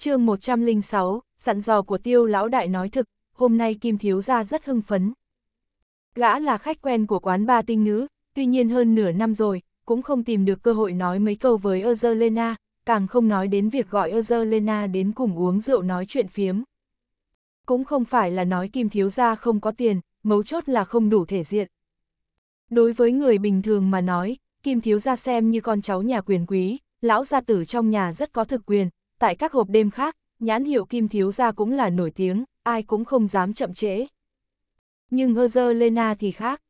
chương 106, dặn dò của tiêu lão đại nói thực, hôm nay Kim Thiếu Gia rất hưng phấn. Gã là khách quen của quán ba tinh nữ, tuy nhiên hơn nửa năm rồi, cũng không tìm được cơ hội nói mấy câu với Ozerlena, càng không nói đến việc gọi Ozerlena đến cùng uống rượu nói chuyện phiếm. Cũng không phải là nói Kim Thiếu Gia không có tiền, mấu chốt là không đủ thể diện. Đối với người bình thường mà nói, Kim Thiếu Gia xem như con cháu nhà quyền quý, lão gia tử trong nhà rất có thực quyền, tại các hộp đêm khác, nhãn hiệu Kim Thiếu Gia cũng là nổi tiếng, ai cũng không dám chậm trễ. Nhưng Lena thì khác.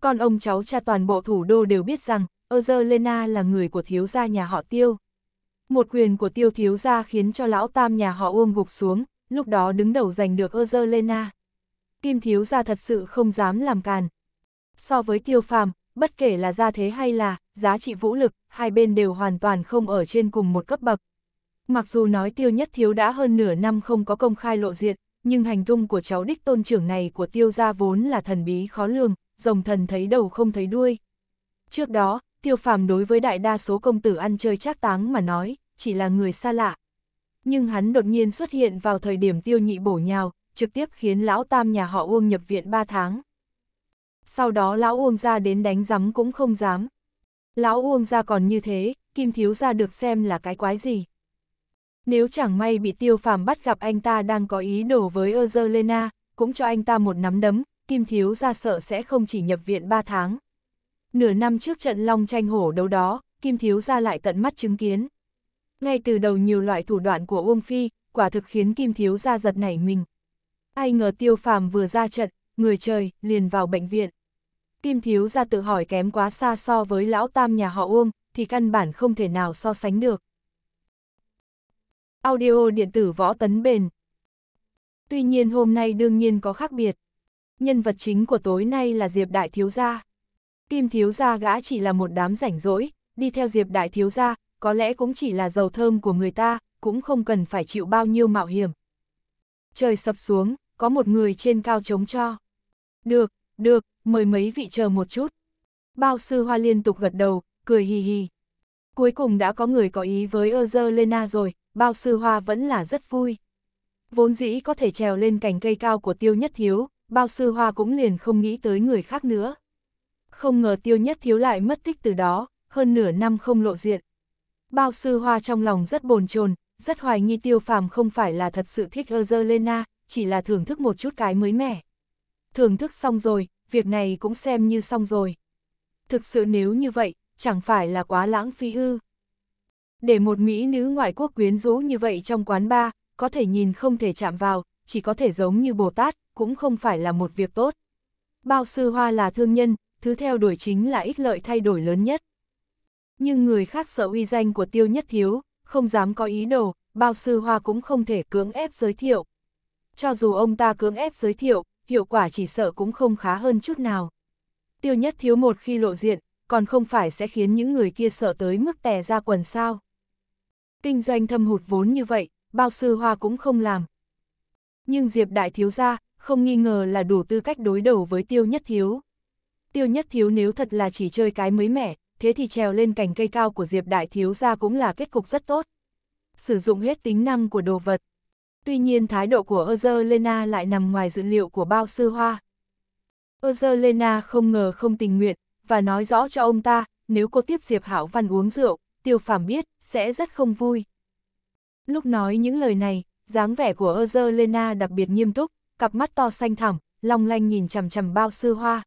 Con ông cháu cha toàn bộ thủ đô đều biết rằng, Lena là người của thiếu gia nhà họ Tiêu. Một quyền của Tiêu Thiếu Gia khiến cho lão tam nhà họ Uông gục xuống, lúc đó đứng đầu giành được Lena. Kim Thiếu Gia thật sự không dám làm càn. So với Tiêu Phàm, bất kể là gia thế hay là giá trị vũ lực, hai bên đều hoàn toàn không ở trên cùng một cấp bậc. Mặc dù nói tiêu nhất thiếu đã hơn nửa năm không có công khai lộ diện, nhưng hành tung của cháu đích tôn trưởng này của tiêu gia vốn là thần bí khó lường, rồng thần thấy đầu không thấy đuôi. Trước đó, tiêu phàm đối với đại đa số công tử ăn chơi trác táng mà nói, chỉ là người xa lạ. Nhưng hắn đột nhiên xuất hiện vào thời điểm tiêu nhị bổ nhào, trực tiếp khiến lão tam nhà họ Uông nhập viện 3 tháng. Sau đó lão Uông ra đến đánh rắm cũng không dám. Lão Uông ra còn như thế, Kim Thiếu ra được xem là cái quái gì. Nếu chẳng may bị tiêu phàm bắt gặp anh ta đang có ý đồ với Angelina, cũng cho anh ta một nắm đấm, Kim Thiếu ra sợ sẽ không chỉ nhập viện 3 tháng. Nửa năm trước trận Long tranh hổ đấu đó, Kim Thiếu ra lại tận mắt chứng kiến. Ngay từ đầu nhiều loại thủ đoạn của Uông Phi, quả thực khiến Kim Thiếu ra giật nảy mình. Ai ngờ tiêu phàm vừa ra trận, người trời, liền vào bệnh viện. Kim Thiếu ra tự hỏi kém quá xa so với lão tam nhà họ Uông, thì căn bản không thể nào so sánh được audio điện tử võ tấn bền. Tuy nhiên hôm nay đương nhiên có khác biệt. Nhân vật chính của tối nay là Diệp Đại Thiếu Gia. Kim Thiếu Gia gã chỉ là một đám rảnh rỗi, đi theo Diệp Đại Thiếu Gia, có lẽ cũng chỉ là dầu thơm của người ta, cũng không cần phải chịu bao nhiêu mạo hiểm. Trời sập xuống, có một người trên cao chống cho. Được, được, mời mấy vị chờ một chút. Bao sư hoa liên tục gật đầu, cười hì hì. Cuối cùng đã có người có ý với Ozerlena rồi, bao sư hoa vẫn là rất vui. Vốn dĩ có thể trèo lên cành cây cao của tiêu nhất thiếu, bao sư hoa cũng liền không nghĩ tới người khác nữa. Không ngờ tiêu nhất thiếu lại mất tích từ đó, hơn nửa năm không lộ diện. Bao sư hoa trong lòng rất bồn chồn, rất hoài nghi tiêu phàm không phải là thật sự thích na, chỉ là thưởng thức một chút cái mới mẻ. Thưởng thức xong rồi, việc này cũng xem như xong rồi. Thực sự nếu như vậy, chẳng phải là quá lãng phí ư. Để một Mỹ nữ ngoại quốc quyến rũ như vậy trong quán bar, có thể nhìn không thể chạm vào, chỉ có thể giống như Bồ Tát, cũng không phải là một việc tốt. Bao sư hoa là thương nhân, thứ theo đuổi chính là ích lợi thay đổi lớn nhất. Nhưng người khác sợ uy danh của tiêu nhất thiếu, không dám có ý đồ, bao sư hoa cũng không thể cưỡng ép giới thiệu. Cho dù ông ta cưỡng ép giới thiệu, hiệu quả chỉ sợ cũng không khá hơn chút nào. Tiêu nhất thiếu một khi lộ diện, còn không phải sẽ khiến những người kia sợ tới mức tè ra quần sao. Kinh doanh thâm hụt vốn như vậy, bao sư hoa cũng không làm. Nhưng Diệp Đại Thiếu gia không nghi ngờ là đủ tư cách đối đầu với Tiêu Nhất Thiếu. Tiêu Nhất Thiếu nếu thật là chỉ chơi cái mới mẻ, thế thì trèo lên cành cây cao của Diệp Đại Thiếu gia cũng là kết cục rất tốt. Sử dụng hết tính năng của đồ vật. Tuy nhiên thái độ của Ozer Lena lại nằm ngoài dữ liệu của bao sư hoa. Ozer Lena không ngờ không tình nguyện, và nói rõ cho ông ta, nếu cô tiếp Diệp Hảo Văn uống rượu, tiêu phàm biết, sẽ rất không vui. Lúc nói những lời này, dáng vẻ của Ozerlena Lena đặc biệt nghiêm túc, cặp mắt to xanh thẳm, long lanh nhìn chằm chằm bao sư hoa.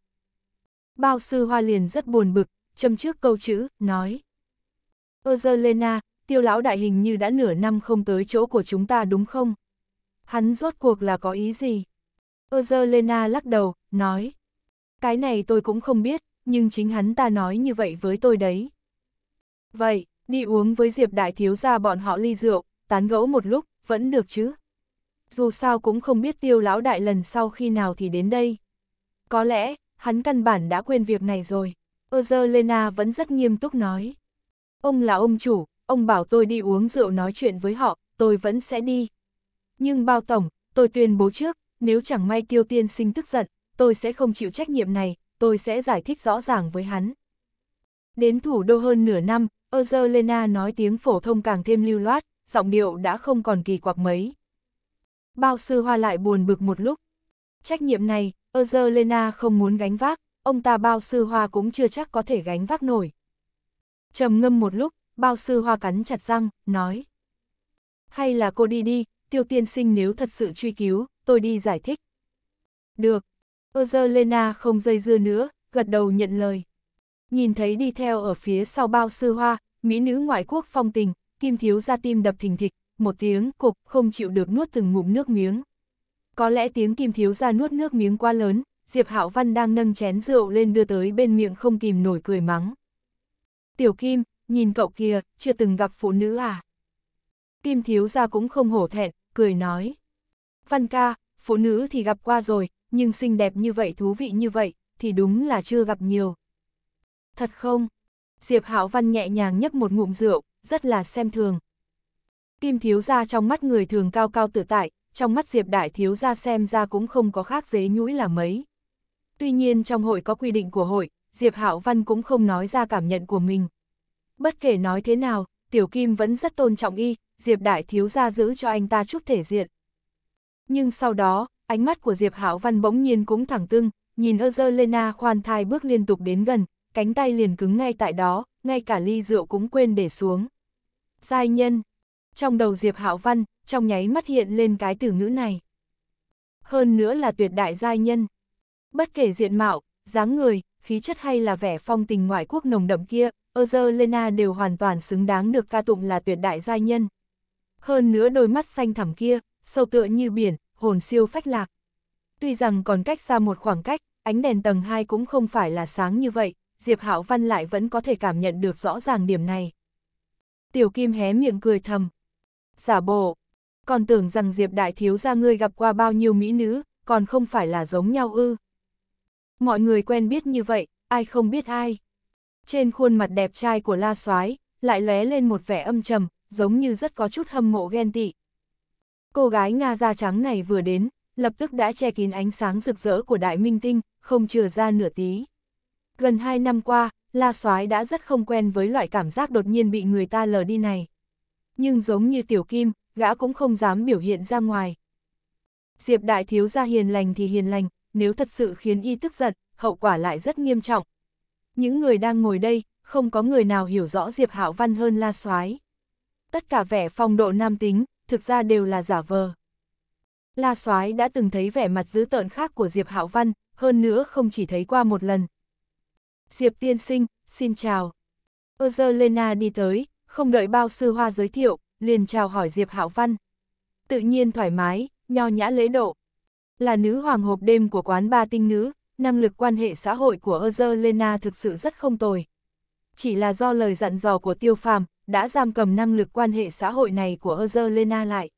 Bao sư hoa liền rất buồn bực, châm trước câu chữ, nói. Ozerlena, Lena, tiêu lão đại hình như đã nửa năm không tới chỗ của chúng ta đúng không? Hắn rốt cuộc là có ý gì? Ozerlena Lena lắc đầu, nói. Cái này tôi cũng không biết, nhưng chính hắn ta nói như vậy với tôi đấy. Vậy, Đi uống với Diệp Đại Thiếu ra bọn họ ly rượu, tán gẫu một lúc, vẫn được chứ. Dù sao cũng không biết tiêu lão đại lần sau khi nào thì đến đây. Có lẽ, hắn căn bản đã quên việc này rồi. Ozer Lena vẫn rất nghiêm túc nói. Ông là ông chủ, ông bảo tôi đi uống rượu nói chuyện với họ, tôi vẫn sẽ đi. Nhưng bao tổng, tôi tuyên bố trước, nếu chẳng may tiêu tiên sinh tức giận, tôi sẽ không chịu trách nhiệm này, tôi sẽ giải thích rõ ràng với hắn. Đến thủ đô hơn nửa năm, Angelina nói tiếng phổ thông càng thêm lưu loát, giọng điệu đã không còn kỳ quặc mấy. Bao sư hoa lại buồn bực một lúc. Trách nhiệm này, Angelina không muốn gánh vác, ông ta bao sư hoa cũng chưa chắc có thể gánh vác nổi. trầm ngâm một lúc, bao sư hoa cắn chặt răng, nói. Hay là cô đi đi, tiêu tiên sinh nếu thật sự truy cứu, tôi đi giải thích. Được. Angelina không dây dưa nữa, gật đầu nhận lời nhìn thấy đi theo ở phía sau bao sư hoa, mỹ nữ ngoại quốc phong tình, kim thiếu ra tim đập thình thịch, một tiếng cục không chịu được nuốt từng ngụm nước miếng. Có lẽ tiếng kim thiếu ra nuốt nước miếng quá lớn, Diệp Hạo Văn đang nâng chén rượu lên đưa tới bên miệng không kìm nổi cười mắng. Tiểu Kim, nhìn cậu kia, chưa từng gặp phụ nữ à? Kim thiếu ra cũng không hổ thẹn, cười nói. Văn ca, phụ nữ thì gặp qua rồi, nhưng xinh đẹp như vậy thú vị như vậy, thì đúng là chưa gặp nhiều. Thật không? Diệp Hạo Văn nhẹ nhàng nhấp một ngụm rượu, rất là xem thường. Kim thiếu gia trong mắt người thường cao cao tự tại, trong mắt Diệp đại thiếu gia xem ra cũng không có khác dế nhũi là mấy. Tuy nhiên trong hội có quy định của hội, Diệp Hạo Văn cũng không nói ra cảm nhận của mình. Bất kể nói thế nào, Tiểu Kim vẫn rất tôn trọng y, Diệp đại thiếu gia giữ cho anh ta chút thể diện. Nhưng sau đó, ánh mắt của Diệp Hạo Văn bỗng nhiên cũng thẳng tưng, nhìn Angelina khoan thai bước liên tục đến gần, cánh tay liền cứng ngay tại đó, ngay cả ly rượu cũng quên để xuống. Giai nhân. Trong đầu Diệp Hạo Văn, trong nháy mắt hiện lên cái từ ngữ này. Hơn nữa là tuyệt đại giai nhân. Bất kể diện mạo, dáng người, khí chất hay là vẻ phong tình ngoại quốc nồng đậm kia, Ozer Lena đều hoàn toàn xứng đáng được ca tụng là tuyệt đại giai nhân. Hơn nữa đôi mắt xanh thẳm kia, sâu tựa như biển, hồn siêu phách lạc. Tuy rằng còn cách xa một khoảng cách, ánh đèn tầng 2 cũng không phải là sáng như vậy, Diệp Hạo Văn lại vẫn có thể cảm nhận được rõ ràng điểm này. Tiểu Kim hé miệng cười thầm. Giả bộ, còn tưởng rằng Diệp Đại Thiếu gia ngươi gặp qua bao nhiêu mỹ nữ, còn không phải là giống nhau ư. Mọi người quen biết như vậy, ai không biết ai. Trên khuôn mặt đẹp trai của La Soái lại lóe lên một vẻ âm trầm, giống như rất có chút hâm mộ ghen tị. Cô gái Nga da trắng này vừa đến, lập tức đã che kín ánh sáng rực rỡ của đại minh tinh, không chừa ra nửa tí. Gần hai năm qua, La Soái đã rất không quen với loại cảm giác đột nhiên bị người ta lờ đi này. Nhưng giống như Tiểu Kim, gã cũng không dám biểu hiện ra ngoài. Diệp Đại Thiếu ra hiền lành thì hiền lành, nếu thật sự khiến y tức giận, hậu quả lại rất nghiêm trọng. Những người đang ngồi đây, không có người nào hiểu rõ Diệp Hạo Văn hơn La Soái. Tất cả vẻ phong độ nam tính, thực ra đều là giả vờ. La Soái đã từng thấy vẻ mặt dữ tợn khác của Diệp Hạo Văn, hơn nữa không chỉ thấy qua một lần, Diệp tiên sinh, xin chào. Angelina đi tới, không đợi bao sư hoa giới thiệu, liền chào hỏi Diệp Hạo Văn. Tự nhiên thoải mái, nho nhã lễ độ. Là nữ hoàng hộp đêm của quán ba tinh nữ, năng lực quan hệ xã hội của Angelina thực sự rất không tồi. Chỉ là do lời dặn dò của tiêu phàm, đã giam cầm năng lực quan hệ xã hội này của Angelina lại.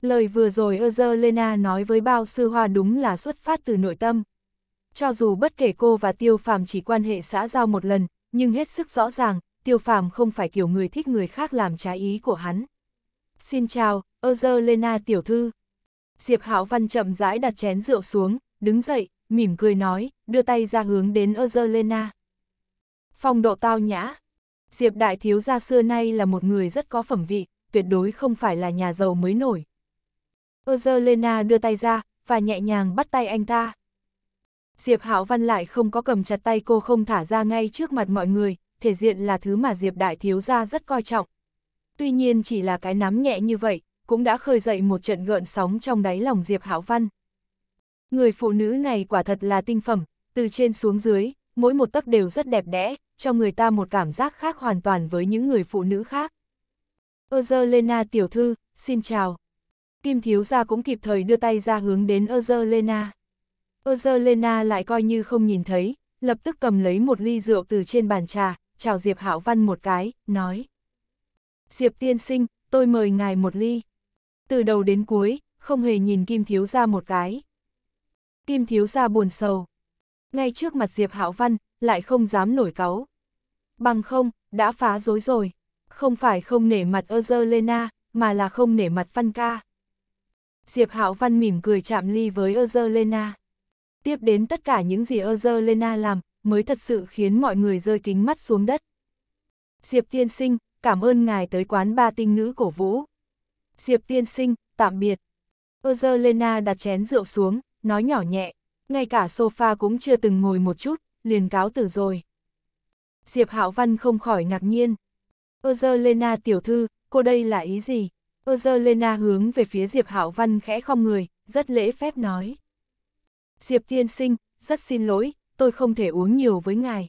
Lời vừa rồi Angelina nói với bao sư hoa đúng là xuất phát từ nội tâm. Cho dù bất kể cô và Tiêu Phàm chỉ quan hệ xã giao một lần, nhưng hết sức rõ ràng, Tiêu Phàm không phải kiểu người thích người khác làm trái ý của hắn. Xin chào, Ơ Lena tiểu thư. Diệp Hạo Văn chậm rãi đặt chén rượu xuống, đứng dậy, mỉm cười nói, đưa tay ra hướng đến Ơ Lena. Phong độ tao nhã. Diệp Đại Thiếu gia xưa nay là một người rất có phẩm vị, tuyệt đối không phải là nhà giàu mới nổi. Ơ Lena đưa tay ra, và nhẹ nhàng bắt tay anh ta. Diệp Hạo Văn lại không có cầm chặt tay cô không thả ra ngay trước mặt mọi người, thể diện là thứ mà Diệp Đại Thiếu Gia rất coi trọng. Tuy nhiên chỉ là cái nắm nhẹ như vậy, cũng đã khơi dậy một trận gợn sóng trong đáy lòng Diệp Hạo Văn. Người phụ nữ này quả thật là tinh phẩm, từ trên xuống dưới, mỗi một tấc đều rất đẹp đẽ, cho người ta một cảm giác khác hoàn toàn với những người phụ nữ khác. Ozerlena tiểu thư, xin chào. Kim thiếu gia cũng kịp thời đưa tay ra hướng đến Ozerlena. Angelina lại coi như không nhìn thấy, lập tức cầm lấy một ly rượu từ trên bàn trà, chào Diệp Hạo Văn một cái, nói. Diệp tiên sinh, tôi mời ngài một ly. Từ đầu đến cuối, không hề nhìn Kim Thiếu gia một cái. Kim Thiếu gia buồn sầu. Ngay trước mặt Diệp Hạo Văn, lại không dám nổi cáu. Bằng không, đã phá dối rồi. Không phải không nể mặt Angelina, mà là không nể mặt Văn ca. Diệp Hạo Văn mỉm cười chạm ly với Angelina tiếp đến tất cả những gì lena làm, mới thật sự khiến mọi người rơi kính mắt xuống đất. Diệp tiên sinh, cảm ơn ngài tới quán ba tinh ngữ cổ vũ. Diệp tiên sinh, tạm biệt. lena đặt chén rượu xuống, nói nhỏ nhẹ, ngay cả sofa cũng chưa từng ngồi một chút, liền cáo từ rồi. Diệp Hạo Văn không khỏi ngạc nhiên. lena tiểu thư, cô đây là ý gì? lena hướng về phía Diệp Hạo Văn khẽ không người, rất lễ phép nói. Diệp tiên sinh, rất xin lỗi, tôi không thể uống nhiều với ngài.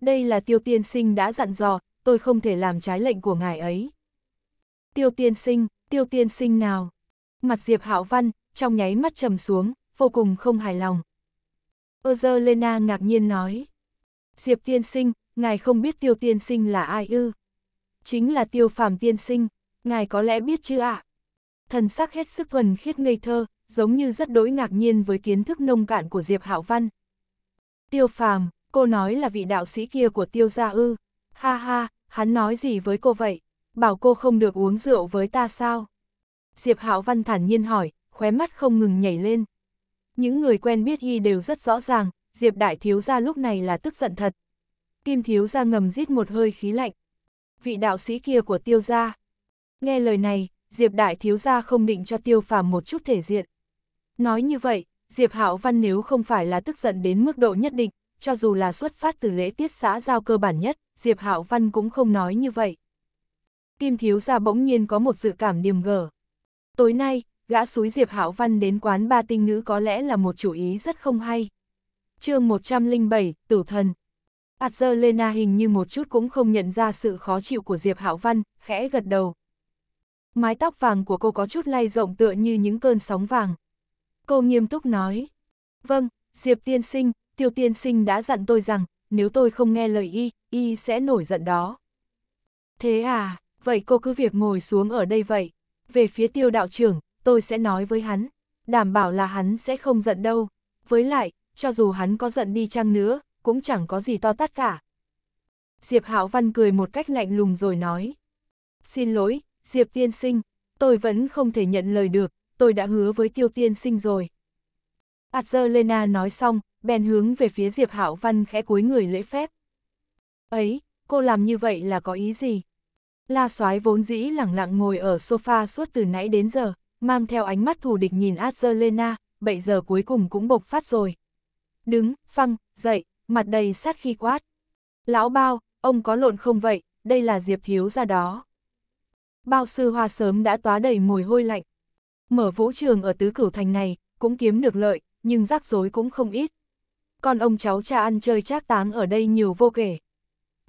Đây là tiêu tiên sinh đã dặn dò, tôi không thể làm trái lệnh của ngài ấy. Tiêu tiên sinh, tiêu tiên sinh nào? Mặt Diệp Hạo Văn, trong nháy mắt trầm xuống, vô cùng không hài lòng. Ơ Lena ngạc nhiên nói. Diệp tiên sinh, ngài không biết tiêu tiên sinh là ai ư? Chính là tiêu phàm tiên sinh, ngài có lẽ biết chứ ạ? À? thần sắc hết sức thuần khiết ngây thơ, giống như rất đối ngạc nhiên với kiến thức nông cạn của Diệp Hạo Văn. Tiêu phàm, cô nói là vị đạo sĩ kia của tiêu gia ư. Ha ha, hắn nói gì với cô vậy? Bảo cô không được uống rượu với ta sao? Diệp Hạo Văn thản nhiên hỏi, khóe mắt không ngừng nhảy lên. Những người quen biết y đều rất rõ ràng, Diệp Đại Thiếu Gia lúc này là tức giận thật. Kim Thiếu Gia ngầm rít một hơi khí lạnh. Vị đạo sĩ kia của tiêu gia. Nghe lời này, Diệp Đại Thiếu Gia không định cho Tiêu Phàm một chút thể diện. Nói như vậy, Diệp Hạo Văn nếu không phải là tức giận đến mức độ nhất định, cho dù là xuất phát từ lễ tiết xã giao cơ bản nhất, Diệp Hạo Văn cũng không nói như vậy. Kim Thiếu Gia bỗng nhiên có một dự cảm điềm gở. Tối nay, gã suối Diệp Hạo Văn đến quán ba tinh nữ có lẽ là một chủ ý rất không hay. chương 107, Tử Thần Adzelena hình như một chút cũng không nhận ra sự khó chịu của Diệp Hạo Văn, khẽ gật đầu. Mái tóc vàng của cô có chút lay rộng tựa như những cơn sóng vàng. Cô nghiêm túc nói. Vâng, Diệp tiên sinh, tiêu tiên sinh đã dặn tôi rằng, nếu tôi không nghe lời y, y sẽ nổi giận đó. Thế à, vậy cô cứ việc ngồi xuống ở đây vậy. Về phía tiêu đạo trưởng, tôi sẽ nói với hắn. Đảm bảo là hắn sẽ không giận đâu. Với lại, cho dù hắn có giận đi chăng nữa, cũng chẳng có gì to tát cả. Diệp Hạo Văn cười một cách lạnh lùng rồi nói. Xin lỗi, Diệp tiên sinh, tôi vẫn không thể nhận lời được, tôi đã hứa với tiêu tiên sinh rồi. Adzelena nói xong, bèn hướng về phía Diệp Hạo Văn khẽ cúi người lễ phép. Ấy, cô làm như vậy là có ý gì? La Soái vốn dĩ lẳng lặng ngồi ở sofa suốt từ nãy đến giờ, mang theo ánh mắt thù địch nhìn Adzelena, bảy giờ cuối cùng cũng bộc phát rồi. Đứng, phăng, dậy, mặt đầy sát khi quát. Lão bao, ông có lộn không vậy, đây là Diệp Hiếu ra đó. Bao sư hoa sớm đã tóa đầy mùi hôi lạnh. Mở vũ trường ở tứ cửu thành này, cũng kiếm được lợi, nhưng rắc rối cũng không ít. Còn ông cháu cha ăn chơi trác táng ở đây nhiều vô kể.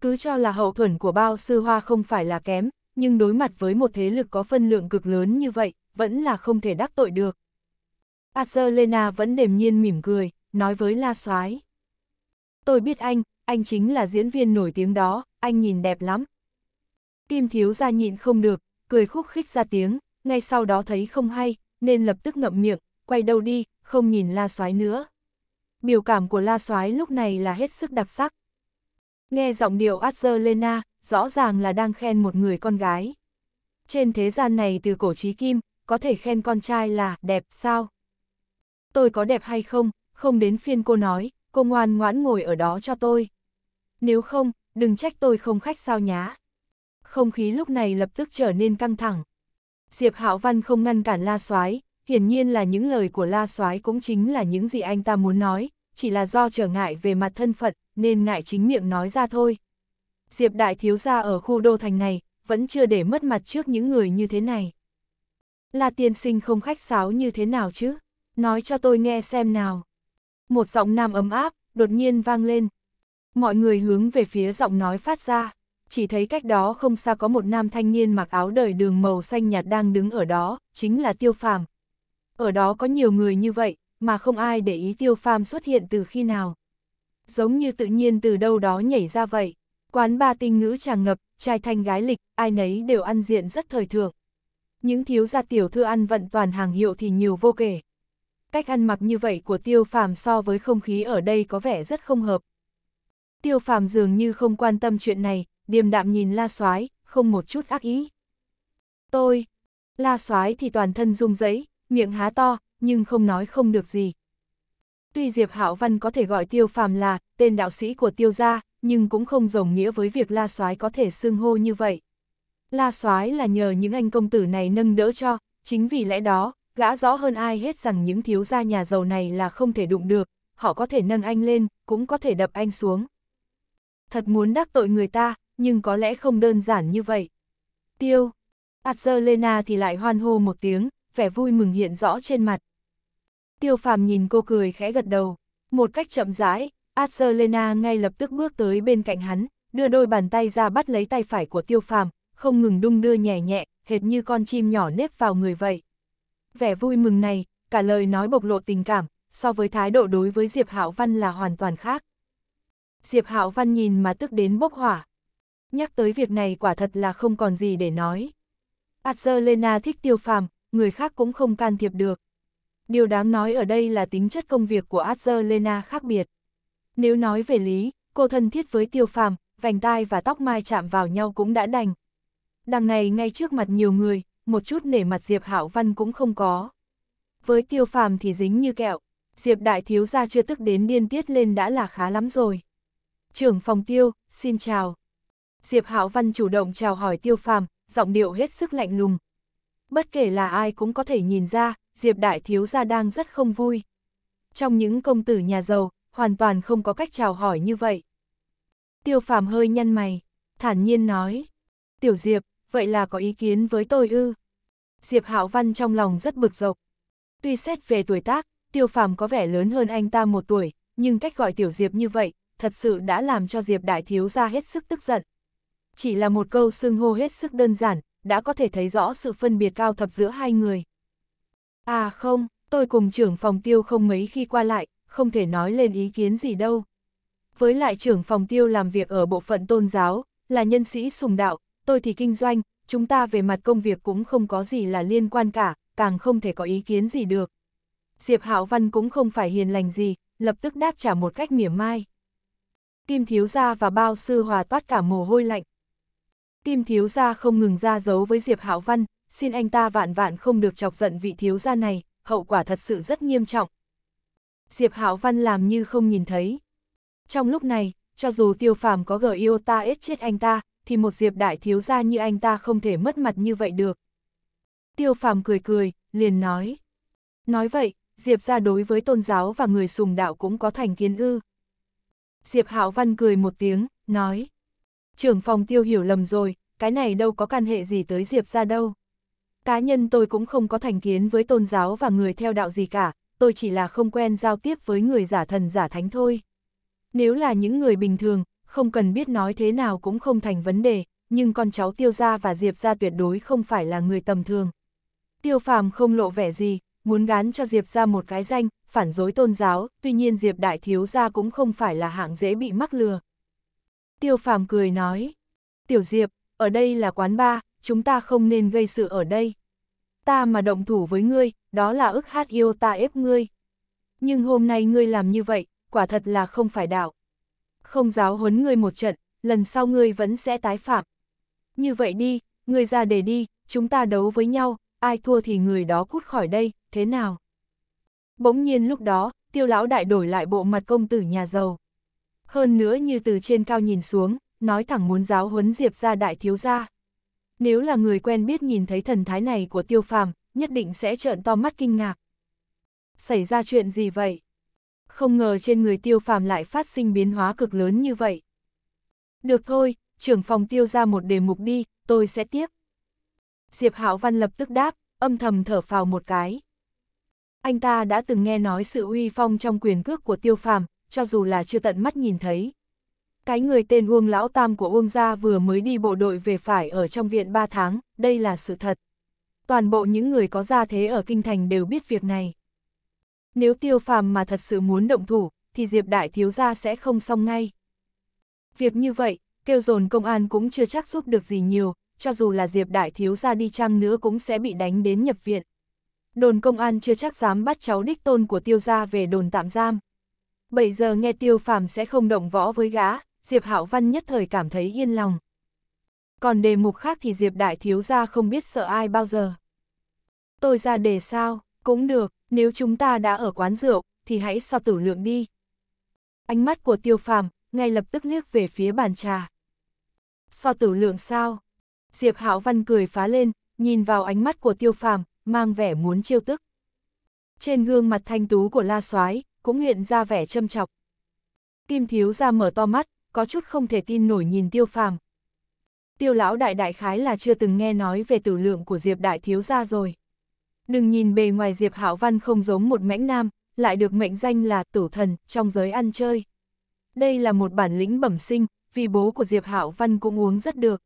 Cứ cho là hậu thuẫn của bao sư hoa không phải là kém, nhưng đối mặt với một thế lực có phân lượng cực lớn như vậy, vẫn là không thể đắc tội được. Azelena vẫn đềm nhiên mỉm cười, nói với La Soái Tôi biết anh, anh chính là diễn viên nổi tiếng đó, anh nhìn đẹp lắm, Kim thiếu ra nhịn không được, cười khúc khích ra tiếng, ngay sau đó thấy không hay, nên lập tức ngậm miệng, quay đầu đi, không nhìn la soái nữa. Biểu cảm của la soái lúc này là hết sức đặc sắc. Nghe giọng điệu Adzelena, rõ ràng là đang khen một người con gái. Trên thế gian này từ cổ trí kim, có thể khen con trai là đẹp sao? Tôi có đẹp hay không, không đến phiên cô nói, cô ngoan ngoãn ngồi ở đó cho tôi. Nếu không, đừng trách tôi không khách sao nhá không khí lúc này lập tức trở nên căng thẳng. Diệp Hạo Văn không ngăn cản La Soái, hiển nhiên là những lời của La Soái cũng chính là những gì anh ta muốn nói, chỉ là do trở ngại về mặt thân phận nên ngại chính miệng nói ra thôi. Diệp đại thiếu gia ở khu đô thành này vẫn chưa để mất mặt trước những người như thế này. La tiên sinh không khách sáo như thế nào chứ? Nói cho tôi nghe xem nào. Một giọng nam ấm áp đột nhiên vang lên. Mọi người hướng về phía giọng nói phát ra chỉ thấy cách đó không xa có một nam thanh niên mặc áo đời đường màu xanh nhạt đang đứng ở đó, chính là Tiêu Phàm. Ở đó có nhiều người như vậy, mà không ai để ý Tiêu Phàm xuất hiện từ khi nào. Giống như tự nhiên từ đâu đó nhảy ra vậy. Quán ba tinh ngữ tràn ngập, trai thanh gái lịch, ai nấy đều ăn diện rất thời thượng. Những thiếu gia tiểu thư ăn vận toàn hàng hiệu thì nhiều vô kể. Cách ăn mặc như vậy của Tiêu Phàm so với không khí ở đây có vẻ rất không hợp. Tiêu phàm dường như không quan tâm chuyện này, điềm đạm nhìn la soái không một chút ác ý. Tôi, la soái thì toàn thân rung rẩy miệng há to, nhưng không nói không được gì. Tuy Diệp Hạo Văn có thể gọi tiêu phàm là tên đạo sĩ của tiêu gia, nhưng cũng không đồng nghĩa với việc la soái có thể xưng hô như vậy. La soái là nhờ những anh công tử này nâng đỡ cho, chính vì lẽ đó, gã rõ hơn ai hết rằng những thiếu gia nhà giàu này là không thể đụng được, họ có thể nâng anh lên, cũng có thể đập anh xuống thật muốn đắc tội người ta, nhưng có lẽ không đơn giản như vậy. Tiêu, Lena thì lại hoan hô một tiếng, vẻ vui mừng hiện rõ trên mặt. Tiêu phàm nhìn cô cười khẽ gật đầu, một cách chậm rãi, Lena ngay lập tức bước tới bên cạnh hắn, đưa đôi bàn tay ra bắt lấy tay phải của tiêu phàm, không ngừng đung đưa nhẹ nhẹ, hệt như con chim nhỏ nếp vào người vậy. Vẻ vui mừng này, cả lời nói bộc lộ tình cảm, so với thái độ đối với Diệp Hạo Văn là hoàn toàn khác. Diệp Hạo Văn nhìn mà tức đến bốc hỏa. Nhắc tới việc này quả thật là không còn gì để nói. Angelina thích tiêu phàm, người khác cũng không can thiệp được. Điều đáng nói ở đây là tính chất công việc của Angelina khác biệt. Nếu nói về lý, cô thân thiết với tiêu phàm, vành tai và tóc mai chạm vào nhau cũng đã đành. Đằng này ngay trước mặt nhiều người, một chút nể mặt Diệp Hạo Văn cũng không có. Với tiêu phàm thì dính như kẹo, Diệp Đại Thiếu Gia chưa tức đến điên tiết lên đã là khá lắm rồi trưởng phòng tiêu, xin chào. Diệp Hạo Văn chủ động chào hỏi tiêu phàm, giọng điệu hết sức lạnh lùng. Bất kể là ai cũng có thể nhìn ra, Diệp Đại Thiếu Gia đang rất không vui. Trong những công tử nhà giàu, hoàn toàn không có cách chào hỏi như vậy. Tiêu phàm hơi nhăn mày, thản nhiên nói. Tiểu Diệp, vậy là có ý kiến với tôi ư? Diệp Hạo Văn trong lòng rất bực dọc. Tuy xét về tuổi tác, Tiêu Phàm có vẻ lớn hơn anh ta một tuổi, nhưng cách gọi Tiểu Diệp như vậy, thật sự đã làm cho Diệp Đại Thiếu ra hết sức tức giận. Chỉ là một câu xưng hô hết sức đơn giản, đã có thể thấy rõ sự phân biệt cao thập giữa hai người. À không, tôi cùng trưởng phòng tiêu không mấy khi qua lại, không thể nói lên ý kiến gì đâu. Với lại trưởng phòng tiêu làm việc ở bộ phận tôn giáo, là nhân sĩ sùng đạo, tôi thì kinh doanh, chúng ta về mặt công việc cũng không có gì là liên quan cả, càng không thể có ý kiến gì được. Diệp Hạo Văn cũng không phải hiền lành gì, lập tức đáp trả một cách mỉa mai. Kim thiếu gia và bao sư hòa toát cả mồ hôi lạnh. Kim thiếu gia không ngừng ra dấu với Diệp Hạo Văn, xin anh ta vạn vạn không được chọc giận vị thiếu gia này, hậu quả thật sự rất nghiêm trọng. Diệp Hạo Văn làm như không nhìn thấy. Trong lúc này, cho dù tiêu phàm có gờ yêu ta ết chết anh ta, thì một Diệp đại thiếu gia như anh ta không thể mất mặt như vậy được. Tiêu phàm cười cười, liền nói. Nói vậy, Diệp gia đối với tôn giáo và người sùng đạo cũng có thành kiến ư. Diệp Hạo Văn cười một tiếng, nói. Trưởng phòng tiêu hiểu lầm rồi, cái này đâu có can hệ gì tới Diệp ra đâu. Cá nhân tôi cũng không có thành kiến với tôn giáo và người theo đạo gì cả, tôi chỉ là không quen giao tiếp với người giả thần giả thánh thôi. Nếu là những người bình thường, không cần biết nói thế nào cũng không thành vấn đề, nhưng con cháu tiêu gia và diệp gia tuyệt đối không phải là người tầm thường. Tiêu phàm không lộ vẻ gì, muốn gán cho diệp gia một cái danh, phản dối tôn giáo, tuy nhiên Diệp Đại Thiếu Gia cũng không phải là hạng dễ bị mắc lừa. Tiêu phàm cười nói, Tiểu Diệp, ở đây là quán ba, chúng ta không nên gây sự ở đây. Ta mà động thủ với ngươi, đó là ức hát yêu ta ép ngươi. Nhưng hôm nay ngươi làm như vậy, quả thật là không phải đạo. Không giáo huấn ngươi một trận, lần sau ngươi vẫn sẽ tái phạm. Như vậy đi, ngươi ra để đi, chúng ta đấu với nhau, ai thua thì người đó cút khỏi đây, thế nào? Bỗng nhiên lúc đó, tiêu lão đại đổi lại bộ mặt công tử nhà giàu. Hơn nữa như từ trên cao nhìn xuống, nói thẳng muốn giáo huấn diệp ra đại thiếu gia. Nếu là người quen biết nhìn thấy thần thái này của tiêu phàm, nhất định sẽ trợn to mắt kinh ngạc. Xảy ra chuyện gì vậy? Không ngờ trên người tiêu phàm lại phát sinh biến hóa cực lớn như vậy. Được thôi, trưởng phòng tiêu ra một đề mục đi, tôi sẽ tiếp. Diệp Hạo Văn lập tức đáp, âm thầm thở phào một cái. Anh ta đã từng nghe nói sự uy phong trong quyền cước của tiêu phàm, cho dù là chưa tận mắt nhìn thấy. Cái người tên Uông Lão Tam của Uông Gia vừa mới đi bộ đội về phải ở trong viện 3 tháng, đây là sự thật. Toàn bộ những người có gia thế ở Kinh Thành đều biết việc này. Nếu tiêu phàm mà thật sự muốn động thủ, thì Diệp Đại Thiếu Gia sẽ không xong ngay. Việc như vậy, kêu dồn công an cũng chưa chắc giúp được gì nhiều, cho dù là Diệp Đại Thiếu Gia đi chăng nữa cũng sẽ bị đánh đến nhập viện đồn công an chưa chắc dám bắt cháu đích tôn của tiêu gia về đồn tạm giam. Bây giờ nghe tiêu phàm sẽ không động võ với gã, Diệp Hạo Văn nhất thời cảm thấy yên lòng. Còn đề mục khác thì Diệp Đại Thiếu Gia không biết sợ ai bao giờ. Tôi ra đề sao, cũng được, nếu chúng ta đã ở quán rượu, thì hãy so tử lượng đi. Ánh mắt của tiêu phàm, ngay lập tức liếc về phía bàn trà. So tử lượng sao? Diệp Hạo Văn cười phá lên, nhìn vào ánh mắt của tiêu phàm, mang vẻ muốn chiêu tức. Trên gương mặt thanh tú của la soái cũng hiện ra vẻ châm chọc. Kim thiếu ra mở to mắt, có chút không thể tin nổi nhìn tiêu phàm. Tiêu lão đại đại khái là chưa từng nghe nói về tử lượng của Diệp đại thiếu gia rồi. Đừng nhìn bề ngoài Diệp Hạo Văn không giống một mãnh nam, lại được mệnh danh là tử thần trong giới ăn chơi. Đây là một bản lĩnh bẩm sinh, vì bố của Diệp Hạo Văn cũng uống rất được.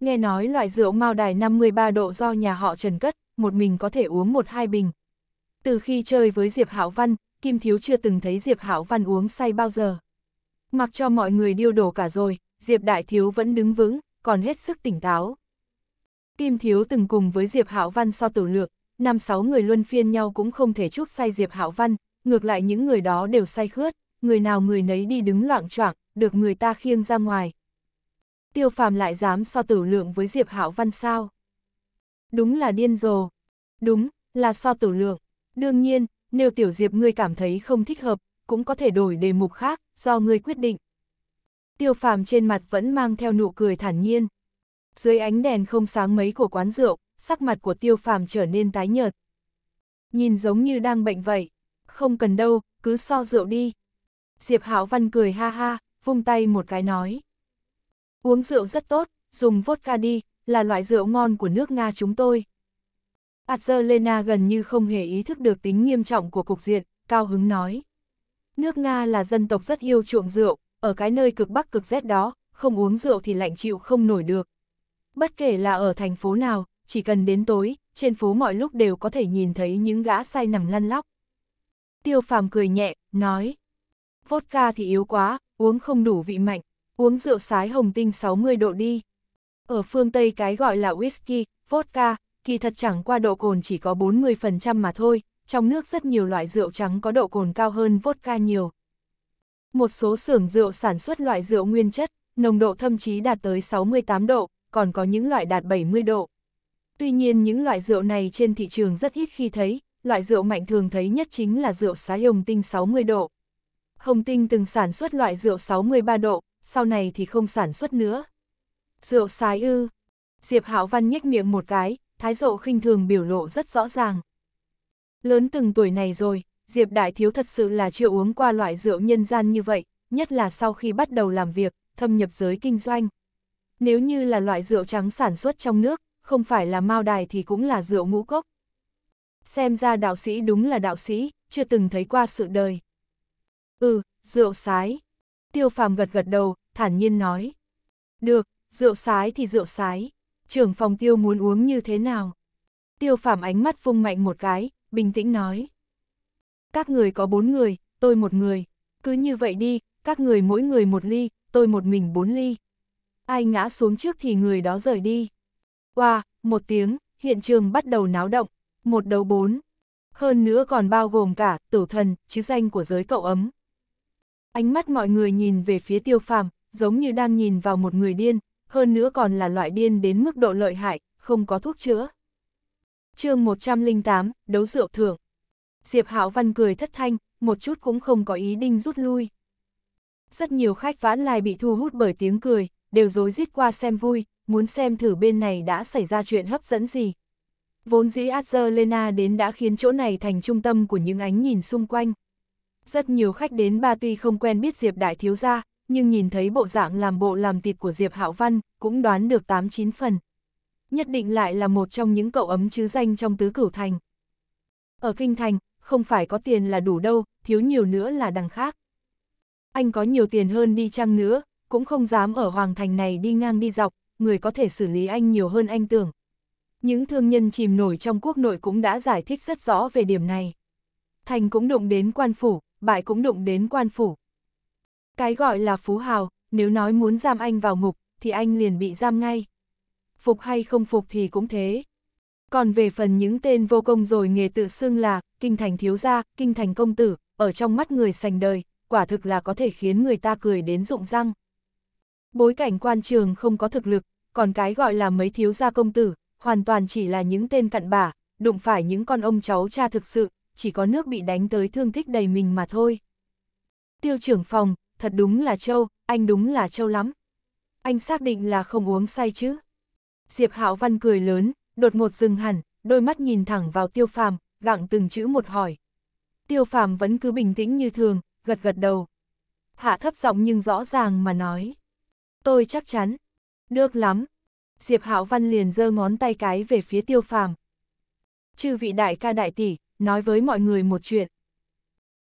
Nghe nói loại rượu mao đài 53 độ do nhà họ Trần cất, một mình có thể uống một hai bình. Từ khi chơi với Diệp Hạo Văn, Kim Thiếu chưa từng thấy Diệp Hạo Văn uống say bao giờ. Mặc cho mọi người điêu đổ cả rồi, Diệp Đại Thiếu vẫn đứng vững, còn hết sức tỉnh táo. Kim Thiếu từng cùng với Diệp Hạo Văn so tử lược, năm sáu người luân phiên nhau cũng không thể chuốc say Diệp Hạo Văn, ngược lại những người đó đều say khướt, người nào người nấy đi đứng loạn choạng, được người ta khiêng ra ngoài. Tiêu Phàm lại dám so tử lượng với Diệp Hạo Văn sao? đúng là điên rồ. Đúng, là so tử lượng. Đương nhiên, nếu tiểu diệp ngươi cảm thấy không thích hợp, cũng có thể đổi đề mục khác, do ngươi quyết định. Tiêu phàm trên mặt vẫn mang theo nụ cười thản nhiên. Dưới ánh đèn không sáng mấy của quán rượu, sắc mặt của tiêu phàm trở nên tái nhợt. Nhìn giống như đang bệnh vậy. Không cần đâu, cứ so rượu đi. Diệp Hạo Văn cười ha ha, vung tay một cái nói. Uống rượu rất tốt, dùng vodka đi, là loại rượu ngon của nước Nga chúng tôi. Azelena gần như không hề ý thức được tính nghiêm trọng của cục diện, cao hứng nói. Nước Nga là dân tộc rất yêu chuộng rượu, ở cái nơi cực bắc cực rét đó, không uống rượu thì lạnh chịu không nổi được. Bất kể là ở thành phố nào, chỉ cần đến tối, trên phố mọi lúc đều có thể nhìn thấy những gã say nằm lăn lóc. Tiêu phàm cười nhẹ, nói. Vodka thì yếu quá, uống không đủ vị mạnh, uống rượu sái hồng tinh 60 độ đi. Ở phương Tây cái gọi là whisky, vodka, kỳ thật chẳng qua độ cồn chỉ có 40% mà thôi, trong nước rất nhiều loại rượu trắng có độ cồn cao hơn vodka nhiều. Một số xưởng rượu sản xuất loại rượu nguyên chất, nồng độ thậm chí đạt tới 68 độ, còn có những loại đạt 70 độ. Tuy nhiên những loại rượu này trên thị trường rất ít khi thấy, loại rượu mạnh thường thấy nhất chính là rượu xá hồng tinh 60 độ. Hồng tinh từng sản xuất loại rượu 63 độ, sau này thì không sản xuất nữa. Rượu sái ư. Diệp Hạo Văn nhếch miệng một cái, thái độ khinh thường biểu lộ rất rõ ràng. Lớn từng tuổi này rồi, Diệp Đại Thiếu thật sự là chưa uống qua loại rượu nhân gian như vậy, nhất là sau khi bắt đầu làm việc, thâm nhập giới kinh doanh. Nếu như là loại rượu trắng sản xuất trong nước, không phải là mao đài thì cũng là rượu ngũ cốc. Xem ra đạo sĩ đúng là đạo sĩ, chưa từng thấy qua sự đời. Ừ, rượu sái. Tiêu phàm gật gật đầu, thản nhiên nói. Được, Rượu sái thì rượu sái, trưởng phòng tiêu muốn uống như thế nào? Tiêu Phạm ánh mắt vung mạnh một cái, bình tĩnh nói. Các người có bốn người, tôi một người, cứ như vậy đi, các người mỗi người một ly, tôi một mình bốn ly. Ai ngã xuống trước thì người đó rời đi. Qua, wow, một tiếng, hiện trường bắt đầu náo động, một đầu bốn. Hơn nữa còn bao gồm cả tử thần, chứ danh của giới cậu ấm. Ánh mắt mọi người nhìn về phía tiêu Phạm, giống như đang nhìn vào một người điên, hơn nữa còn là loại điên đến mức độ lợi hại, không có thuốc chữa. chương 108, đấu rượu thưởng. Diệp Hạo Văn cười thất thanh, một chút cũng không có ý định rút lui. Rất nhiều khách vãn lai bị thu hút bởi tiếng cười, đều dối rít qua xem vui, muốn xem thử bên này đã xảy ra chuyện hấp dẫn gì. Vốn dĩ Azelena đến đã khiến chỗ này thành trung tâm của những ánh nhìn xung quanh. Rất nhiều khách đến ba tuy không quen biết Diệp Đại Thiếu Gia, nhưng nhìn thấy bộ dạng làm bộ làm tịt của Diệp Hạo Văn, cũng đoán được 8-9 phần. Nhất định lại là một trong những cậu ấm chứ danh trong tứ cửu thành. Ở Kinh Thành, không phải có tiền là đủ đâu, thiếu nhiều nữa là đằng khác. Anh có nhiều tiền hơn đi chăng nữa, cũng không dám ở Hoàng Thành này đi ngang đi dọc, người có thể xử lý anh nhiều hơn anh tưởng. Những thương nhân chìm nổi trong quốc nội cũng đã giải thích rất rõ về điểm này. Thành cũng đụng đến quan phủ, bại cũng đụng đến quan phủ. Cái gọi là phú hào, nếu nói muốn giam anh vào ngục, thì anh liền bị giam ngay. Phục hay không phục thì cũng thế. Còn về phần những tên vô công rồi nghề tự xưng là, kinh thành thiếu gia, kinh thành công tử, ở trong mắt người sành đời, quả thực là có thể khiến người ta cười đến rụng răng. Bối cảnh quan trường không có thực lực, còn cái gọi là mấy thiếu gia công tử, hoàn toàn chỉ là những tên cặn bả, đụng phải những con ông cháu cha thực sự, chỉ có nước bị đánh tới thương tích đầy mình mà thôi. Tiêu trưởng phòng, thật đúng là châu anh đúng là châu lắm. Anh xác định là không uống say chứ. Diệp Hạo Văn cười lớn, đột ngột dừng hẳn, đôi mắt nhìn thẳng vào Tiêu Phàm, gặng từng chữ một hỏi. Tiêu Phàm vẫn cứ bình tĩnh như thường, gật gật đầu. Hạ thấp giọng nhưng rõ ràng mà nói. Tôi chắc chắn. Được lắm. Diệp Hạo Văn liền giơ ngón tay cái về phía Tiêu Phàm. Chư vị đại ca đại tỷ, nói với mọi người một chuyện.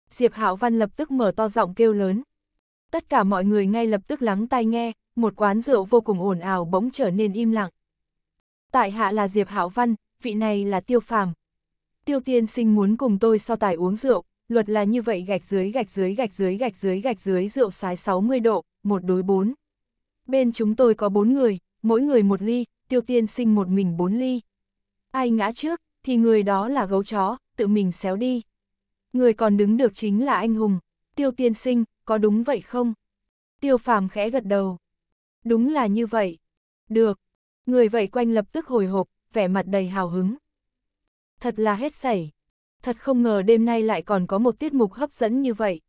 Diệp Hạo Văn lập tức mở to giọng kêu lớn tất cả mọi người ngay lập tức lắng tai nghe, một quán rượu vô cùng ồn ào bỗng trở nên im lặng. Tại hạ là Diệp Hạo Văn, vị này là Tiêu Phàm. Tiêu tiên sinh muốn cùng tôi so tài uống rượu, luật là như vậy gạch dưới gạch dưới gạch dưới gạch dưới gạch dưới rượu sái 60 độ, một đối bốn. Bên chúng tôi có bốn người, mỗi người một ly, tiêu tiên sinh một mình bốn ly. Ai ngã trước, thì người đó là gấu chó, tự mình xéo đi. Người còn đứng được chính là anh hùng. Tiêu tiên sinh, có đúng vậy không? Tiêu phàm khẽ gật đầu. Đúng là như vậy. Được. Người vậy quanh lập tức hồi hộp, vẻ mặt đầy hào hứng. Thật là hết sảy. Thật không ngờ đêm nay lại còn có một tiết mục hấp dẫn như vậy.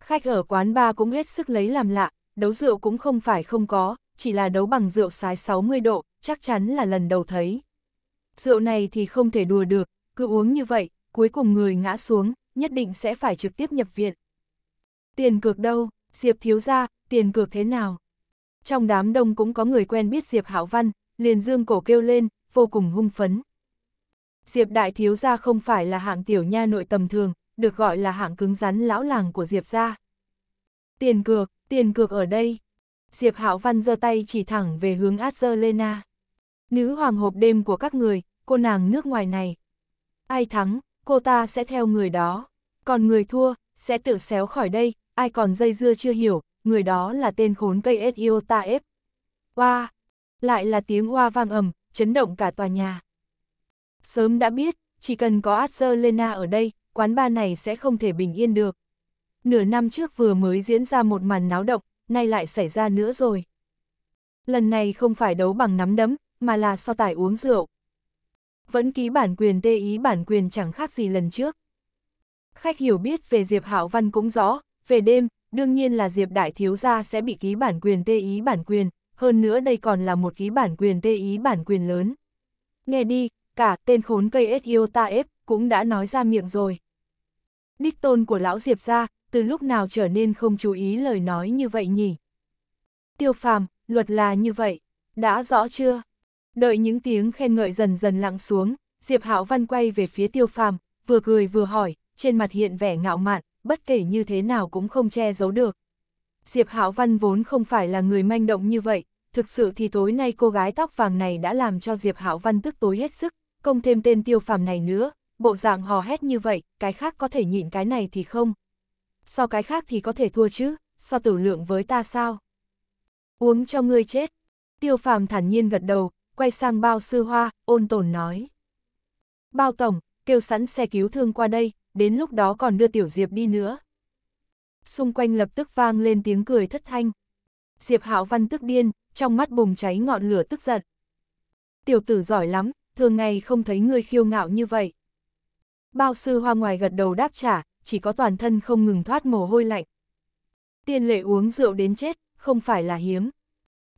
Khách ở quán bar cũng hết sức lấy làm lạ, đấu rượu cũng không phải không có, chỉ là đấu bằng rượu sái 60 độ, chắc chắn là lần đầu thấy. Rượu này thì không thể đùa được, cứ uống như vậy, cuối cùng người ngã xuống, nhất định sẽ phải trực tiếp nhập viện. Tiền cược đâu, Diệp thiếu ra, tiền cược thế nào? Trong đám đông cũng có người quen biết Diệp Hảo Văn, liền dương cổ kêu lên, vô cùng hung phấn. Diệp đại thiếu gia không phải là hạng tiểu nha nội tầm thường, được gọi là hạng cứng rắn lão làng của Diệp gia. Tiền cược, tiền cược ở đây. Diệp Hạo Văn giơ tay chỉ thẳng về hướng Lena. Nữ hoàng hộp đêm của các người, cô nàng nước ngoài này. Ai thắng, cô ta sẽ theo người đó, còn người thua, sẽ tự xéo khỏi đây, ai còn dây dưa chưa hiểu, người đó là tên khốn cây S.I.O. Lại là tiếng hoa vang ầm, chấn động cả tòa nhà. Sớm đã biết, chỉ cần có Lena ở đây, quán bar này sẽ không thể bình yên được. Nửa năm trước vừa mới diễn ra một màn náo động, nay lại xảy ra nữa rồi. Lần này không phải đấu bằng nắm đấm, mà là so tài uống rượu. Vẫn ký bản quyền tê ý bản quyền chẳng khác gì lần trước. Khách hiểu biết về Diệp Hạo Văn cũng rõ, về đêm, đương nhiên là Diệp Đại Thiếu Gia sẽ bị ký bản quyền tê ý bản quyền, hơn nữa đây còn là một ký bản quyền tê ý bản quyền lớn. Nghe đi, cả tên khốn cây ết yêu ta ép cũng đã nói ra miệng rồi. Đích tôn của lão Diệp gia từ lúc nào trở nên không chú ý lời nói như vậy nhỉ? Tiêu phàm, luật là như vậy, đã rõ chưa? Đợi những tiếng khen ngợi dần dần lặng xuống, Diệp Hạo Văn quay về phía tiêu phàm, vừa cười vừa hỏi, trên mặt hiện vẻ ngạo mạn bất kể như thế nào cũng không che giấu được. Diệp Hạo Văn vốn không phải là người manh động như vậy, thực sự thì tối nay cô gái tóc vàng này đã làm cho Diệp Hạo Văn tức tối hết sức, công thêm tên tiêu phàm này nữa, bộ dạng hò hét như vậy, cái khác có thể nhịn cái này thì không. So cái khác thì có thể thua chứ, so tử lượng với ta sao? Uống cho ngươi chết. Tiêu phàm thản nhiên gật đầu, quay sang bao sư hoa, ôn tồn nói. Bao tổng, kêu sẵn xe cứu thương qua đây, đến lúc đó còn đưa Tiểu Diệp đi nữa. Xung quanh lập tức vang lên tiếng cười thất thanh. Diệp Hạo Văn tức điên, trong mắt bùng cháy ngọn lửa tức giận. Tiểu tử giỏi lắm, thường ngày không thấy người khiêu ngạo như vậy. Bao sư hoa ngoài gật đầu đáp trả, chỉ có toàn thân không ngừng thoát mồ hôi lạnh. Tiên lệ uống rượu đến chết, không phải là hiếm.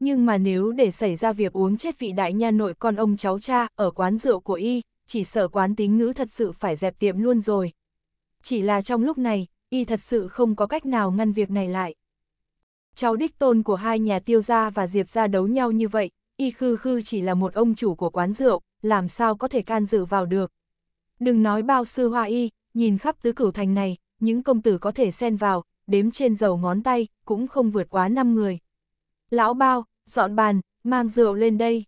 Nhưng mà nếu để xảy ra việc uống chết vị đại nha nội con ông cháu cha ở quán rượu của y, chỉ sợ quán tính ngữ thật sự phải dẹp tiệm luôn rồi chỉ là trong lúc này, y thật sự không có cách nào ngăn việc này lại. Cháu đích tôn của hai nhà tiêu gia và diệp gia đấu nhau như vậy, y khư khư chỉ là một ông chủ của quán rượu, làm sao có thể can dự vào được. Đừng nói bao sư hoa y, nhìn khắp tứ cửu thành này, những công tử có thể xen vào, đếm trên dầu ngón tay, cũng không vượt quá 5 người. Lão bao, dọn bàn, mang rượu lên đây.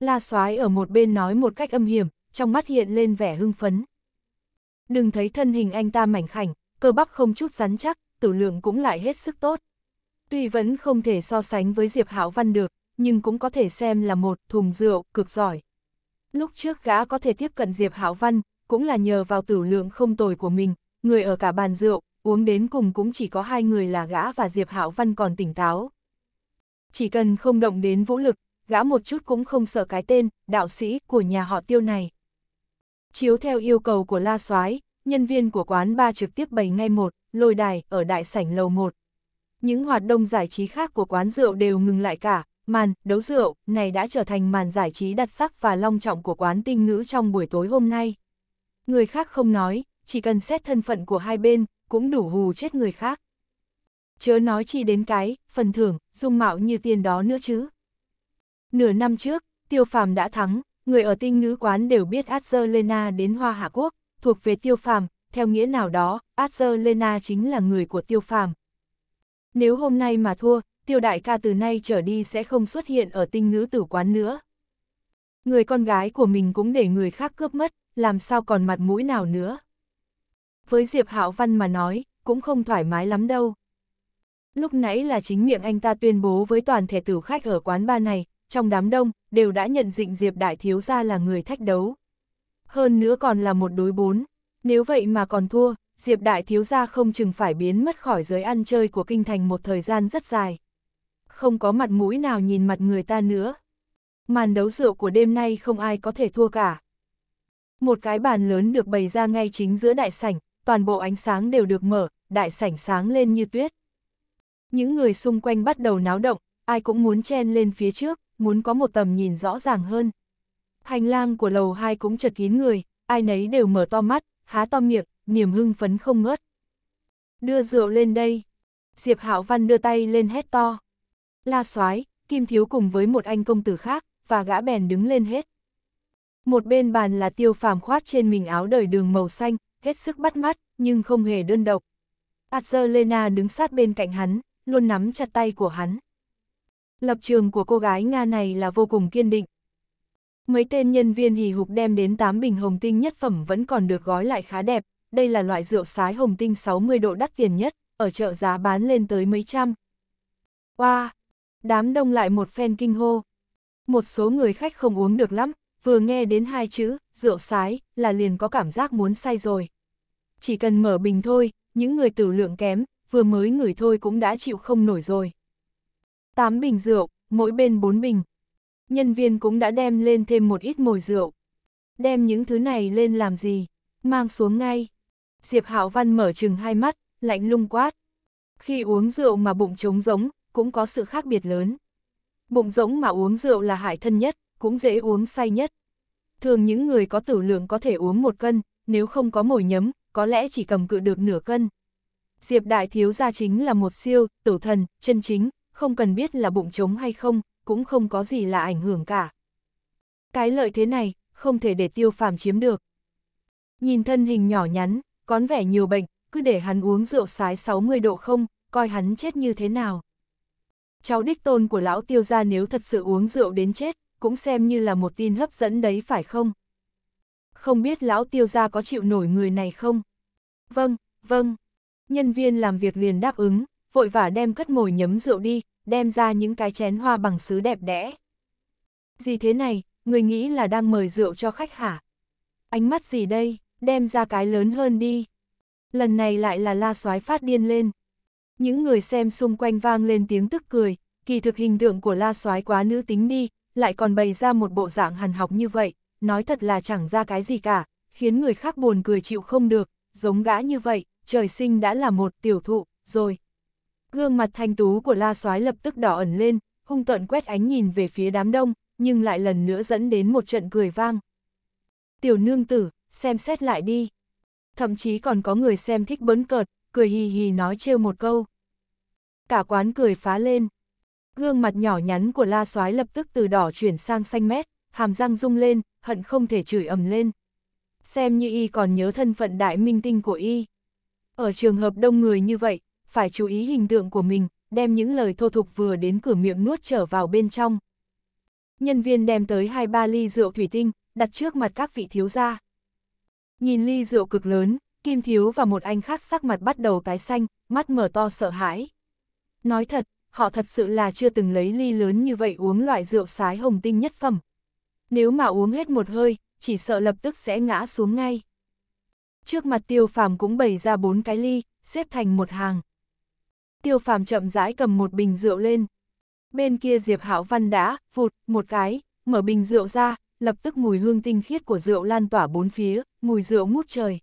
La soái ở một bên nói một cách âm hiểm, trong mắt hiện lên vẻ hưng phấn đừng thấy thân hình anh ta mảnh khảnh, cơ bắp không chút rắn chắc, tử lượng cũng lại hết sức tốt. Tuy vẫn không thể so sánh với Diệp Hạo Văn được, nhưng cũng có thể xem là một thùng rượu cực giỏi. Lúc trước gã có thể tiếp cận Diệp Hạo Văn, cũng là nhờ vào tử lượng không tồi của mình, người ở cả bàn rượu, uống đến cùng cũng chỉ có hai người là gã và Diệp Hạo Văn còn tỉnh táo. Chỉ cần không động đến vũ lực, gã một chút cũng không sợ cái tên, đạo sĩ của nhà họ tiêu này. Chiếu theo yêu cầu của La Soái, nhân viên của quán ba trực tiếp bày ngay một lôi đài ở đại sảnh lầu 1. Những hoạt động giải trí khác của quán rượu đều ngừng lại cả, màn đấu rượu này đã trở thành màn giải trí đặc sắc và long trọng của quán tinh ngữ trong buổi tối hôm nay. Người khác không nói, chỉ cần xét thân phận của hai bên, cũng đủ hù chết người khác. Chớ nói chi đến cái, phần thưởng, dung mạo như tiền đó nữa chứ. Nửa năm trước, Tiêu Phàm đã thắng, người ở tinh ngữ quán đều biết Adzelena đến Hoa Hạ Quốc, thuộc về tiêu phàm, theo nghĩa nào đó, Adzelena chính là người của tiêu phàm. Nếu hôm nay mà thua, tiêu đại ca từ nay trở đi sẽ không xuất hiện ở tinh ngữ tử quán nữa. Người con gái của mình cũng để người khác cướp mất, làm sao còn mặt mũi nào nữa. Với Diệp Hạo Văn mà nói, cũng không thoải mái lắm đâu. Lúc nãy là chính miệng anh ta tuyên bố với toàn thể tử khách ở quán ba này, trong đám đông, đều đã nhận định Diệp Đại Thiếu Gia là người thách đấu. Hơn nữa còn là một đối bốn, nếu vậy mà còn thua, Diệp Đại Thiếu Gia không chừng phải biến mất khỏi giới ăn chơi của kinh thành một thời gian rất dài. Không có mặt mũi nào nhìn mặt người ta nữa. Màn đấu rượu của đêm nay không ai có thể thua cả. Một cái bàn lớn được bày ra ngay chính giữa đại sảnh, toàn bộ ánh sáng đều được mở, đại sảnh sáng lên như tuyết. Những người xung quanh bắt đầu náo động, ai cũng muốn chen lên phía trước muốn có một tầm nhìn rõ ràng hơn. Hành lang của lầu 2 cũng chật kín người, ai nấy đều mở to mắt, há to miệng, niềm hưng phấn không ngớt. Đưa rượu lên đây. Diệp Hạo Văn đưa tay lên hét to. La Soái, Kim Thiếu cùng với một anh công tử khác, và gã bèn đứng lên hết. Một bên bàn là tiêu phàm khoát trên mình áo đời đường màu xanh, hết sức bắt mắt, nhưng không hề đơn độc. Adzer Lena đứng sát bên cạnh hắn, luôn nắm chặt tay của hắn lập trường của cô gái Nga này là vô cùng kiên định. Mấy tên nhân viên hì hục đem đến 8 bình hồng tinh nhất phẩm vẫn còn được gói lại khá đẹp, đây là loại rượu sái hồng tinh 60 độ đắt tiền nhất, ở chợ giá bán lên tới mấy trăm. Wow! Đám đông lại một phen kinh hô. Một số người khách không uống được lắm, vừa nghe đến hai chữ, rượu sái, là liền có cảm giác muốn say rồi. Chỉ cần mở bình thôi, những người tử lượng kém, vừa mới ngửi thôi cũng đã chịu không nổi rồi. 8 bình rượu, mỗi bên 4 bình. Nhân viên cũng đã đem lên thêm một ít mồi rượu. Đem những thứ này lên làm gì? Mang xuống ngay. Diệp Hạo Văn mở chừng hai mắt, lạnh lung quát. Khi uống rượu mà bụng trống rỗng, cũng có sự khác biệt lớn. Bụng rỗng mà uống rượu là hại thân nhất, cũng dễ uống say nhất. Thường những người có tử lượng có thể uống một cân, nếu không có mồi nhấm, có lẽ chỉ cầm cự được nửa cân. Diệp Đại Thiếu Gia chính là một siêu, tử thần, chân chính, không cần biết là bụng trống hay không, cũng không có gì là ảnh hưởng cả. Cái lợi thế này, không thể để tiêu phàm chiếm được. Nhìn thân hình nhỏ nhắn, con vẻ nhiều bệnh, cứ để hắn uống rượu sái 60 độ không, coi hắn chết như thế nào. Cháu đích tôn của lão tiêu gia nếu thật sự uống rượu đến chết, cũng xem như là một tin hấp dẫn đấy phải không? Không biết lão tiêu gia có chịu nổi người này không? Vâng, vâng. Nhân viên làm việc liền đáp ứng, vội vả đem cất mồi nhấm rượu đi, đem ra những cái chén hoa bằng sứ đẹp đẽ. Gì thế này, người nghĩ là đang mời rượu cho khách hả? Ánh mắt gì đây, đem ra cái lớn hơn đi. Lần này lại là la soái phát điên lên. Những người xem xung quanh vang lên tiếng tức cười, kỳ thực hình tượng của la soái quá nữ tính đi, lại còn bày ra một bộ dạng hằn học như vậy, nói thật là chẳng ra cái gì cả, khiến người khác buồn cười chịu không được, giống gã như vậy, trời sinh đã là một tiểu thụ, rồi, Gương mặt thanh tú của la soái lập tức đỏ ẩn lên, hung tợn quét ánh nhìn về phía đám đông, nhưng lại lần nữa dẫn đến một trận cười vang. Tiểu nương tử, xem xét lại đi. Thậm chí còn có người xem thích bấn cợt, cười hì hì nói trêu một câu. Cả quán cười phá lên. Gương mặt nhỏ nhắn của la soái lập tức từ đỏ chuyển sang xanh mét, hàm răng rung lên, hận không thể chửi ầm lên. Xem như y còn nhớ thân phận đại minh tinh của y. Ở trường hợp đông người như vậy, phải chú ý hình tượng của mình, đem những lời thô tục vừa đến cửa miệng nuốt trở vào bên trong. Nhân viên đem tới hai ba ly rượu thủy tinh, đặt trước mặt các vị thiếu gia. Nhìn ly rượu cực lớn, Kim Thiếu và một anh khác sắc mặt bắt đầu tái xanh, mắt mở to sợ hãi. Nói thật, họ thật sự là chưa từng lấy ly lớn như vậy uống loại rượu sái hồng tinh nhất phẩm. Nếu mà uống hết một hơi, chỉ sợ lập tức sẽ ngã xuống ngay. Trước mặt tiêu phàm cũng bày ra bốn cái ly, xếp thành một hàng. Tiêu phàm chậm rãi cầm một bình rượu lên. Bên kia Diệp Hạo Văn đã, vụt, một cái, mở bình rượu ra, lập tức mùi hương tinh khiết của rượu lan tỏa bốn phía, mùi rượu ngút trời.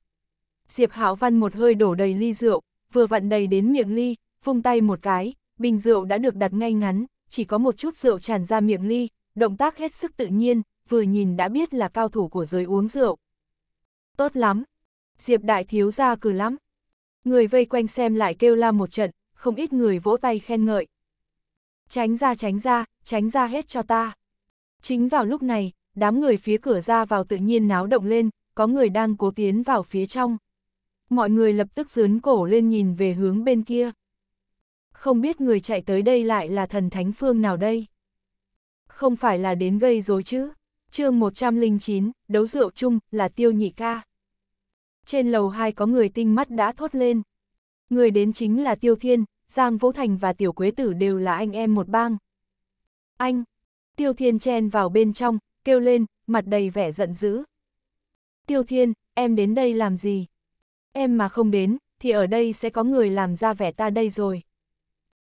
Diệp Hạo Văn một hơi đổ đầy ly rượu, vừa vặn đầy đến miệng ly, vung tay một cái, bình rượu đã được đặt ngay ngắn, chỉ có một chút rượu tràn ra miệng ly, động tác hết sức tự nhiên, vừa nhìn đã biết là cao thủ của giới uống rượu. Tốt lắm, Diệp Đại Thiếu ra cử lắm. Người vây quanh xem lại kêu la một trận, không ít người vỗ tay khen ngợi. Tránh ra tránh ra, tránh ra hết cho ta. Chính vào lúc này, đám người phía cửa ra vào tự nhiên náo động lên, có người đang cố tiến vào phía trong. Mọi người lập tức dướn cổ lên nhìn về hướng bên kia. Không biết người chạy tới đây lại là thần thánh phương nào đây? Không phải là đến gây rối chứ? chương 109, đấu rượu chung là tiêu nhị ca. Trên lầu hai có người tinh mắt đã thốt lên, Người đến chính là Tiêu Thiên, Giang Vũ Thành và Tiểu Quế Tử đều là anh em một bang. Anh! Tiêu Thiên chen vào bên trong, kêu lên, mặt đầy vẻ giận dữ. Tiêu Thiên, em đến đây làm gì? Em mà không đến, thì ở đây sẽ có người làm ra vẻ ta đây rồi.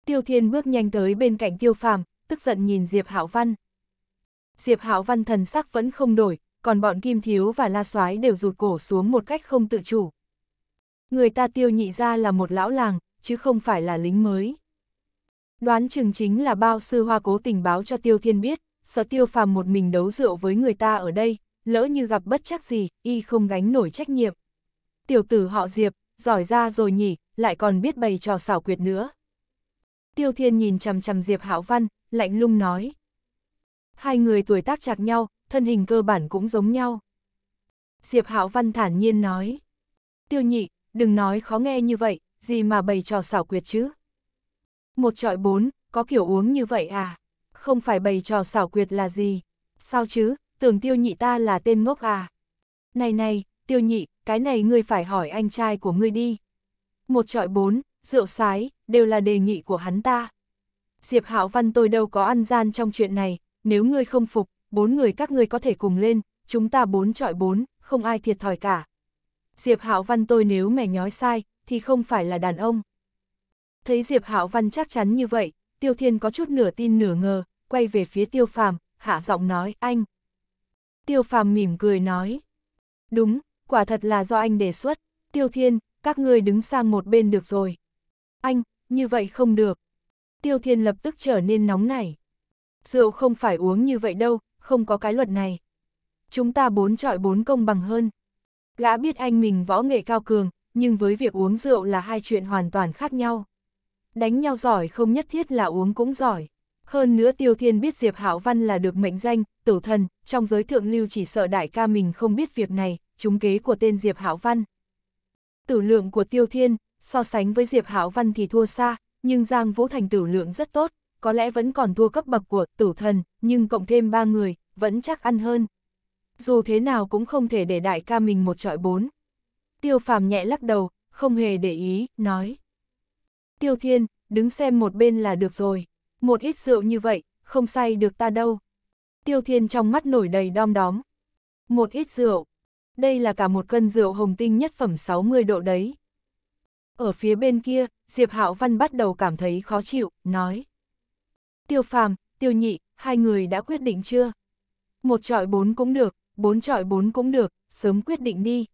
Tiêu Thiên bước nhanh tới bên cạnh Tiêu Phàm, tức giận nhìn Diệp Hạo Văn. Diệp Hạo Văn thần sắc vẫn không đổi, còn bọn Kim Thiếu và La Soái đều rụt cổ xuống một cách không tự chủ người ta tiêu nhị ra là một lão làng, chứ không phải là lính mới. Đoán chừng chính là bao sư hoa cố tình báo cho tiêu thiên biết, sợ tiêu phàm một mình đấu rượu với người ta ở đây, lỡ như gặp bất chắc gì, y không gánh nổi trách nhiệm. Tiểu tử họ Diệp, giỏi ra rồi nhỉ, lại còn biết bày trò xảo quyệt nữa. Tiêu thiên nhìn chằm chằm Diệp Hạo Văn, lạnh lung nói. Hai người tuổi tác chạc nhau, thân hình cơ bản cũng giống nhau. Diệp Hạo Văn thản nhiên nói. Tiêu nhị, đừng nói khó nghe như vậy, gì mà bày trò xảo quyệt chứ. Một trọi bốn, có kiểu uống như vậy à? Không phải bày trò xảo quyệt là gì? Sao chứ, tưởng tiêu nhị ta là tên ngốc à? Này này, tiêu nhị, cái này ngươi phải hỏi anh trai của ngươi đi. Một trọi bốn, rượu sái, đều là đề nghị của hắn ta. Diệp Hạo Văn tôi đâu có ăn gian trong chuyện này, nếu ngươi không phục, bốn người các ngươi có thể cùng lên, chúng ta bốn trọi bốn, không ai thiệt thòi cả. Diệp Hạo Văn tôi nếu mẻ nhói sai, thì không phải là đàn ông. Thấy Diệp Hạo Văn chắc chắn như vậy, Tiêu Thiên có chút nửa tin nửa ngờ, quay về phía Tiêu Phàm, hạ giọng nói, anh. Tiêu Phàm mỉm cười nói, đúng, quả thật là do anh đề xuất, Tiêu Thiên, các ngươi đứng sang một bên được rồi. Anh, như vậy không được. Tiêu Thiên lập tức trở nên nóng nảy. Rượu không phải uống như vậy đâu, không có cái luật này. Chúng ta bốn trọi bốn công bằng hơn. Gã biết anh mình võ nghệ cao cường, nhưng với việc uống rượu là hai chuyện hoàn toàn khác nhau. Đánh nhau giỏi không nhất thiết là uống cũng giỏi. Hơn nữa Tiêu Thiên biết Diệp Hạo Văn là được mệnh danh, tử thần, trong giới thượng lưu chỉ sợ đại ca mình không biết việc này, trúng kế của tên Diệp Hạo Văn. Tử lượng của Tiêu Thiên, so sánh với Diệp Hạo Văn thì thua xa, nhưng Giang Vũ Thành tử lượng rất tốt, có lẽ vẫn còn thua cấp bậc của tử thần, nhưng cộng thêm ba người, vẫn chắc ăn hơn dù thế nào cũng không thể để đại ca mình một trọi bốn. Tiêu phàm nhẹ lắc đầu, không hề để ý, nói. Tiêu thiên, đứng xem một bên là được rồi, một ít rượu như vậy, không say được ta đâu. Tiêu thiên trong mắt nổi đầy đom đóm. Một ít rượu, đây là cả một cân rượu hồng tinh nhất phẩm 60 độ đấy. Ở phía bên kia, Diệp Hạo Văn bắt đầu cảm thấy khó chịu, nói. Tiêu phàm, tiêu nhị, hai người đã quyết định chưa? Một trọi bốn cũng được, bốn trọi bốn cũng được, sớm quyết định đi.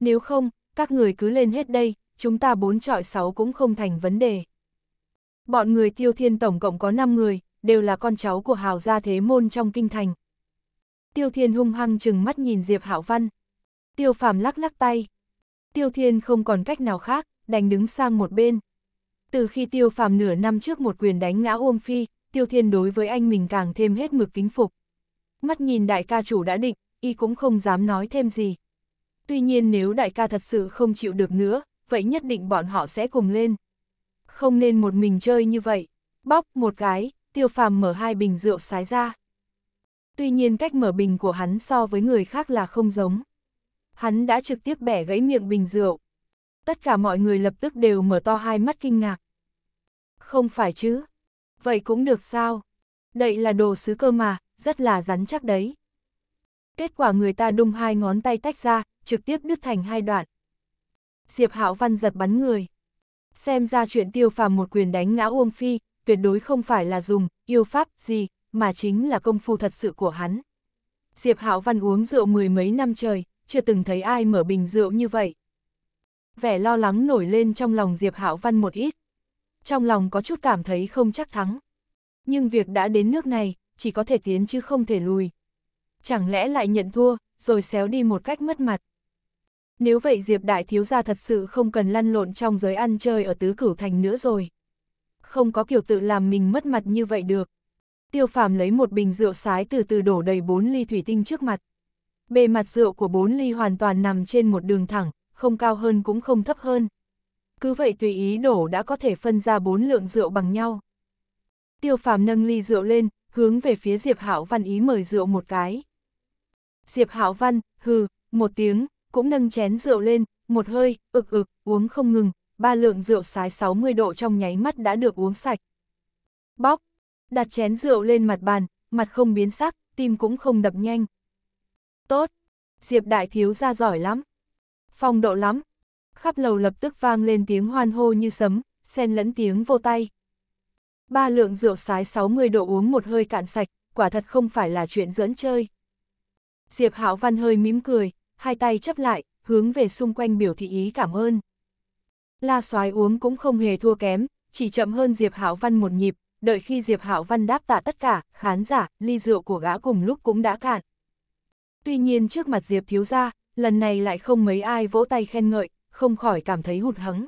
Nếu không, các người cứ lên hết đây, chúng ta bốn trọi sáu cũng không thành vấn đề. Bọn người tiêu thiên tổng cộng có 5 người, đều là con cháu của hào gia thế môn trong kinh thành. Tiêu thiên hung hăng chừng mắt nhìn Diệp hảo Văn. Tiêu phàm lắc lắc tay. Tiêu thiên không còn cách nào khác, đành đứng sang một bên. Từ khi tiêu phàm nửa năm trước một quyền đánh ngã Uông Phi, tiêu thiên đối với anh mình càng thêm hết mực kính phục. Mắt nhìn đại ca chủ đã định, y cũng không dám nói thêm gì. Tuy nhiên nếu đại ca thật sự không chịu được nữa, vậy nhất định bọn họ sẽ cùng lên. Không nên một mình chơi như vậy. Bóc một cái, tiêu phàm mở hai bình rượu sái ra. Tuy nhiên cách mở bình của hắn so với người khác là không giống. Hắn đã trực tiếp bẻ gãy miệng bình rượu. Tất cả mọi người lập tức đều mở to hai mắt kinh ngạc. Không phải chứ. Vậy cũng được sao? Đây là đồ sứ cơ mà, rất là rắn chắc đấy. Kết quả người ta đung hai ngón tay tách ra, trực tiếp đứt thành hai đoạn. Diệp Hạo Văn giật bắn người. Xem ra chuyện tiêu phàm một quyền đánh ngã Uông Phi, tuyệt đối không phải là dùng, yêu pháp gì, mà chính là công phu thật sự của hắn. Diệp Hạo Văn uống rượu mười mấy năm trời, chưa từng thấy ai mở bình rượu như vậy. Vẻ lo lắng nổi lên trong lòng Diệp Hạo Văn một ít. Trong lòng có chút cảm thấy không chắc thắng. Nhưng việc đã đến nước này, chỉ có thể tiến chứ không thể lùi chẳng lẽ lại nhận thua, rồi xéo đi một cách mất mặt. Nếu vậy Diệp Đại Thiếu Gia thật sự không cần lăn lộn trong giới ăn chơi ở Tứ Cửu Thành nữa rồi. Không có kiểu tự làm mình mất mặt như vậy được. Tiêu phàm lấy một bình rượu sái từ từ đổ đầy bốn ly thủy tinh trước mặt. Bề mặt rượu của bốn ly hoàn toàn nằm trên một đường thẳng, không cao hơn cũng không thấp hơn. Cứ vậy tùy ý đổ đã có thể phân ra bốn lượng rượu bằng nhau. Tiêu phàm nâng ly rượu lên, hướng về phía Diệp Hảo Văn ý mời rượu một cái. Diệp Hạo Văn, hừ, một tiếng, cũng nâng chén rượu lên, một hơi, ực ực, uống không ngừng, ba lượng rượu sái 60 độ trong nháy mắt đã được uống sạch. Bóc, đặt chén rượu lên mặt bàn, mặt không biến sắc, tim cũng không đập nhanh. Tốt, Diệp Đại Thiếu ra giỏi lắm. Phong độ lắm. Khắp lầu lập tức vang lên tiếng hoan hô như sấm, xen lẫn tiếng vô tay. Ba lượng rượu sái 60 độ uống một hơi cạn sạch, quả thật không phải là chuyện dẫn chơi. Diệp Hạo Văn hơi mỉm cười, hai tay chấp lại, hướng về xung quanh biểu thị ý cảm ơn. La Soái uống cũng không hề thua kém, chỉ chậm hơn Diệp Hạo Văn một nhịp, đợi khi Diệp Hạo Văn đáp tạ tất cả, khán giả, ly rượu của gã cùng lúc cũng đã cạn. Tuy nhiên trước mặt Diệp thiếu gia, lần này lại không mấy ai vỗ tay khen ngợi, không khỏi cảm thấy hụt hẫng.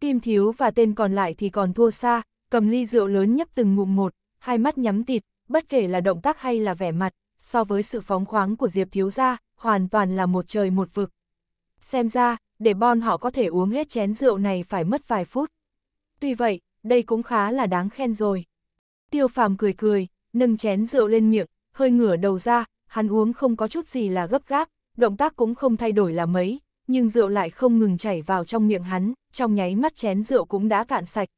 Kim thiếu và tên còn lại thì còn thua xa, cầm ly rượu lớn nhấp từng ngụm một, hai mắt nhắm tịt, bất kể là động tác hay là vẻ mặt, so với sự phóng khoáng của Diệp Thiếu Gia, hoàn toàn là một trời một vực. Xem ra, để bon họ có thể uống hết chén rượu này phải mất vài phút. Tuy vậy, đây cũng khá là đáng khen rồi. Tiêu phàm cười cười, nâng chén rượu lên miệng, hơi ngửa đầu ra, hắn uống không có chút gì là gấp gáp, động tác cũng không thay đổi là mấy, nhưng rượu lại không ngừng chảy vào trong miệng hắn, trong nháy mắt chén rượu cũng đã cạn sạch.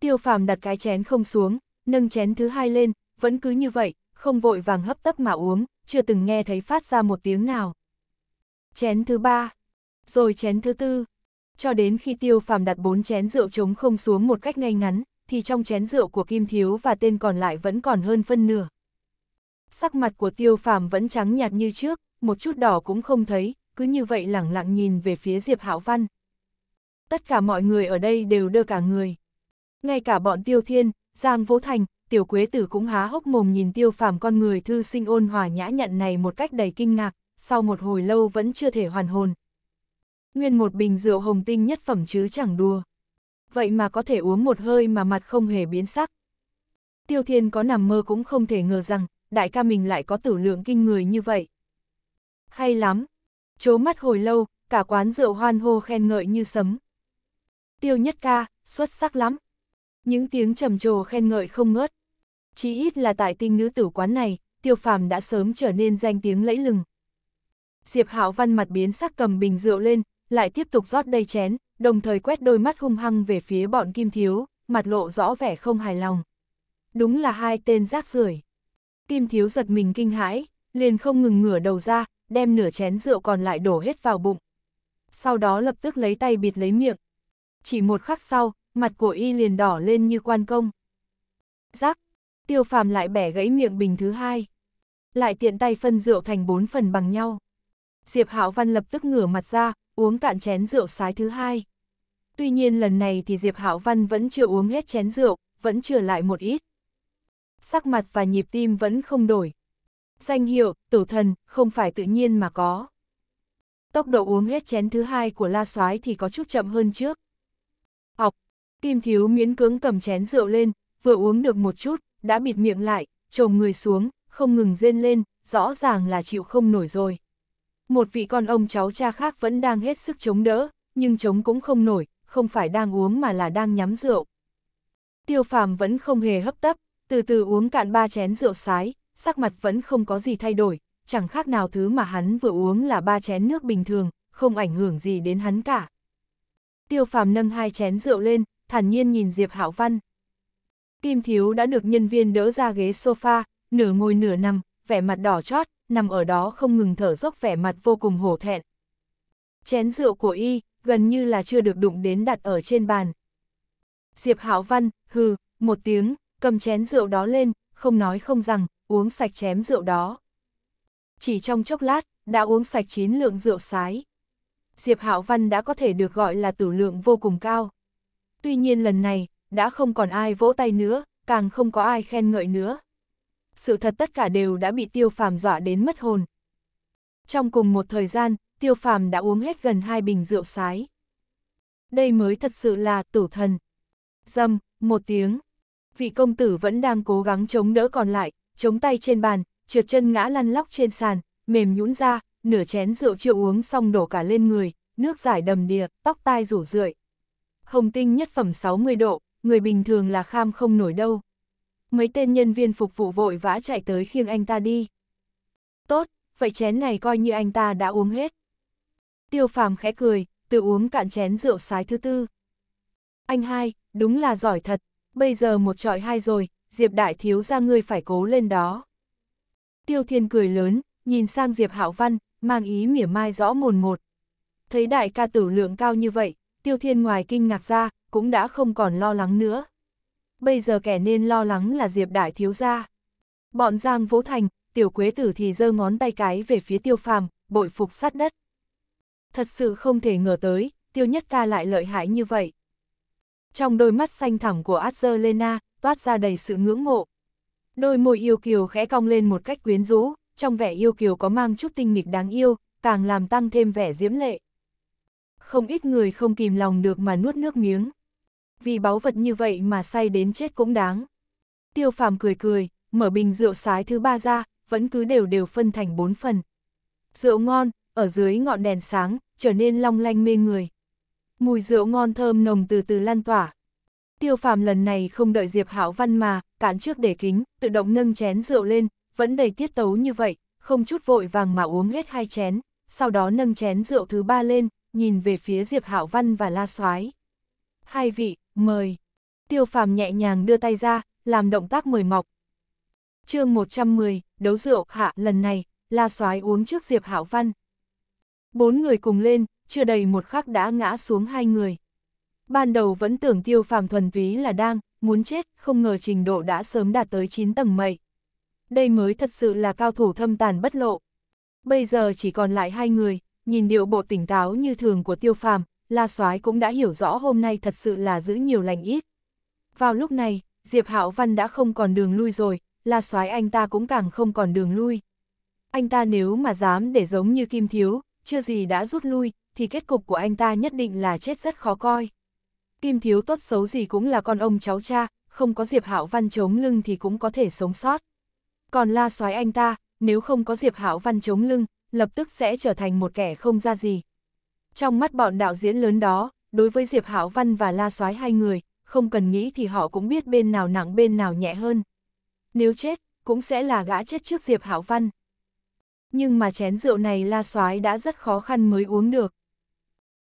Tiêu phàm đặt cái chén không xuống, nâng chén thứ hai lên, vẫn cứ như vậy, không vội vàng hấp tấp mà uống, chưa từng nghe thấy phát ra một tiếng nào. Chén thứ ba, rồi chén thứ tư, cho đến khi tiêu phàm đặt bốn chén rượu trống không xuống một cách ngay ngắn, thì trong chén rượu của Kim Thiếu và tên còn lại vẫn còn hơn phân nửa. Sắc mặt của tiêu phàm vẫn trắng nhạt như trước, một chút đỏ cũng không thấy, cứ như vậy lẳng lặng nhìn về phía Diệp hảo Văn. Tất cả mọi người ở đây đều đưa cả người. Ngay cả bọn Tiêu Thiên, Giang Vũ Thành, tiểu quế tử cũng há hốc mồm nhìn tiêu phàm con người thư sinh ôn hòa nhã nhặn này một cách đầy kinh ngạc, sau một hồi lâu vẫn chưa thể hoàn hồn. Nguyên một bình rượu hồng tinh nhất phẩm chứ chẳng đùa. Vậy mà có thể uống một hơi mà mặt không hề biến sắc. Tiêu thiên có nằm mơ cũng không thể ngờ rằng, đại ca mình lại có tử lượng kinh người như vậy. Hay lắm, chố mắt hồi lâu, cả quán rượu hoan hô khen ngợi như sấm. Tiêu nhất ca, xuất sắc lắm những tiếng trầm trồ khen ngợi không ngớt. Chỉ ít là tại tinh nữ tử quán này, tiêu phàm đã sớm trở nên danh tiếng lẫy lừng. Diệp Hạo Văn mặt biến sắc cầm bình rượu lên, lại tiếp tục rót đầy chén, đồng thời quét đôi mắt hung hăng về phía bọn Kim Thiếu, mặt lộ rõ vẻ không hài lòng. Đúng là hai tên rác rưởi. Kim Thiếu giật mình kinh hãi, liền không ngừng ngửa đầu ra, đem nửa chén rượu còn lại đổ hết vào bụng. Sau đó lập tức lấy tay bịt lấy miệng. Chỉ một khắc sau, mặt của y liền đỏ lên như quan công. Giác tiêu phàm lại bẻ gãy miệng bình thứ hai. Lại tiện tay phân rượu thành bốn phần bằng nhau. Diệp Hạo Văn lập tức ngửa mặt ra, uống cạn chén rượu sái thứ hai. Tuy nhiên lần này thì Diệp Hạo Văn vẫn chưa uống hết chén rượu, vẫn trở lại một ít. Sắc mặt và nhịp tim vẫn không đổi. Danh hiệu, tử thần, không phải tự nhiên mà có. Tốc độ uống hết chén thứ hai của La Soái thì có chút chậm hơn trước. Kim thiếu miễn cưỡng cầm chén rượu lên, vừa uống được một chút, đã bịt miệng lại, chồng người xuống, không ngừng rên lên, rõ ràng là chịu không nổi rồi. Một vị con ông cháu cha khác vẫn đang hết sức chống đỡ, nhưng chống cũng không nổi, không phải đang uống mà là đang nhắm rượu. Tiêu phàm vẫn không hề hấp tấp, từ từ uống cạn ba chén rượu sái, sắc mặt vẫn không có gì thay đổi, chẳng khác nào thứ mà hắn vừa uống là ba chén nước bình thường, không ảnh hưởng gì đến hắn cả. Tiêu phàm nâng hai chén rượu lên, thản nhiên nhìn Diệp Hạo Văn. Kim Thiếu đã được nhân viên đỡ ra ghế sofa, nửa ngồi nửa nằm, vẻ mặt đỏ chót, nằm ở đó không ngừng thở dốc vẻ mặt vô cùng hổ thẹn. Chén rượu của y, gần như là chưa được đụng đến đặt ở trên bàn. Diệp Hạo Văn, hừ, một tiếng, cầm chén rượu đó lên, không nói không rằng, uống sạch chém rượu đó. Chỉ trong chốc lát, đã uống sạch chín lượng rượu sái. Diệp Hạo Văn đã có thể được gọi là tử lượng vô cùng cao. Tuy nhiên lần này, đã không còn ai vỗ tay nữa, càng không có ai khen ngợi nữa. Sự thật tất cả đều đã bị tiêu phàm dọa đến mất hồn. Trong cùng một thời gian, tiêu phàm đã uống hết gần hai bình rượu sái. Đây mới thật sự là tử thần. Dâm, một tiếng. Vị công tử vẫn đang cố gắng chống đỡ còn lại, chống tay trên bàn, trượt chân ngã lăn lóc trên sàn, mềm nhũn ra, nửa chén rượu chưa uống xong đổ cả lên người, nước giải đầm đìa, tóc tai rủ rượi hồng tinh nhất phẩm 60 độ, người bình thường là kham không nổi đâu. Mấy tên nhân viên phục vụ vội vã chạy tới khiêng anh ta đi. Tốt, vậy chén này coi như anh ta đã uống hết. Tiêu phàm khẽ cười, tự uống cạn chén rượu sái thứ tư. Anh hai, đúng là giỏi thật, bây giờ một trọi hai rồi, Diệp Đại Thiếu ra ngươi phải cố lên đó. Tiêu Thiên cười lớn, nhìn sang Diệp Hạo Văn, mang ý mỉa mai rõ mồn một. Thấy đại ca tử lượng cao như vậy, Tiêu Thiên ngoài kinh ngạc ra, cũng đã không còn lo lắng nữa. Bây giờ kẻ nên lo lắng là Diệp Đại Thiếu Gia. Bọn Giang Vỗ Thành, Tiểu Quế Tử thì giơ ngón tay cái về phía Tiêu Phàm, bội phục sát đất. Thật sự không thể ngờ tới, Tiêu Nhất Ca lại lợi hại như vậy. Trong đôi mắt xanh thẳm của Angelina, toát ra đầy sự ngưỡng mộ. Đôi môi yêu kiều khẽ cong lên một cách quyến rũ, trong vẻ yêu kiều có mang chút tinh nghịch đáng yêu, càng làm tăng thêm vẻ diễm lệ không ít người không kìm lòng được mà nuốt nước miếng. Vì báu vật như vậy mà say đến chết cũng đáng. Tiêu phàm cười cười, mở bình rượu sái thứ ba ra, vẫn cứ đều đều phân thành bốn phần. Rượu ngon, ở dưới ngọn đèn sáng, trở nên long lanh mê người. Mùi rượu ngon thơm nồng từ từ lan tỏa. Tiêu phàm lần này không đợi Diệp Hảo Văn mà, cản trước để kính, tự động nâng chén rượu lên, vẫn đầy tiết tấu như vậy, không chút vội vàng mà uống hết hai chén, sau đó nâng chén rượu thứ ba lên, nhìn về phía Diệp Hạo Văn và La Soái. Hai vị, mời. Tiêu Phàm nhẹ nhàng đưa tay ra, làm động tác mời mọc. Chương 110, đấu rượu hạ lần này, La Soái uống trước Diệp Hạo Văn. Bốn người cùng lên, chưa đầy một khắc đã ngã xuống hai người. Ban đầu vẫn tưởng Tiêu Phàm thuần túy là đang muốn chết, không ngờ trình độ đã sớm đạt tới 9 tầng mây. Đây mới thật sự là cao thủ thâm tàn bất lộ. Bây giờ chỉ còn lại hai người, nhìn điệu bộ tỉnh táo như thường của tiêu phàm, La Soái cũng đã hiểu rõ hôm nay thật sự là giữ nhiều lành ít. Vào lúc này, Diệp Hạo Văn đã không còn đường lui rồi, La Soái anh ta cũng càng không còn đường lui. Anh ta nếu mà dám để giống như Kim Thiếu, chưa gì đã rút lui, thì kết cục của anh ta nhất định là chết rất khó coi. Kim Thiếu tốt xấu gì cũng là con ông cháu cha, không có Diệp Hạo Văn chống lưng thì cũng có thể sống sót. Còn La Soái anh ta, nếu không có Diệp Hạo Văn chống lưng, lập tức sẽ trở thành một kẻ không ra gì. Trong mắt bọn đạo diễn lớn đó, đối với Diệp Hảo Văn và La Soái hai người, không cần nghĩ thì họ cũng biết bên nào nặng bên nào nhẹ hơn. Nếu chết, cũng sẽ là gã chết trước Diệp Hảo Văn. Nhưng mà chén rượu này La Soái đã rất khó khăn mới uống được.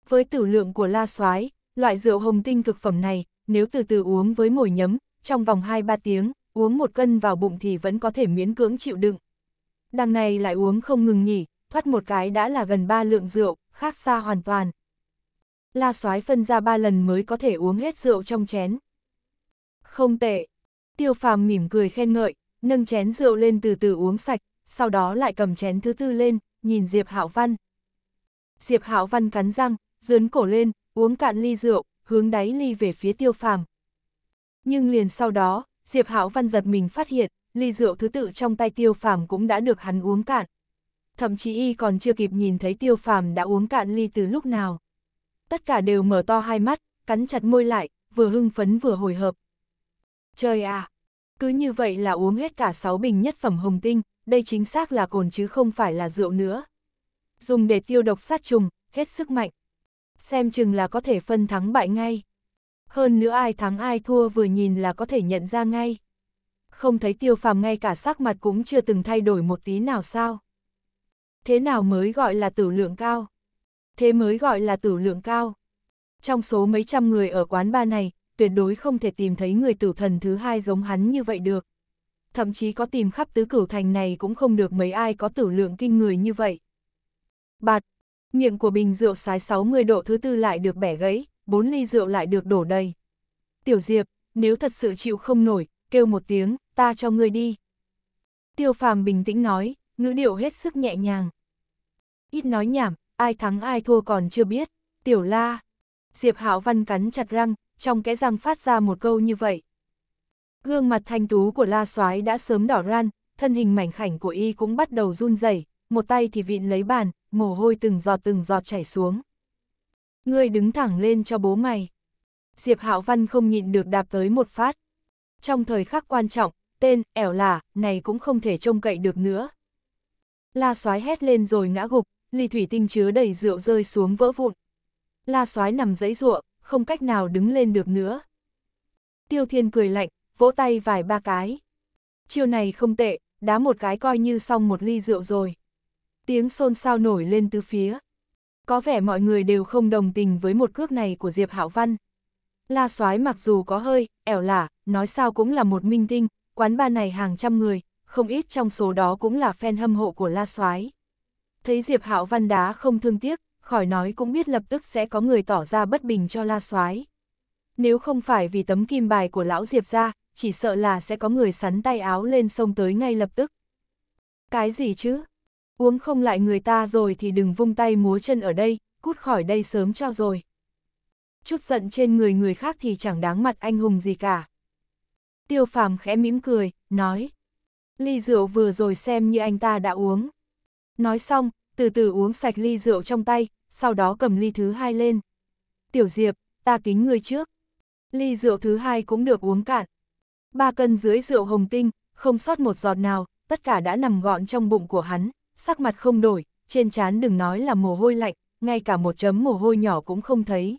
Với tử lượng của La Soái, loại rượu hồng tinh cực phẩm này, nếu từ từ uống với mồi nhấm, trong vòng 2-3 tiếng, uống một cân vào bụng thì vẫn có thể miễn cưỡng chịu đựng. Đằng này lại uống không ngừng nghỉ, thoát một cái đã là gần ba lượng rượu, khác xa hoàn toàn. La soái phân ra ba lần mới có thể uống hết rượu trong chén. Không tệ. Tiêu phàm mỉm cười khen ngợi, nâng chén rượu lên từ từ uống sạch, sau đó lại cầm chén thứ tư lên, nhìn Diệp Hạo Văn. Diệp Hạo Văn cắn răng, dướn cổ lên, uống cạn ly rượu, hướng đáy ly về phía tiêu phàm. Nhưng liền sau đó, Diệp Hạo Văn giật mình phát hiện, ly rượu thứ tự trong tay tiêu phàm cũng đã được hắn uống cạn thậm chí y còn chưa kịp nhìn thấy tiêu phàm đã uống cạn ly từ lúc nào. Tất cả đều mở to hai mắt, cắn chặt môi lại, vừa hưng phấn vừa hồi hộp. Trời à! Cứ như vậy là uống hết cả sáu bình nhất phẩm hồng tinh, đây chính xác là cồn chứ không phải là rượu nữa. Dùng để tiêu độc sát trùng, hết sức mạnh. Xem chừng là có thể phân thắng bại ngay. Hơn nữa ai thắng ai thua vừa nhìn là có thể nhận ra ngay. Không thấy tiêu phàm ngay cả sắc mặt cũng chưa từng thay đổi một tí nào sao. Thế nào mới gọi là tử lượng cao? Thế mới gọi là tử lượng cao. Trong số mấy trăm người ở quán ba này, tuyệt đối không thể tìm thấy người tử thần thứ hai giống hắn như vậy được. Thậm chí có tìm khắp tứ cửu thành này cũng không được mấy ai có tử lượng kinh người như vậy. Bạt, miệng của bình rượu sái 60 độ thứ tư lại được bẻ gãy, bốn ly rượu lại được đổ đầy. Tiểu Diệp, nếu thật sự chịu không nổi, kêu một tiếng, ta cho ngươi đi. Tiêu phàm bình tĩnh nói, ngữ điệu hết sức nhẹ nhàng. Ít nói nhảm, ai thắng ai thua còn chưa biết, tiểu la. Diệp Hạo Văn cắn chặt răng, trong kẽ răng phát ra một câu như vậy. Gương mặt thanh tú của la soái đã sớm đỏ ran, thân hình mảnh khảnh của y cũng bắt đầu run rẩy, một tay thì vịn lấy bàn, mồ hôi từng giọt từng giọt chảy xuống. Ngươi đứng thẳng lên cho bố mày. Diệp Hạo Văn không nhịn được đạp tới một phát. Trong thời khắc quan trọng, tên ẻo lả này cũng không thể trông cậy được nữa, La soái hét lên rồi ngã gục, ly thủy tinh chứa đầy rượu rơi xuống vỡ vụn. La soái nằm dãy ruộng, không cách nào đứng lên được nữa. Tiêu Thiên cười lạnh, vỗ tay vài ba cái. Chiêu này không tệ, đá một cái coi như xong một ly rượu rồi. Tiếng xôn xao nổi lên từ phía. Có vẻ mọi người đều không đồng tình với một cước này của Diệp Hạo Văn. La Soái mặc dù có hơi, ẻo lả, nói sao cũng là một minh tinh, quán ba này hàng trăm người, không ít trong số đó cũng là fan hâm hộ của La Soái. Thấy Diệp Hạo Văn đá không thương tiếc, khỏi nói cũng biết lập tức sẽ có người tỏ ra bất bình cho La Soái. Nếu không phải vì tấm kim bài của lão Diệp gia, chỉ sợ là sẽ có người sắn tay áo lên sông tới ngay lập tức. Cái gì chứ? Uống không lại người ta rồi thì đừng vung tay múa chân ở đây, cút khỏi đây sớm cho rồi. Chút giận trên người người khác thì chẳng đáng mặt anh hùng gì cả. Tiêu phàm khẽ mỉm cười, nói ly rượu vừa rồi xem như anh ta đã uống. Nói xong, từ từ uống sạch ly rượu trong tay, sau đó cầm ly thứ hai lên. Tiểu Diệp, ta kính ngươi trước. Ly rượu thứ hai cũng được uống cạn. Ba cân dưới rượu hồng tinh, không sót một giọt nào, tất cả đã nằm gọn trong bụng của hắn, sắc mặt không đổi, trên trán đừng nói là mồ hôi lạnh, ngay cả một chấm mồ hôi nhỏ cũng không thấy.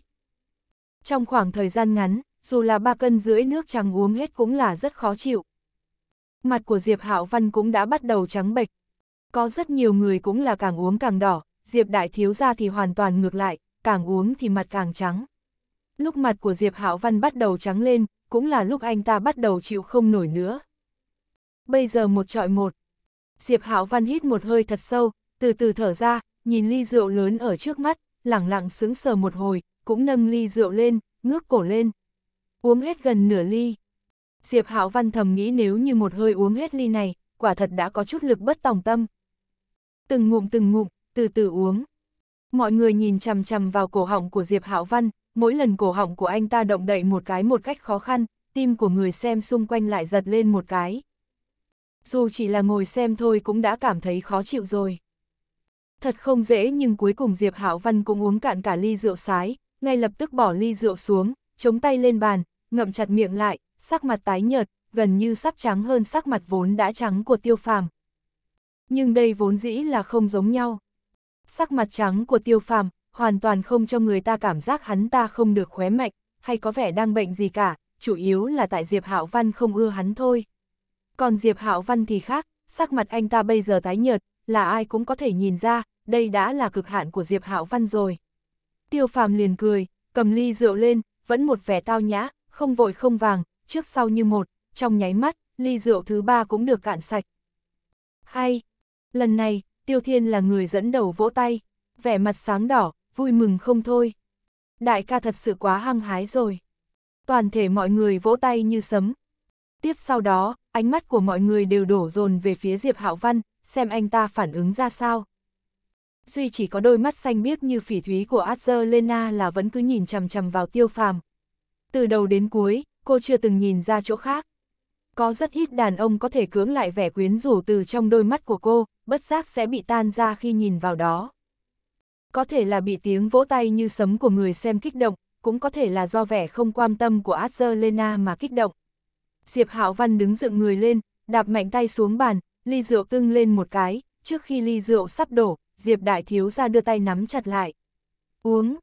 Trong khoảng thời gian ngắn, dù là ba cân rưỡi nước trắng uống hết cũng là rất khó chịu. Mặt của Diệp Hạo Văn cũng đã bắt đầu trắng bệch. Có rất nhiều người cũng là càng uống càng đỏ, Diệp Đại Thiếu gia thì hoàn toàn ngược lại, càng uống thì mặt càng trắng. Lúc mặt của Diệp Hạo Văn bắt đầu trắng lên, cũng là lúc anh ta bắt đầu chịu không nổi nữa. Bây giờ một trọi một. Diệp Hạo Văn hít một hơi thật sâu, từ từ thở ra, nhìn ly rượu lớn ở trước mắt, lẳng lặng sững sờ một hồi, cũng nâng ly rượu lên, ngước cổ lên. Uống hết gần nửa ly, Diệp Hạo Văn thầm nghĩ nếu như một hơi uống hết ly này, quả thật đã có chút lực bất tòng tâm. Từng ngụm từng ngụm, từ từ uống. Mọi người nhìn chằm chằm vào cổ họng của Diệp Hạo Văn, mỗi lần cổ họng của anh ta động đậy một cái một cách khó khăn, tim của người xem xung quanh lại giật lên một cái. Dù chỉ là ngồi xem thôi cũng đã cảm thấy khó chịu rồi. Thật không dễ nhưng cuối cùng Diệp Hạo Văn cũng uống cạn cả ly rượu sái, ngay lập tức bỏ ly rượu xuống, chống tay lên bàn, ngậm chặt miệng lại, sắc mặt tái nhợt, gần như sắp trắng hơn sắc mặt vốn đã trắng của tiêu phàm. Nhưng đây vốn dĩ là không giống nhau. Sắc mặt trắng của tiêu phàm, hoàn toàn không cho người ta cảm giác hắn ta không được khóe mạnh, hay có vẻ đang bệnh gì cả, chủ yếu là tại Diệp Hạo Văn không ưa hắn thôi. Còn Diệp Hạo Văn thì khác, sắc mặt anh ta bây giờ tái nhợt, là ai cũng có thể nhìn ra, đây đã là cực hạn của Diệp Hạo Văn rồi. Tiêu Phàm liền cười, cầm ly rượu lên, vẫn một vẻ tao nhã, không vội không vàng, trước sau như một, trong nháy mắt, ly rượu thứ ba cũng được cạn sạch. Hay, lần này, Tiêu Thiên là người dẫn đầu vỗ tay, vẻ mặt sáng đỏ, vui mừng không thôi. Đại ca thật sự quá hăng hái rồi. Toàn thể mọi người vỗ tay như sấm. Tiếp sau đó, ánh mắt của mọi người đều đổ dồn về phía Diệp Hạo Văn, xem anh ta phản ứng ra sao. Duy chỉ có đôi mắt xanh biếc như phỉ thúy của Adzer Lena là vẫn cứ nhìn chằm chằm vào tiêu phàm. Từ đầu đến cuối, cô chưa từng nhìn ra chỗ khác. Có rất ít đàn ông có thể cưỡng lại vẻ quyến rũ từ trong đôi mắt của cô, bất giác sẽ bị tan ra khi nhìn vào đó. Có thể là bị tiếng vỗ tay như sấm của người xem kích động, cũng có thể là do vẻ không quan tâm của Adzelena mà kích động. Diệp Hạo Văn đứng dựng người lên, đạp mạnh tay xuống bàn, ly rượu tưng lên một cái, trước khi ly rượu sắp đổ, Diệp Đại Thiếu ra đưa tay nắm chặt lại. Uống!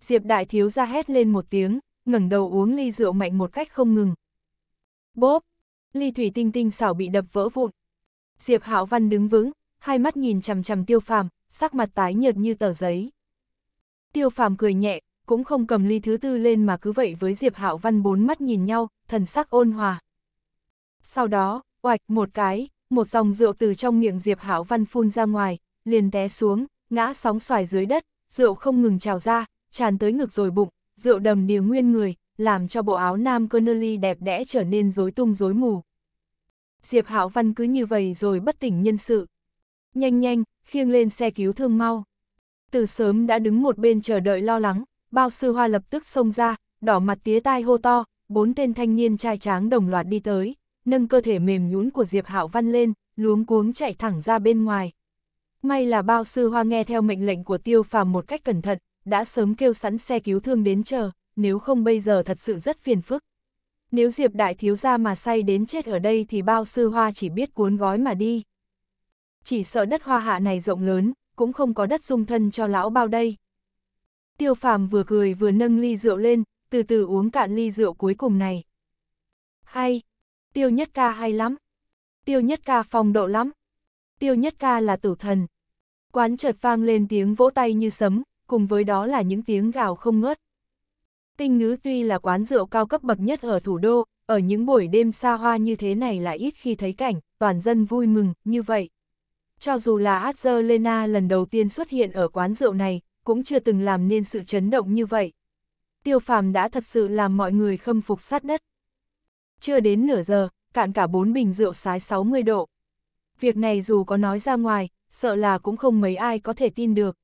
Diệp Đại Thiếu ra hét lên một tiếng, ngẩng đầu uống ly rượu mạnh một cách không ngừng. Bốp! Ly thủy tinh tinh xảo bị đập vỡ vụn. Diệp Hạo Văn đứng vững, hai mắt nhìn chằm chằm Tiêu Phàm, sắc mặt tái nhợt như tờ giấy. Tiêu Phàm cười nhẹ, cũng không cầm ly thứ tư lên mà cứ vậy với Diệp Hạo Văn bốn mắt nhìn nhau, thần sắc ôn hòa. Sau đó, oạch một cái, một dòng rượu từ trong miệng Diệp Hạo Văn phun ra ngoài, liền té xuống, ngã sóng xoài dưới đất, rượu không ngừng trào ra, tràn tới ngực rồi bụng, rượu đầm đìa nguyên người, làm cho bộ áo nam Connelly đẹp đẽ trở nên rối tung rối mù. Diệp Hạo Văn cứ như vậy rồi bất tỉnh nhân sự. Nhanh nhanh, khiêng lên xe cứu thương mau. Từ sớm đã đứng một bên chờ đợi lo lắng, bao sư hoa lập tức xông ra, đỏ mặt tía tai hô to, bốn tên thanh niên trai tráng đồng loạt đi tới, nâng cơ thể mềm nhún của Diệp Hạo Văn lên, luống cuống chạy thẳng ra bên ngoài. May là bao sư hoa nghe theo mệnh lệnh của tiêu phàm một cách cẩn thận, đã sớm kêu sẵn xe cứu thương đến chờ, nếu không bây giờ thật sự rất phiền phức. Nếu Diệp đại thiếu gia mà say đến chết ở đây thì bao sư hoa chỉ biết cuốn gói mà đi. Chỉ sợ đất hoa hạ này rộng lớn, cũng không có đất dung thân cho lão bao đây. Tiêu phàm vừa cười vừa nâng ly rượu lên, từ từ uống cạn ly rượu cuối cùng này. Hay, tiêu nhất ca hay lắm. Tiêu nhất ca phong độ lắm. Tiêu nhất ca là tử thần. Quán chợt vang lên tiếng vỗ tay như sấm, cùng với đó là những tiếng gào không ngớt. Tinh ngữ tuy là quán rượu cao cấp bậc nhất ở thủ đô, ở những buổi đêm xa hoa như thế này là ít khi thấy cảnh, toàn dân vui mừng, như vậy. Cho dù là Angelina lần đầu tiên xuất hiện ở quán rượu này, cũng chưa từng làm nên sự chấn động như vậy. Tiêu phàm đã thật sự làm mọi người khâm phục sát đất. Chưa đến nửa giờ, cạn cả bốn bình rượu sái 60 độ. Việc này dù có nói ra ngoài, sợ là cũng không mấy ai có thể tin được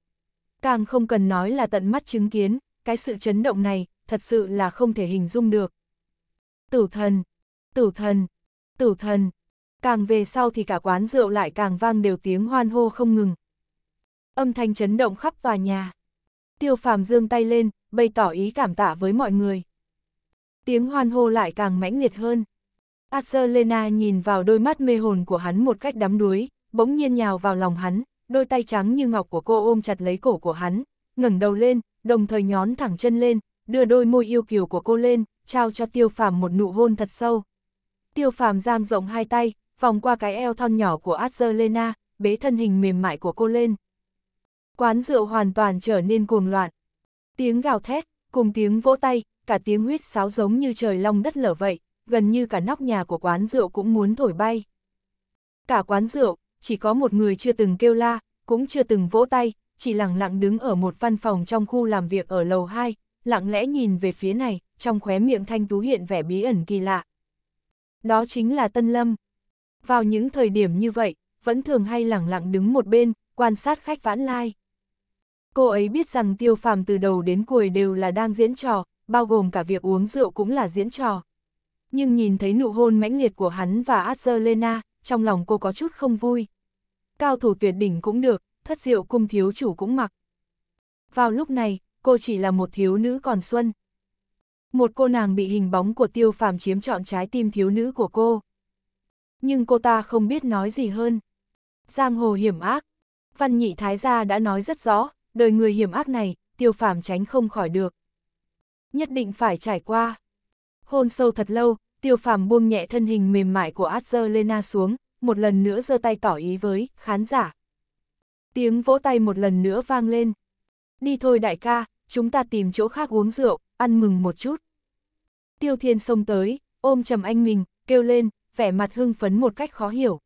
càng không cần nói là tận mắt chứng kiến, cái sự chấn động này, thật sự là không thể hình dung được. Tử thần, tử thần, tử thần, càng về sau thì cả quán rượu lại càng vang đều tiếng hoan hô không ngừng. Âm thanh chấn động khắp tòa nhà. Tiêu phàm dương tay lên, bày tỏ ý cảm tạ với mọi người. Tiếng hoan hô lại càng mãnh liệt hơn. Arcelena nhìn vào đôi mắt mê hồn của hắn một cách đắm đuối, bỗng nhiên nhào vào lòng hắn, đôi tay trắng như ngọc của cô ôm chặt lấy cổ của hắn, ngẩng đầu lên, đồng thời nhón thẳng chân lên, đưa đôi môi yêu kiều của cô lên, trao cho tiêu phàm một nụ hôn thật sâu. Tiêu phàm giang rộng hai tay, vòng qua cái eo thon nhỏ của Angelina, bế thân hình mềm mại của cô lên. Quán rượu hoàn toàn trở nên cuồng loạn. Tiếng gào thét, cùng tiếng vỗ tay, cả tiếng huyết sáo giống như trời long đất lở vậy, gần như cả nóc nhà của quán rượu cũng muốn thổi bay. Cả quán rượu, chỉ có một người chưa từng kêu la, cũng chưa từng vỗ tay, chỉ lặng lặng đứng ở một văn phòng trong khu làm việc ở lầu 2, lặng lẽ nhìn về phía này, trong khóe miệng thanh tú hiện vẻ bí ẩn kỳ lạ. Đó chính là Tân Lâm. Vào những thời điểm như vậy, vẫn thường hay lặng lặng đứng một bên, quan sát khách vãn lai. Cô ấy biết rằng tiêu phàm từ đầu đến cuối đều là đang diễn trò, bao gồm cả việc uống rượu cũng là diễn trò. Nhưng nhìn thấy nụ hôn mãnh liệt của hắn và Adzelena, trong lòng cô có chút không vui cao thủ tuyệt đỉnh cũng được, thất diệu cung thiếu chủ cũng mặc. Vào lúc này, cô chỉ là một thiếu nữ còn xuân. Một cô nàng bị hình bóng của tiêu phàm chiếm trọn trái tim thiếu nữ của cô. Nhưng cô ta không biết nói gì hơn. Giang hồ hiểm ác. Văn nhị thái gia đã nói rất rõ, đời người hiểm ác này, tiêu phàm tránh không khỏi được. Nhất định phải trải qua. Hôn sâu thật lâu, tiêu phàm buông nhẹ thân hình mềm mại của Adzer Lena xuống, một lần nữa giơ tay tỏ ý với khán giả. Tiếng vỗ tay một lần nữa vang lên. Đi thôi đại ca, chúng ta tìm chỗ khác uống rượu, ăn mừng một chút. Tiêu Thiên xông tới, ôm Trầm Anh mình, kêu lên, vẻ mặt hưng phấn một cách khó hiểu.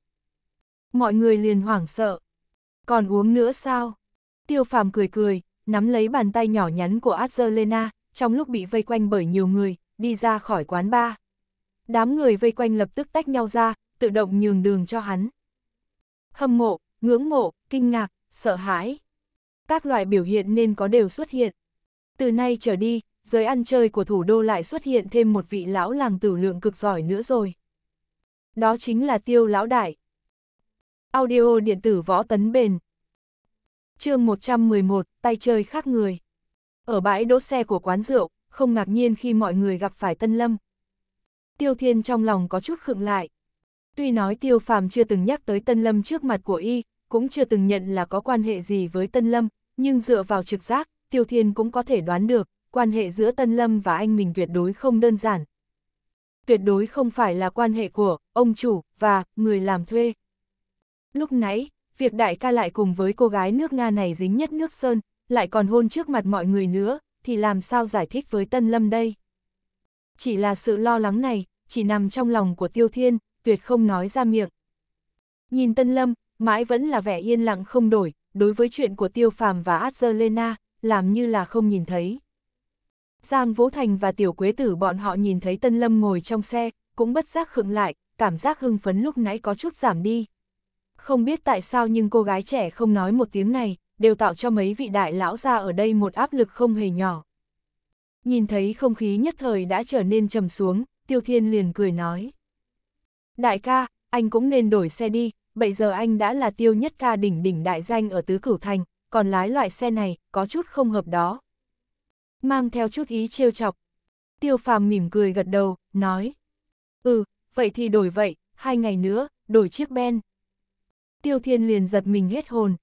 Mọi người liền hoảng sợ. Còn uống nữa sao? Tiêu Phàm cười cười, nắm lấy bàn tay nhỏ nhắn của Angelina, trong lúc bị vây quanh bởi nhiều người, đi ra khỏi quán bar. Đám người vây quanh lập tức tách nhau ra, tự động nhường đường cho hắn. Hâm mộ, ngưỡng mộ, kinh ngạc, sợ hãi. Các loại biểu hiện nên có đều xuất hiện. Từ nay trở đi, giới ăn chơi của thủ đô lại xuất hiện thêm một vị lão làng tử lượng cực giỏi nữa rồi. Đó chính là tiêu lão đại. Audio điện tử võ tấn bền. chương 111, tay chơi khác người. Ở bãi đỗ xe của quán rượu, không ngạc nhiên khi mọi người gặp phải Tân Lâm. Tiêu Thiên trong lòng có chút khựng lại. Tuy nói Tiêu Phàm chưa từng nhắc tới Tân Lâm trước mặt của y, cũng chưa từng nhận là có quan hệ gì với Tân Lâm, nhưng dựa vào trực giác, Tiêu Thiên cũng có thể đoán được, quan hệ giữa Tân Lâm và anh mình tuyệt đối không đơn giản. Tuyệt đối không phải là quan hệ của ông chủ và người làm thuê. Lúc nãy, việc đại ca lại cùng với cô gái nước Nga này dính nhất nước sơn, lại còn hôn trước mặt mọi người nữa, thì làm sao giải thích với Tân Lâm đây? Chỉ là sự lo lắng này, chỉ nằm trong lòng của Tiêu Thiên, tuyệt không nói ra miệng. Nhìn Tân Lâm, mãi vẫn là vẻ yên lặng không đổi, đối với chuyện của Tiêu Phàm và Angelina, làm như là không nhìn thấy. Giang Vũ Thành và Tiểu Quế Tử bọn họ nhìn thấy Tân Lâm ngồi trong xe, cũng bất giác khựng lại, cảm giác hưng phấn lúc nãy có chút giảm đi. Không biết tại sao nhưng cô gái trẻ không nói một tiếng này, đều tạo cho mấy vị đại lão ra ở đây một áp lực không hề nhỏ. Nhìn thấy không khí nhất thời đã trở nên trầm xuống, Tiêu Thiên liền cười nói. Đại ca, anh cũng nên đổi xe đi, bây giờ anh đã là tiêu nhất ca đỉnh đỉnh đại danh ở Tứ Cửu Thành, còn lái loại xe này, có chút không hợp đó. Mang theo chút ý trêu chọc. Tiêu phàm mỉm cười gật đầu, nói. Ừ, vậy thì đổi vậy, hai ngày nữa, đổi chiếc ben. Tiêu thiên liền giật mình hết hồn.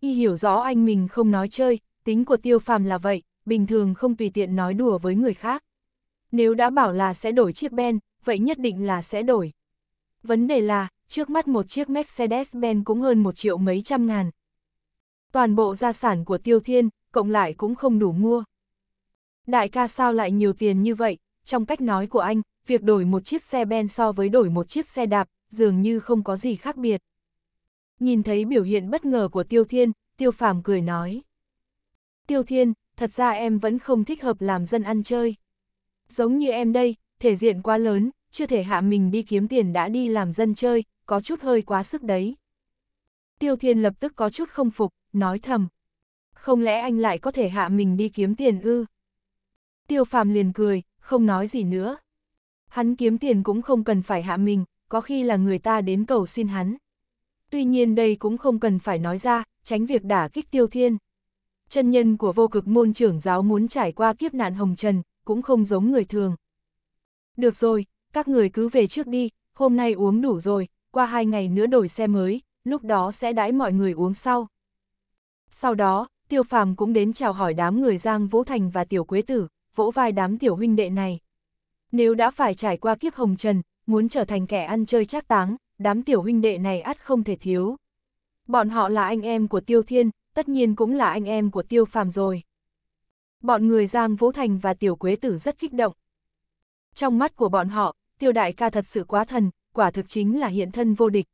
Y hiểu rõ anh mình không nói chơi, tính của tiêu phàm là vậy, bình thường không tùy tiện nói đùa với người khác. Nếu đã bảo là sẽ đổi chiếc ben, vậy nhất định là sẽ đổi. Vấn đề là, trước mắt một chiếc Mercedes-Benz cũng hơn một triệu mấy trăm ngàn. Toàn bộ gia sản của Tiêu Thiên, cộng lại cũng không đủ mua. Đại ca sao lại nhiều tiền như vậy, trong cách nói của anh, việc đổi một chiếc xe Ben so với đổi một chiếc xe đạp, dường như không có gì khác biệt. Nhìn thấy biểu hiện bất ngờ của Tiêu Thiên, Tiêu Phàm cười nói. Tiêu Thiên, thật ra em vẫn không thích hợp làm dân ăn chơi. Giống như em đây, thể diện quá lớn, chưa thể hạ mình đi kiếm tiền đã đi làm dân chơi, có chút hơi quá sức đấy. Tiêu Thiên lập tức có chút không phục, nói thầm. Không lẽ anh lại có thể hạ mình đi kiếm tiền ư? Tiêu Phàm liền cười, không nói gì nữa. Hắn kiếm tiền cũng không cần phải hạ mình, có khi là người ta đến cầu xin hắn. Tuy nhiên đây cũng không cần phải nói ra, tránh việc đả kích Tiêu Thiên. Chân nhân của vô cực môn trưởng giáo muốn trải qua kiếp nạn hồng trần, cũng không giống người thường. Được rồi, các người cứ về trước đi, hôm nay uống đủ rồi, qua hai ngày nữa đổi xe mới, lúc đó sẽ đãi mọi người uống sau. Sau đó, Tiêu Phàm cũng đến chào hỏi đám người Giang Vũ Thành và Tiểu Quế Tử, vỗ vai đám tiểu huynh đệ này. Nếu đã phải trải qua kiếp hồng trần, muốn trở thành kẻ ăn chơi trác táng, đám tiểu huynh đệ này ắt không thể thiếu. Bọn họ là anh em của Tiêu Thiên, tất nhiên cũng là anh em của Tiêu Phàm rồi. Bọn người Giang Vũ Thành và Tiểu Quế Tử rất kích động. Trong mắt của bọn họ, tiêu đại ca thật sự quá thần, quả thực chính là hiện thân vô địch.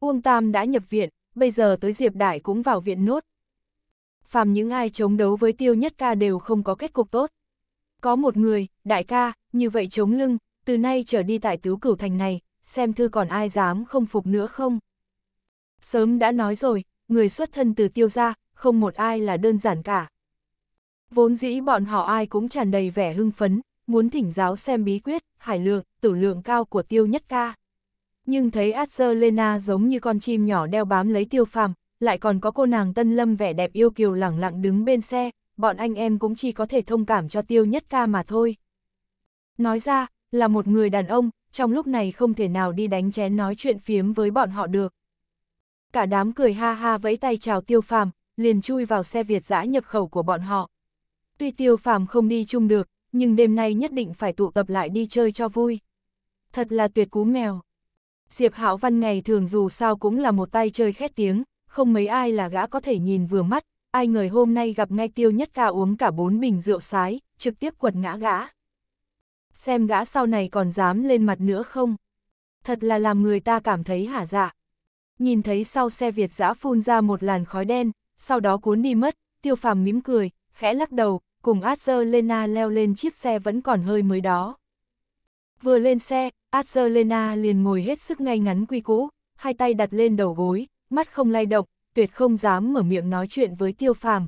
Uông Tam đã nhập viện, bây giờ tới Diệp Đại cũng vào viện nốt. Phàm những ai chống đấu với tiêu nhất ca đều không có kết cục tốt. Có một người, đại ca, như vậy chống lưng, từ nay trở đi tại tứ cửu thành này, xem thư còn ai dám không phục nữa không. Sớm đã nói rồi, người xuất thân từ tiêu gia, không một ai là đơn giản cả. Vốn dĩ bọn họ ai cũng tràn đầy vẻ hưng phấn, muốn thỉnh giáo xem bí quyết, hải lượng, tử lượng cao của tiêu nhất ca. Nhưng thấy Angelina giống như con chim nhỏ đeo bám lấy tiêu phàm, lại còn có cô nàng tân lâm vẻ đẹp yêu kiều lẳng lặng đứng bên xe, bọn anh em cũng chỉ có thể thông cảm cho tiêu nhất ca mà thôi. Nói ra, là một người đàn ông, trong lúc này không thể nào đi đánh chén nói chuyện phiếm với bọn họ được. Cả đám cười ha ha vẫy tay chào tiêu phàm, liền chui vào xe Việt giã nhập khẩu của bọn họ. Tuy tiêu phàm không đi chung được, nhưng đêm nay nhất định phải tụ tập lại đi chơi cho vui. Thật là tuyệt cú mèo. Diệp Hạo Văn ngày thường dù sao cũng là một tay chơi khét tiếng, không mấy ai là gã có thể nhìn vừa mắt, ai ngờ hôm nay gặp ngay tiêu nhất ca uống cả bốn bình rượu sái, trực tiếp quật ngã gã. Xem gã sau này còn dám lên mặt nữa không? Thật là làm người ta cảm thấy hả dạ. Nhìn thấy sau xe Việt giã phun ra một làn khói đen, sau đó cuốn đi mất, tiêu phàm mỉm cười, khẽ lắc đầu, cùng Adzelena leo lên chiếc xe vẫn còn hơi mới đó. Vừa lên xe, Adzelena liền ngồi hết sức ngay ngắn quy cũ, hai tay đặt lên đầu gối, mắt không lay động, tuyệt không dám mở miệng nói chuyện với tiêu phàm.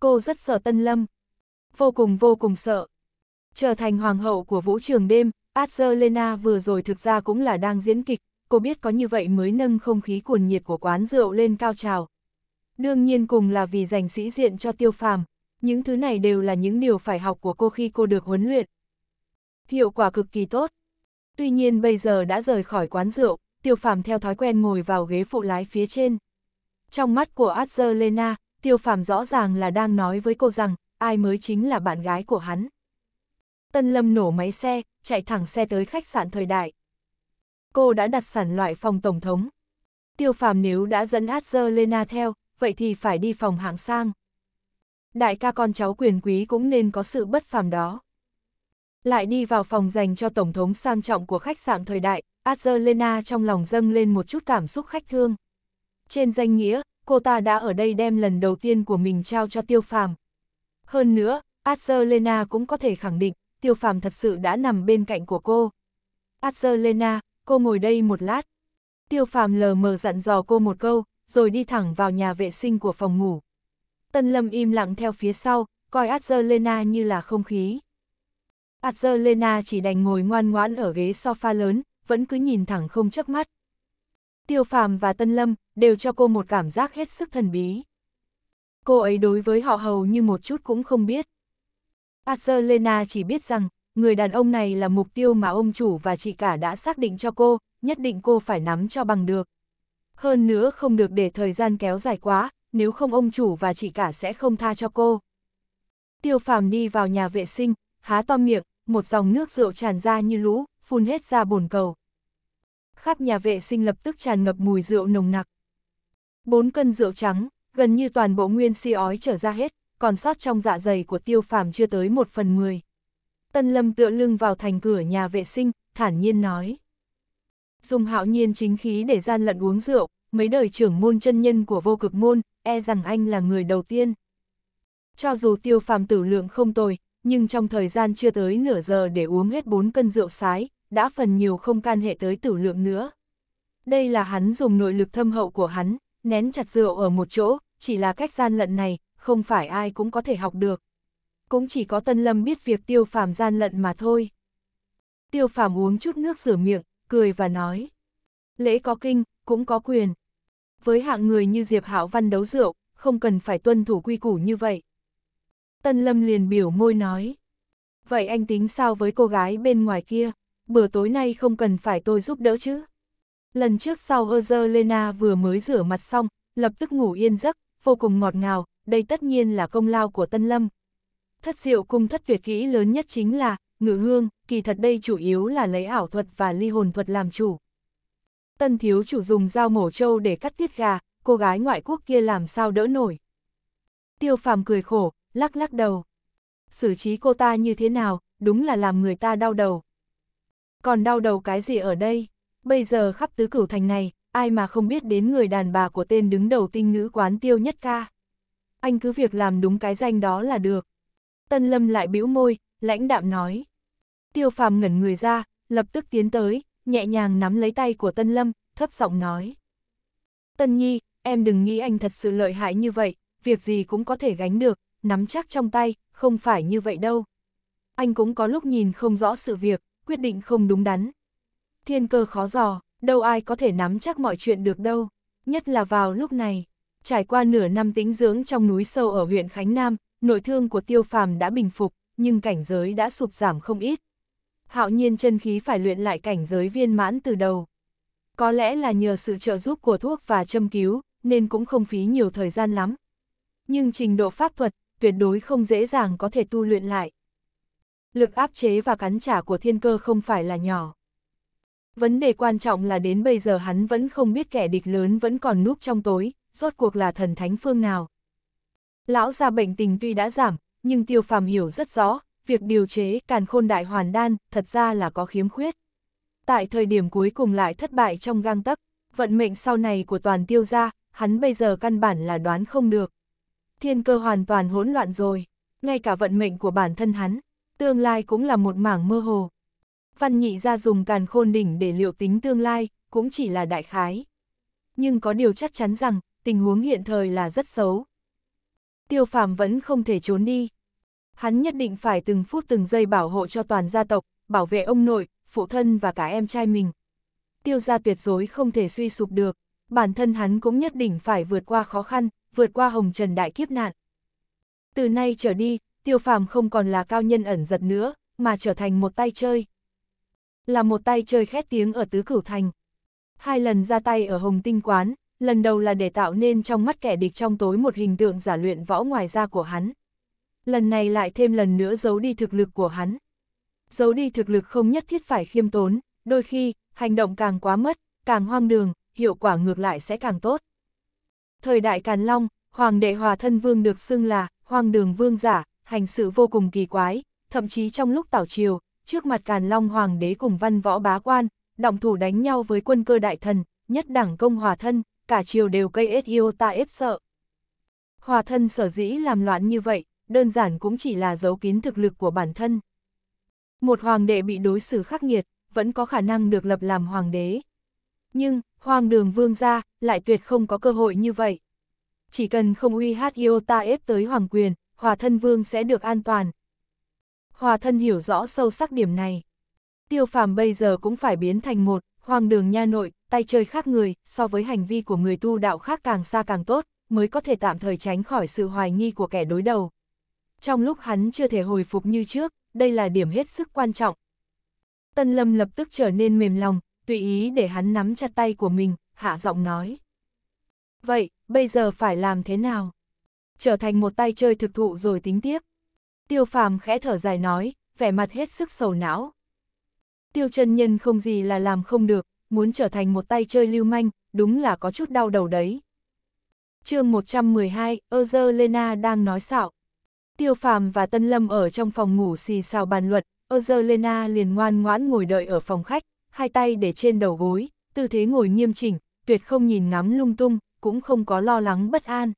Cô rất sợ Tân Lâm, vô cùng vô cùng sợ. Trở thành hoàng hậu của vũ trường đêm, Adzelena vừa rồi thực ra cũng là đang diễn kịch, cô biết có như vậy mới nâng không khí cuồn nhiệt của quán rượu lên cao trào. Đương nhiên cùng là vì dành sĩ diện cho tiêu phàm, những thứ này đều là những điều phải học của cô khi cô được huấn luyện. Hiệu quả cực kỳ tốt. Tuy nhiên bây giờ đã rời khỏi quán rượu, Tiêu Phàm theo thói quen ngồi vào ghế phụ lái phía trên. Trong mắt của Adzelena, Tiêu Phàm rõ ràng là đang nói với cô rằng, ai mới chính là bạn gái của hắn. Tân Lâm nổ máy xe, chạy thẳng xe tới khách sạn thời đại. Cô đã đặt sẵn loại phòng tổng thống. Tiêu Phàm nếu đã dẫn Adzelena theo, vậy thì phải đi phòng hạng sang đại ca con cháu quyền quý cũng nên có sự bất phàm đó. Lại đi vào phòng dành cho Tổng thống sang trọng của khách sạn thời đại, Angelina trong lòng dâng lên một chút cảm xúc khách thương. Trên danh nghĩa, cô ta đã ở đây đem lần đầu tiên của mình trao cho tiêu phàm. Hơn nữa, Angelina cũng có thể khẳng định, tiêu phàm thật sự đã nằm bên cạnh của cô. Angelina, cô ngồi đây một lát. Tiêu phàm lờ mờ dặn dò cô một câu, rồi đi thẳng vào nhà vệ sinh của phòng ngủ. Tân Lâm im lặng theo phía sau, coi Angelina như là không khí. Angelina chỉ đành ngồi ngoan ngoãn ở ghế sofa lớn, vẫn cứ nhìn thẳng không chớp mắt. Tiêu Phàm và Tân Lâm đều cho cô một cảm giác hết sức thần bí. Cô ấy đối với họ hầu như một chút cũng không biết. Angelina chỉ biết rằng, người đàn ông này là mục tiêu mà ông chủ và chị cả đã xác định cho cô, nhất định cô phải nắm cho bằng được. Hơn nữa không được để thời gian kéo dài quá, nếu không ông chủ và chị cả sẽ không tha cho cô. Tiêu phàm đi vào nhà vệ sinh, há to miệng, một dòng nước rượu tràn ra như lũ, phun hết ra bồn cầu. Khắp nhà vệ sinh lập tức tràn ngập mùi rượu nồng nặc. Bốn cân rượu trắng, gần như toàn bộ nguyên si ói trở ra hết, còn sót trong dạ dày của tiêu phàm chưa tới một phần mười. Tân Lâm tựa lưng vào thành cửa nhà vệ sinh, thản nhiên nói. Dùng hạo nhiên chính khí để gian lận uống rượu, mấy đời trưởng môn chân nhân của vô cực môn, e rằng anh là người đầu tiên. Cho dù tiêu phàm tử lượng không tồi, nhưng trong thời gian chưa tới nửa giờ để uống hết 4 cân rượu sái, đã phần nhiều không can hệ tới tử lượng nữa. Đây là hắn dùng nội lực thâm hậu của hắn, nén chặt rượu ở một chỗ, chỉ là cách gian lận này, không phải ai cũng có thể học được. Cũng chỉ có Tân Lâm biết việc tiêu phàm gian lận mà thôi. Tiêu phàm uống chút nước rửa miệng, cười và nói. Lễ có kinh, cũng có quyền với hạng người như Diệp Hạo Văn đấu rượu, không cần phải tuân thủ quy củ như vậy. Tân Lâm liền biểu môi nói. Vậy anh tính sao với cô gái bên ngoài kia, bữa tối nay không cần phải tôi giúp đỡ chứ. Lần trước sau Ozer Lena vừa mới rửa mặt xong, lập tức ngủ yên giấc, vô cùng ngọt ngào, đây tất nhiên là công lao của Tân Lâm. Thất diệu cung thất tuyệt kỹ lớn nhất chính là, ngự hương, kỳ thật đây chủ yếu là lấy ảo thuật và ly hồn thuật làm chủ. Tân thiếu chủ dùng dao mổ trâu để cắt tiết gà, cô gái ngoại quốc kia làm sao đỡ nổi. Tiêu phàm cười khổ, lắc lắc đầu. Xử trí cô ta như thế nào, đúng là làm người ta đau đầu. Còn đau đầu cái gì ở đây? Bây giờ khắp tứ cửu thành này, ai mà không biết đến người đàn bà của tên đứng đầu tinh ngữ quán tiêu nhất ca. Anh cứ việc làm đúng cái danh đó là được. Tân Lâm lại bĩu môi, lãnh đạm nói. Tiêu phàm ngẩn người ra, lập tức tiến tới, nhẹ nhàng nắm lấy tay của Tân Lâm, thấp giọng nói. Tân Nhi, em đừng nghĩ anh thật sự lợi hại như vậy, việc gì cũng có thể gánh được, nắm chắc trong tay, không phải như vậy đâu. Anh cũng có lúc nhìn không rõ sự việc, quyết định không đúng đắn. Thiên cơ khó dò, đâu ai có thể nắm chắc mọi chuyện được đâu, nhất là vào lúc này. Trải qua nửa năm tĩnh dưỡng trong núi sâu ở huyện Khánh Nam, nội thương của tiêu phàm đã bình phục, nhưng cảnh giới đã sụp giảm không ít hạo nhiên chân khí phải luyện lại cảnh giới viên mãn từ đầu. Có lẽ là nhờ sự trợ giúp của thuốc và châm cứu, nên cũng không phí nhiều thời gian lắm. Nhưng trình độ pháp thuật, tuyệt đối không dễ dàng có thể tu luyện lại. Lực áp chế và cắn trả của thiên cơ không phải là nhỏ. Vấn đề quan trọng là đến bây giờ hắn vẫn không biết kẻ địch lớn vẫn còn núp trong tối, rốt cuộc là thần thánh phương nào. Lão già bệnh tình tuy đã giảm, nhưng tiêu phàm hiểu rất rõ, việc điều chế càn khôn đại hoàn đan thật ra là có khiếm khuyết. Tại thời điểm cuối cùng lại thất bại trong gang tắc, vận mệnh sau này của toàn tiêu gia, hắn bây giờ căn bản là đoán không được. Thiên cơ hoàn toàn hỗn loạn rồi, ngay cả vận mệnh của bản thân hắn, tương lai cũng là một mảng mơ hồ. Văn nhị ra dùng càn khôn đỉnh để liệu tính tương lai, cũng chỉ là đại khái. Nhưng có điều chắc chắn rằng, tình huống hiện thời là rất xấu. Tiêu phàm vẫn không thể trốn đi, Hắn nhất định phải từng phút từng giây bảo hộ cho toàn gia tộc, bảo vệ ông nội, phụ thân và cả em trai mình. Tiêu gia tuyệt đối không thể suy sụp được, bản thân hắn cũng nhất định phải vượt qua khó khăn, vượt qua hồng trần đại kiếp nạn. Từ nay trở đi, tiêu phàm không còn là cao nhân ẩn giật nữa, mà trở thành một tay chơi. Là một tay chơi khét tiếng ở tứ cửu thành. Hai lần ra tay ở hồng tinh quán, lần đầu là để tạo nên trong mắt kẻ địch trong tối một hình tượng giả luyện võ ngoài da của hắn lần này lại thêm lần nữa giấu đi thực lực của hắn. Giấu đi thực lực không nhất thiết phải khiêm tốn, đôi khi, hành động càng quá mất, càng hoang đường, hiệu quả ngược lại sẽ càng tốt. Thời đại Càn Long, Hoàng đệ Hòa Thân Vương được xưng là Hoàng đường vương giả, hành sự vô cùng kỳ quái, thậm chí trong lúc tảo triều, trước mặt Càn Long Hoàng đế cùng văn võ bá quan, động thủ đánh nhau với quân cơ đại thần, nhất đẳng công hòa thân, cả triều đều cây ết yêu ta ép sợ. Hòa thân sở dĩ làm loạn như vậy, đơn giản cũng chỉ là giấu kín thực lực của bản thân. Một hoàng đệ bị đối xử khắc nghiệt, vẫn có khả năng được lập làm hoàng đế. Nhưng, hoàng đường vương gia lại tuyệt không có cơ hội như vậy. Chỉ cần không uy hát ta ép tới hoàng quyền, hòa thân vương sẽ được an toàn. Hòa thân hiểu rõ sâu sắc điểm này. Tiêu phàm bây giờ cũng phải biến thành một, hoàng đường nha nội, tay chơi khác người, so với hành vi của người tu đạo khác càng xa càng tốt, mới có thể tạm thời tránh khỏi sự hoài nghi của kẻ đối đầu trong lúc hắn chưa thể hồi phục như trước, đây là điểm hết sức quan trọng. Tân Lâm lập tức trở nên mềm lòng, tùy ý để hắn nắm chặt tay của mình, hạ giọng nói. Vậy, bây giờ phải làm thế nào? Trở thành một tay chơi thực thụ rồi tính tiếp. Tiêu phàm khẽ thở dài nói, vẻ mặt hết sức sầu não. Tiêu chân nhân không gì là làm không được, muốn trở thành một tay chơi lưu manh, đúng là có chút đau đầu đấy. chương 112, Ozerlena đang nói xạo. Tiêu Phàm và Tân Lâm ở trong phòng ngủ xì xào bàn luận, Ozerlena liền ngoan ngoãn ngồi đợi ở phòng khách, hai tay để trên đầu gối, tư thế ngồi nghiêm chỉnh, tuyệt không nhìn ngắm lung tung, cũng không có lo lắng bất an.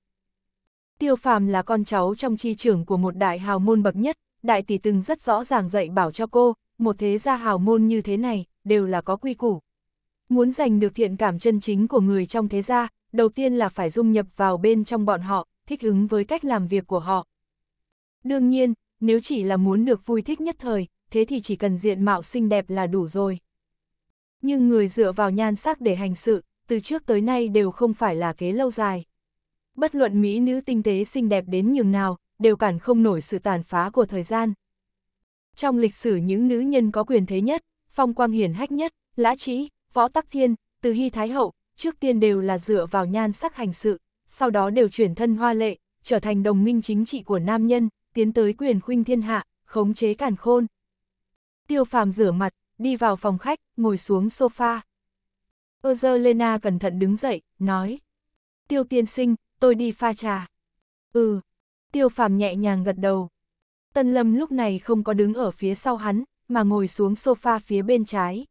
Tiêu Phàm là con cháu trong chi trưởng của một đại hào môn bậc nhất, đại tỷ từng rất rõ ràng dạy bảo cho cô, một thế gia hào môn như thế này, đều là có quy củ. Muốn giành được thiện cảm chân chính của người trong thế gia, đầu tiên là phải dung nhập vào bên trong bọn họ, thích ứng với cách làm việc của họ, Đương nhiên, nếu chỉ là muốn được vui thích nhất thời, thế thì chỉ cần diện mạo xinh đẹp là đủ rồi. Nhưng người dựa vào nhan sắc để hành sự, từ trước tới nay đều không phải là kế lâu dài. Bất luận mỹ nữ tinh tế xinh đẹp đến nhường nào, đều cản không nổi sự tàn phá của thời gian. Trong lịch sử những nữ nhân có quyền thế nhất, phong quang hiển hách nhất, lã trí, võ tắc thiên, từ hy thái hậu, trước tiên đều là dựa vào nhan sắc hành sự, sau đó đều chuyển thân hoa lệ, trở thành đồng minh chính trị của nam nhân, tiến tới quyền khuynh thiên hạ, khống chế càn khôn. Tiêu phàm rửa mặt, đi vào phòng khách, ngồi xuống sofa. Angelina cẩn thận đứng dậy, nói. Tiêu tiên sinh, tôi đi pha trà. Ừ. Tiêu phàm nhẹ nhàng gật đầu. Tân lâm lúc này không có đứng ở phía sau hắn, mà ngồi xuống sofa phía bên trái.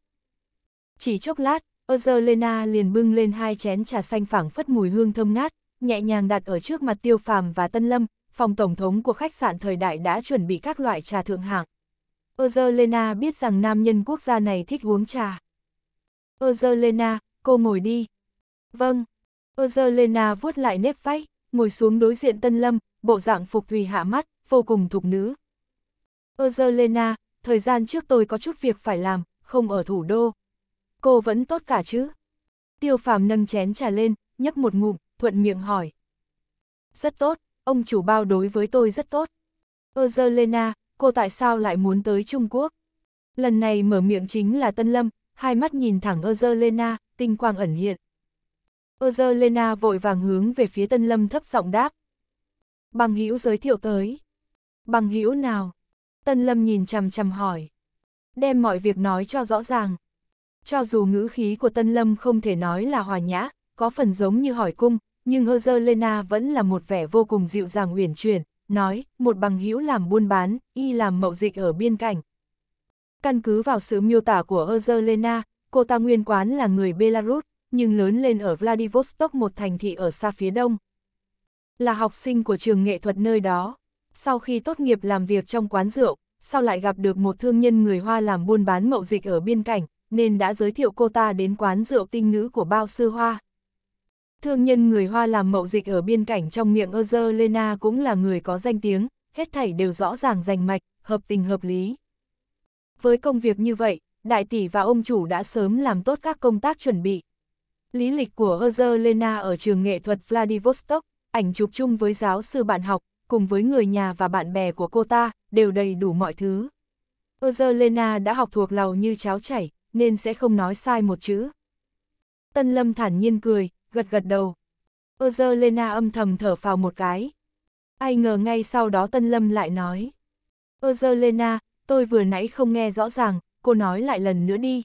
Chỉ chốc lát, Angelina liền bưng lên hai chén trà xanh phảng phất mùi hương thơm ngát, nhẹ nhàng đặt ở trước mặt tiêu phàm và tân lâm, phòng tổng thống của khách sạn thời đại đã chuẩn bị các loại trà thượng hạng. Angelina biết rằng nam nhân quốc gia này thích uống trà. Angelina, cô ngồi đi. Vâng. Angelina vuốt lại nếp váy, ngồi xuống đối diện Tân Lâm, bộ dạng phục thùy hạ mắt, vô cùng thục nữ. Angelina, thời gian trước tôi có chút việc phải làm, không ở thủ đô. Cô vẫn tốt cả chứ? Tiêu phàm nâng chén trà lên, nhấp một ngụm, thuận miệng hỏi. Rất tốt, ông chủ bao đối với tôi rất tốt. Angelina, cô tại sao lại muốn tới Trung Quốc? Lần này mở miệng chính là Tân Lâm, hai mắt nhìn thẳng Angelina, tinh quang ẩn hiện. Angelina vội vàng hướng về phía Tân Lâm thấp giọng đáp. Bằng hữu giới thiệu tới. Bằng hữu nào? Tân Lâm nhìn chằm chằm hỏi. Đem mọi việc nói cho rõ ràng. Cho dù ngữ khí của Tân Lâm không thể nói là hòa nhã, có phần giống như hỏi cung, nhưng Herzelena vẫn là một vẻ vô cùng dịu dàng uyển chuyển, nói, một bằng hữu làm buôn bán, y làm mậu dịch ở biên cảnh. Căn cứ vào sự miêu tả của Herzelena, cô ta nguyên quán là người Belarus, nhưng lớn lên ở Vladivostok một thành thị ở xa phía đông. Là học sinh của trường nghệ thuật nơi đó. Sau khi tốt nghiệp làm việc trong quán rượu, sau lại gặp được một thương nhân người Hoa làm buôn bán mậu dịch ở biên cảnh, nên đã giới thiệu cô ta đến quán rượu tinh nữ của bao sư Hoa. Thương nhân người Hoa làm mậu dịch ở biên cảnh trong miệng Ozer Lena cũng là người có danh tiếng, hết thảy đều rõ ràng rành mạch, hợp tình hợp lý. Với công việc như vậy, đại tỷ và ông chủ đã sớm làm tốt các công tác chuẩn bị. Lý lịch của Ozer Lena ở trường nghệ thuật Vladivostok, ảnh chụp chung với giáo sư bạn học, cùng với người nhà và bạn bè của cô ta, đều đầy đủ mọi thứ. Ozer Lena đã học thuộc lầu như cháo chảy, nên sẽ không nói sai một chữ. Tân Lâm thản nhiên cười, gật gật đầu. Angelina âm thầm thở phào một cái. Ai ngờ ngay sau đó Tân Lâm lại nói. Angelina, tôi vừa nãy không nghe rõ ràng, cô nói lại lần nữa đi.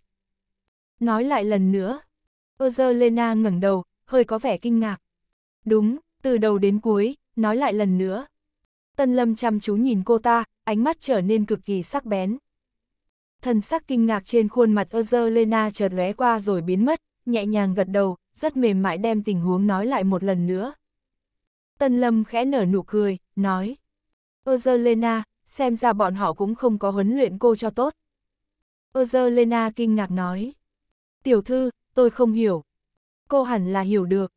Nói lại lần nữa. Angelina ngẩng đầu, hơi có vẻ kinh ngạc. Đúng, từ đầu đến cuối, nói lại lần nữa. Tân Lâm chăm chú nhìn cô ta, ánh mắt trở nên cực kỳ sắc bén. Thần sắc kinh ngạc trên khuôn mặt Angelina chợt lóe qua rồi biến mất, nhẹ nhàng gật đầu, rất mềm mại đem tình huống nói lại một lần nữa. Tân Lâm khẽ nở nụ cười, nói. Ozerlena, xem ra bọn họ cũng không có huấn luyện cô cho tốt. Ozerlena kinh ngạc nói. Tiểu thư, tôi không hiểu. Cô hẳn là hiểu được.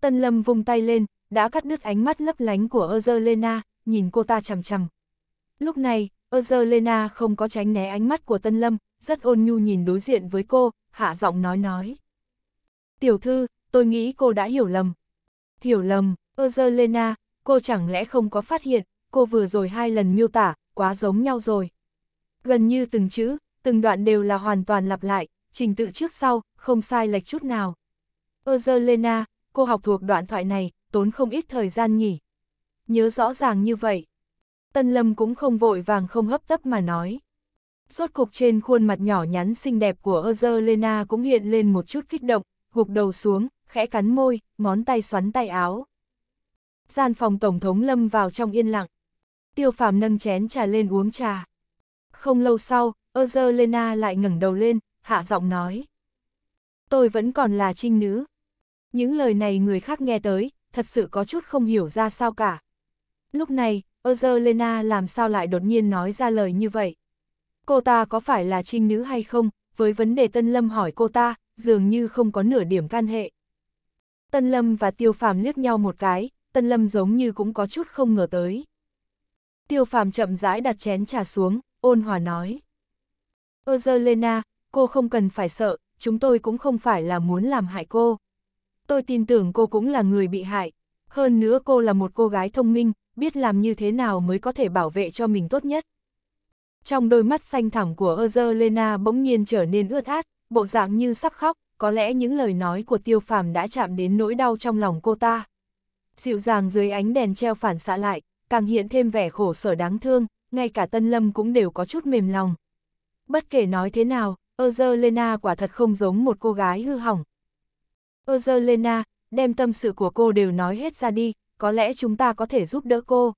Tân Lâm vung tay lên, đã cắt đứt ánh mắt lấp lánh của Ozerlena, nhìn cô ta chằm chằm. Lúc này, Ozerlena không có tránh né ánh mắt của Tân Lâm, rất ôn nhu nhìn đối diện với cô, hạ giọng nói nói. Tiểu thư, tôi nghĩ cô đã hiểu lầm. Hiểu lầm, Angelina, cô chẳng lẽ không có phát hiện, cô vừa rồi hai lần miêu tả, quá giống nhau rồi. Gần như từng chữ, từng đoạn đều là hoàn toàn lặp lại, trình tự trước sau, không sai lệch chút nào. Angelina, cô học thuộc đoạn thoại này, tốn không ít thời gian nhỉ. Nhớ rõ ràng như vậy. Tân Lâm cũng không vội vàng không hấp tấp mà nói. Rốt cục trên khuôn mặt nhỏ nhắn xinh đẹp của Angelina cũng hiện lên một chút kích động, gục đầu xuống, khẽ cắn môi, ngón tay xoắn tay áo. Gian phòng Tổng thống Lâm vào trong yên lặng. Tiêu phàm nâng chén trà lên uống trà. Không lâu sau, Ơ Lena lại ngẩng đầu lên, hạ giọng nói. Tôi vẫn còn là trinh nữ. Những lời này người khác nghe tới, thật sự có chút không hiểu ra sao cả. Lúc này, Ơ Lena làm sao lại đột nhiên nói ra lời như vậy? Cô ta có phải là trinh nữ hay không? Với vấn đề Tân Lâm hỏi cô ta, dường như không có nửa điểm can hệ. Tân Lâm và Tiêu Phàm liếc nhau một cái, Tân Lâm giống như cũng có chút không ngờ tới. Tiêu Phàm chậm rãi đặt chén trà xuống, ôn hòa nói. Ozerlena, cô không cần phải sợ, chúng tôi cũng không phải là muốn làm hại cô. Tôi tin tưởng cô cũng là người bị hại. Hơn nữa cô là một cô gái thông minh, biết làm như thế nào mới có thể bảo vệ cho mình tốt nhất. Trong đôi mắt xanh thẳm của Ozerlena bỗng nhiên trở nên ướt át, bộ dạng như sắp khóc, có lẽ những lời nói của tiêu phàm đã chạm đến nỗi đau trong lòng cô ta. Dịu dàng dưới ánh đèn treo phản xạ lại, càng hiện thêm vẻ khổ sở đáng thương, ngay cả Tân Lâm cũng đều có chút mềm lòng. Bất kể nói thế nào, Ozerlena quả thật không giống một cô gái hư hỏng. Ozerlena, đem tâm sự của cô đều nói hết ra đi, có lẽ chúng ta có thể giúp đỡ cô.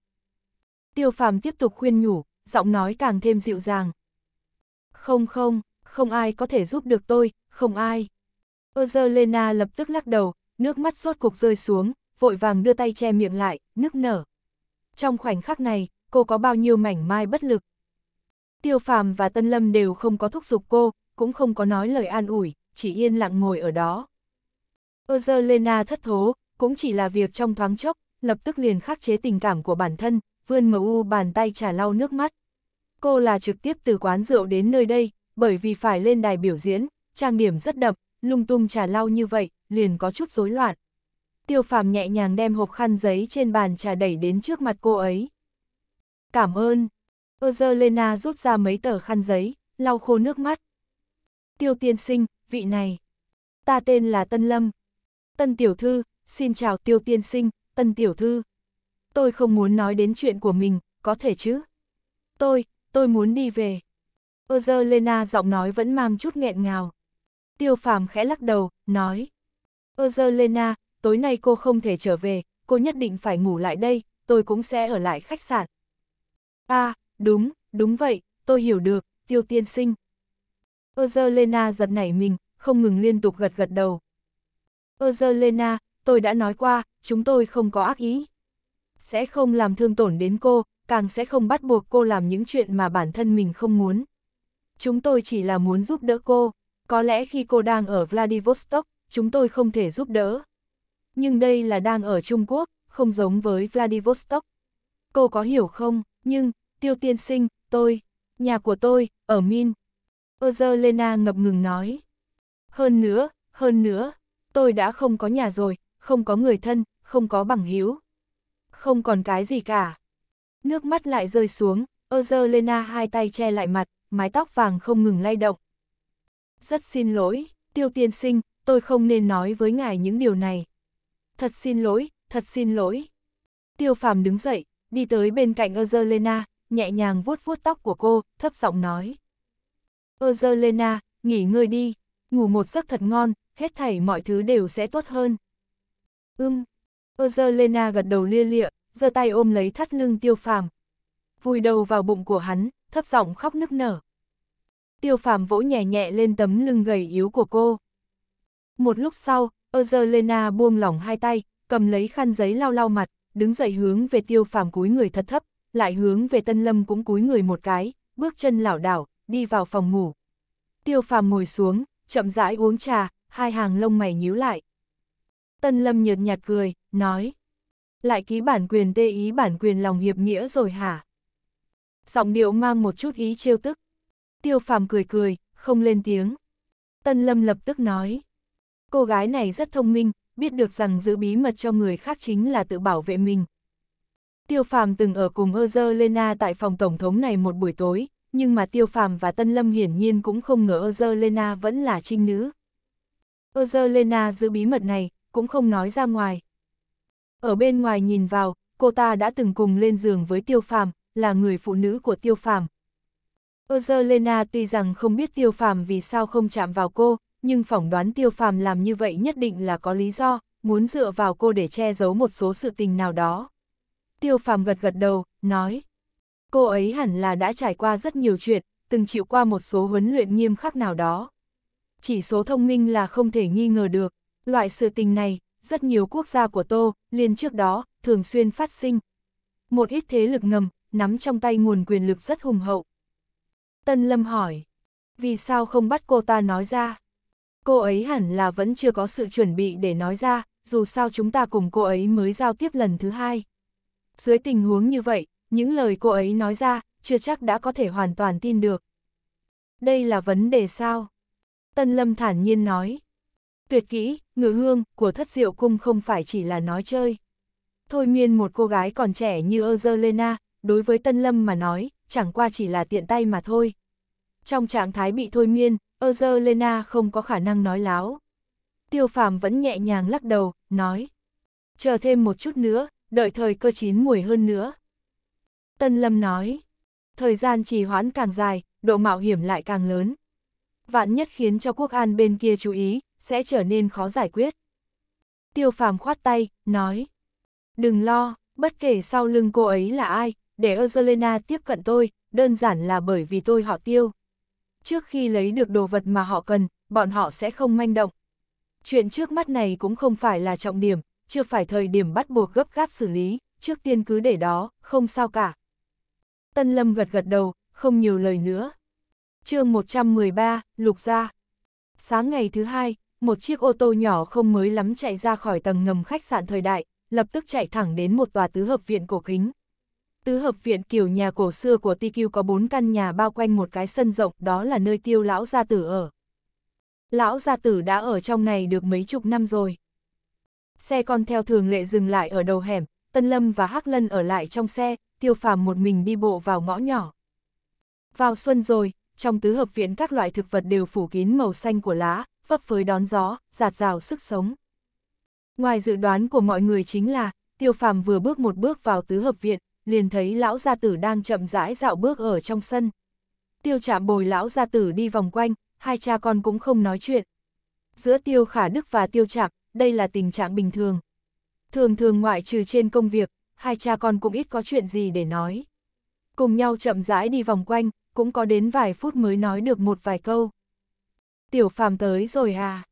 Tiêu phàm tiếp tục khuyên nhủ, giọng nói càng thêm dịu dàng. Không không, không ai có thể giúp được tôi, không ai. Angelina lập tức lắc đầu, nước mắt sốt cục rơi xuống, vội vàng đưa tay che miệng lại, nức nở. Trong khoảnh khắc này, cô có bao nhiêu mảnh mai bất lực. Tiêu Phàm và Tân Lâm đều không có thúc giục cô, cũng không có nói lời an ủi, chỉ yên lặng ngồi ở đó. Angelina thất thố, cũng chỉ là việc trong thoáng chốc, lập tức liền khắc chế tình cảm của bản thân, vươn mu bàn tay trả lau nước mắt. Cô là trực tiếp từ quán rượu đến nơi đây, bởi vì phải lên đài biểu diễn, trang điểm rất đậm, lung tung trà lau như vậy, liền có chút rối loạn. Tiêu phàm nhẹ nhàng đem hộp khăn giấy trên bàn trà đẩy đến trước mặt cô ấy. Cảm ơn. Ozerlena rút ra mấy tờ khăn giấy, lau khô nước mắt. Tiêu tiên sinh, vị này. Ta tên là Tân Lâm. Tân tiểu thư, xin chào tiêu tiên sinh, tân tiểu thư. Tôi không muốn nói đến chuyện của mình, có thể chứ? Tôi, tôi muốn đi về. Angelina giọng nói vẫn mang chút nghẹn ngào. Tiêu phàm khẽ lắc đầu, nói. Angelina, tối nay cô không thể trở về, cô nhất định phải ngủ lại đây, tôi cũng sẽ ở lại khách sạn. À, đúng, đúng vậy, tôi hiểu được, tiêu tiên sinh. Angelina giật nảy mình, không ngừng liên tục gật gật đầu. Angelina, tôi đã nói qua, chúng tôi không có ác ý. Sẽ không làm thương tổn đến cô, càng sẽ không bắt buộc cô làm những chuyện mà bản thân mình không muốn chúng tôi chỉ là muốn giúp đỡ cô. Có lẽ khi cô đang ở Vladivostok, chúng tôi không thể giúp đỡ. Nhưng đây là đang ở Trung Quốc, không giống với Vladivostok. Cô có hiểu không, nhưng, tiêu tiên sinh, tôi, nhà của tôi, ở Min. Ozerlena ngập ngừng nói. Hơn nữa, hơn nữa, tôi đã không có nhà rồi, không có người thân, không có bằng hữu Không còn cái gì cả. Nước mắt lại rơi xuống, Ozerlena hai tay che lại mặt mái tóc vàng không ngừng lay động. Rất xin lỗi, tiêu tiên sinh, tôi không nên nói với ngài những điều này. Thật xin lỗi, thật xin lỗi. Tiêu phàm đứng dậy, đi tới bên cạnh Angelina, nhẹ nhàng vuốt vuốt tóc của cô, thấp giọng nói. Angelina, nghỉ ngơi đi, ngủ một giấc thật ngon, hết thảy mọi thứ đều sẽ tốt hơn. Ưm, Angelina gật đầu lia lịa, giơ tay ôm lấy thắt lưng tiêu phàm, vùi đầu vào bụng của hắn, thấp giọng khóc nức nở. Tiêu phàm vỗ nhẹ nhẹ lên tấm lưng gầy yếu của cô. Một lúc sau, Angelina buông lỏng hai tay, cầm lấy khăn giấy lau lau mặt, đứng dậy hướng về tiêu phàm cúi người thật thấp, lại hướng về tân lâm cũng cúi người một cái, bước chân lảo đảo, đi vào phòng ngủ. Tiêu phàm ngồi xuống, chậm rãi uống trà, hai hàng lông mày nhíu lại. Tân lâm nhợt nhạt cười, nói. Lại ký bản quyền tê ý bản quyền lòng hiệp nghĩa rồi hả? giọng điệu mang một chút ý trêu tức. Tiêu phàm cười cười, không lên tiếng. Tân Lâm lập tức nói, cô gái này rất thông minh, biết được rằng giữ bí mật cho người khác chính là tự bảo vệ mình. Tiêu phàm từng ở cùng Ơ Lena tại phòng tổng thống này một buổi tối, nhưng mà Tiêu phàm và Tân Lâm hiển nhiên cũng không ngờ Ơ Lena vẫn là trinh nữ. Ơ Lena giữ bí mật này, cũng không nói ra ngoài. Ở bên ngoài nhìn vào, cô ta đã từng cùng lên giường với Tiêu phàm, là người phụ nữ của tiêu phàm. Angelina tuy rằng không biết tiêu phàm vì sao không chạm vào cô, nhưng phỏng đoán tiêu phàm làm như vậy nhất định là có lý do, muốn dựa vào cô để che giấu một số sự tình nào đó. Tiêu phàm gật gật đầu, nói. Cô ấy hẳn là đã trải qua rất nhiều chuyện, từng chịu qua một số huấn luyện nghiêm khắc nào đó. Chỉ số thông minh là không thể nghi ngờ được, loại sự tình này, rất nhiều quốc gia của Tô, liên trước đó, thường xuyên phát sinh. Một ít thế lực ngầm, nắm trong tay nguồn quyền lực rất hùng hậu. Tân Lâm hỏi, vì sao không bắt cô ta nói ra? Cô ấy hẳn là vẫn chưa có sự chuẩn bị để nói ra, dù sao chúng ta cùng cô ấy mới giao tiếp lần thứ hai. Dưới tình huống như vậy, những lời cô ấy nói ra, chưa chắc đã có thể hoàn toàn tin được. Đây là vấn đề sao? Tân Lâm thản nhiên nói. Tuyệt kỹ, ngự hương, của thất diệu cung không phải chỉ là nói chơi. Thôi miên một cô gái còn trẻ như Angelina, đối với Tân Lâm mà nói, chẳng qua chỉ là tiện tay mà thôi. Trong trạng thái bị thôi miên, Ơ Lena không có khả năng nói láo. Tiêu phàm vẫn nhẹ nhàng lắc đầu, nói. Chờ thêm một chút nữa, đợi thời cơ chín mùi hơn nữa. Tân Lâm nói. Thời gian trì hoãn càng dài, độ mạo hiểm lại càng lớn. Vạn nhất khiến cho quốc an bên kia chú ý, sẽ trở nên khó giải quyết. Tiêu phàm khoát tay, nói. Đừng lo, bất kể sau lưng cô ấy là ai, để Angelina tiếp cận tôi, đơn giản là bởi vì tôi họ tiêu. Trước khi lấy được đồ vật mà họ cần, bọn họ sẽ không manh động. Chuyện trước mắt này cũng không phải là trọng điểm, chưa phải thời điểm bắt buộc gấp gáp xử lý, trước tiên cứ để đó, không sao cả. Tân Lâm gật gật đầu, không nhiều lời nữa. chương 113, Lục Gia. Sáng ngày thứ hai, một chiếc ô tô nhỏ không mới lắm chạy ra khỏi tầng ngầm khách sạn thời đại, lập tức chạy thẳng đến một tòa tứ hợp viện cổ kính. Tứ hợp viện kiểu nhà cổ xưa của TQ có bốn căn nhà bao quanh một cái sân rộng, đó là nơi tiêu lão gia tử ở. Lão gia tử đã ở trong này được mấy chục năm rồi. Xe con theo thường lệ dừng lại ở đầu hẻm, Tân Lâm và Hắc Lân ở lại trong xe, tiêu phàm một mình đi bộ vào ngõ nhỏ. Vào xuân rồi, trong tứ hợp viện các loại thực vật đều phủ kín màu xanh của lá, vấp phới đón gió, giạt rào sức sống. Ngoài dự đoán của mọi người chính là, tiêu phàm vừa bước một bước vào tứ hợp viện, liền thấy lão gia tử đang chậm rãi dạo bước ở trong sân. Tiêu chạm bồi lão gia tử đi vòng quanh, hai cha con cũng không nói chuyện. Giữa tiêu khả đức và tiêu chạm, đây là tình trạng bình thường. Thường thường ngoại trừ trên công việc, hai cha con cũng ít có chuyện gì để nói. Cùng nhau chậm rãi đi vòng quanh, cũng có đến vài phút mới nói được một vài câu. Tiểu phàm tới rồi à?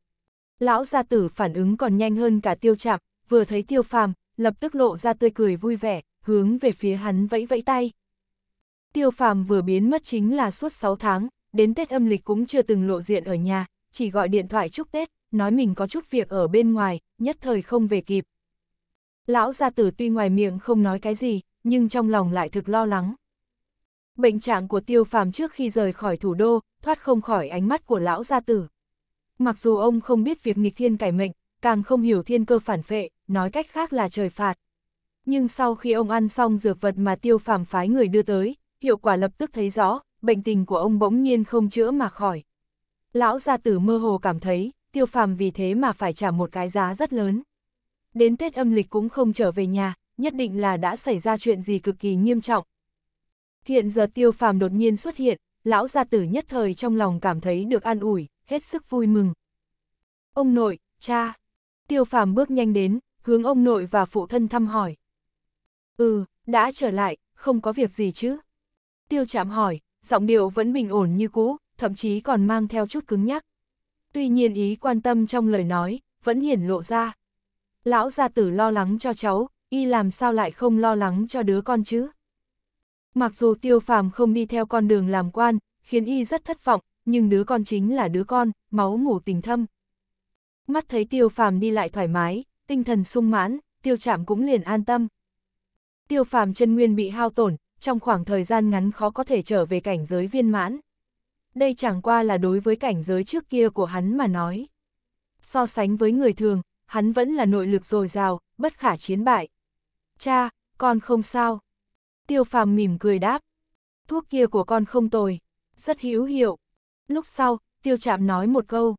Lão gia tử phản ứng còn nhanh hơn cả tiêu chạm, vừa thấy tiêu phàm, lập tức lộ ra tươi cười vui vẻ, hướng về phía hắn vẫy vẫy tay. Tiêu phàm vừa biến mất chính là suốt 6 tháng, đến Tết âm lịch cũng chưa từng lộ diện ở nhà, chỉ gọi điện thoại chúc Tết, nói mình có chút việc ở bên ngoài, nhất thời không về kịp. Lão gia tử tuy ngoài miệng không nói cái gì, nhưng trong lòng lại thực lo lắng. Bệnh trạng của tiêu phàm trước khi rời khỏi thủ đô, thoát không khỏi ánh mắt của lão gia tử. Mặc dù ông không biết việc nghịch thiên cải mệnh, càng không hiểu thiên cơ phản phệ, nói cách khác là trời phạt nhưng sau khi ông ăn xong dược vật mà tiêu phàm phái người đưa tới, hiệu quả lập tức thấy rõ, bệnh tình của ông bỗng nhiên không chữa mà khỏi. Lão gia tử mơ hồ cảm thấy, tiêu phàm vì thế mà phải trả một cái giá rất lớn. Đến Tết âm lịch cũng không trở về nhà, nhất định là đã xảy ra chuyện gì cực kỳ nghiêm trọng. Hiện giờ tiêu phàm đột nhiên xuất hiện, lão gia tử nhất thời trong lòng cảm thấy được an ủi, hết sức vui mừng. Ông nội, cha, tiêu phàm bước nhanh đến, hướng ông nội và phụ thân thăm hỏi. Ừ, đã trở lại, không có việc gì chứ. Tiêu chạm hỏi, giọng điệu vẫn bình ổn như cũ, thậm chí còn mang theo chút cứng nhắc. Tuy nhiên ý quan tâm trong lời nói, vẫn hiển lộ ra. Lão gia tử lo lắng cho cháu, y làm sao lại không lo lắng cho đứa con chứ. Mặc dù tiêu phàm không đi theo con đường làm quan, khiến y rất thất vọng, nhưng đứa con chính là đứa con, máu ngủ tình thâm. Mắt thấy tiêu phàm đi lại thoải mái, tinh thần sung mãn, tiêu chạm cũng liền an tâm tiêu phàm chân nguyên bị hao tổn, trong khoảng thời gian ngắn khó có thể trở về cảnh giới viên mãn. Đây chẳng qua là đối với cảnh giới trước kia của hắn mà nói. So sánh với người thường, hắn vẫn là nội lực dồi dào, bất khả chiến bại. Cha, con không sao. Tiêu phàm mỉm cười đáp. Thuốc kia của con không tồi, rất hữu hiệu. Lúc sau, tiêu Trạm nói một câu.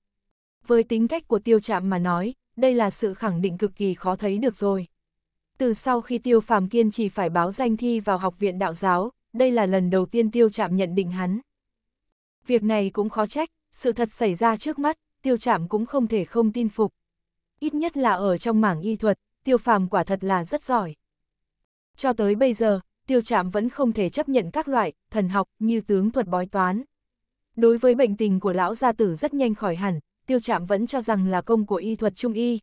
Với tính cách của tiêu Trạm mà nói, đây là sự khẳng định cực kỳ khó thấy được rồi. Từ sau khi Tiêu Phàm kiên trì phải báo danh thi vào học viện đạo giáo, đây là lần đầu tiên Tiêu Trạm nhận định hắn. Việc này cũng khó trách, sự thật xảy ra trước mắt, Tiêu Trạm cũng không thể không tin phục. Ít nhất là ở trong mảng y thuật, Tiêu Phàm quả thật là rất giỏi. Cho tới bây giờ, Tiêu Trạm vẫn không thể chấp nhận các loại thần học như tướng thuật bói toán. Đối với bệnh tình của lão gia tử rất nhanh khỏi hẳn, Tiêu Trạm vẫn cho rằng là công của y thuật trung y,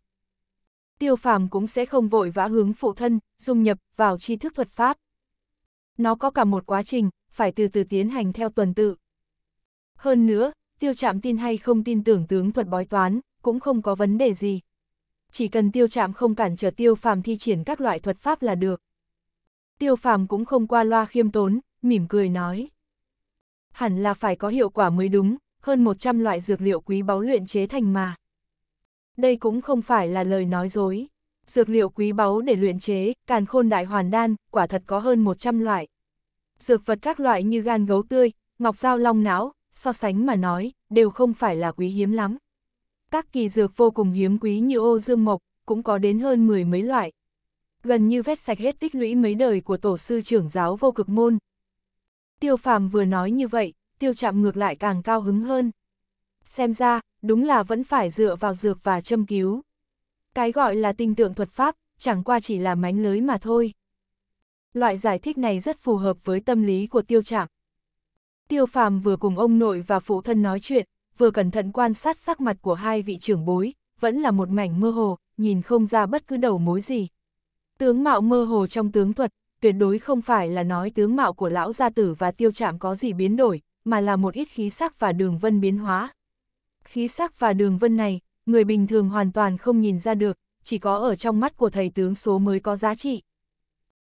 tiêu phàm cũng sẽ không vội vã hướng phụ thân, dung nhập vào tri thức thuật pháp. Nó có cả một quá trình, phải từ từ tiến hành theo tuần tự. Hơn nữa, tiêu Trạm tin hay không tin tưởng tướng thuật bói toán, cũng không có vấn đề gì. Chỉ cần tiêu Trạm không cản trở tiêu phàm thi triển các loại thuật pháp là được. Tiêu phàm cũng không qua loa khiêm tốn, mỉm cười nói. Hẳn là phải có hiệu quả mới đúng, hơn 100 loại dược liệu quý báu luyện chế thành mà đây cũng không phải là lời nói dối. Dược liệu quý báu để luyện chế, càn khôn đại hoàn đan, quả thật có hơn 100 loại. Dược vật các loại như gan gấu tươi, ngọc dao long não, so sánh mà nói, đều không phải là quý hiếm lắm. Các kỳ dược vô cùng hiếm quý như ô dương mộc, cũng có đến hơn mười mấy loại. Gần như vét sạch hết tích lũy mấy đời của tổ sư trưởng giáo vô cực môn. Tiêu phàm vừa nói như vậy, tiêu chạm ngược lại càng cao hứng hơn xem ra, đúng là vẫn phải dựa vào dược và châm cứu. Cái gọi là tinh tượng thuật pháp, chẳng qua chỉ là mánh lới mà thôi. Loại giải thích này rất phù hợp với tâm lý của tiêu trạm. Tiêu phàm vừa cùng ông nội và phụ thân nói chuyện, vừa cẩn thận quan sát sắc mặt của hai vị trưởng bối, vẫn là một mảnh mơ hồ, nhìn không ra bất cứ đầu mối gì. Tướng mạo mơ hồ trong tướng thuật, tuyệt đối không phải là nói tướng mạo của lão gia tử và tiêu trạm có gì biến đổi, mà là một ít khí sắc và đường vân biến hóa khí sắc và đường vân này, người bình thường hoàn toàn không nhìn ra được, chỉ có ở trong mắt của thầy tướng số mới có giá trị.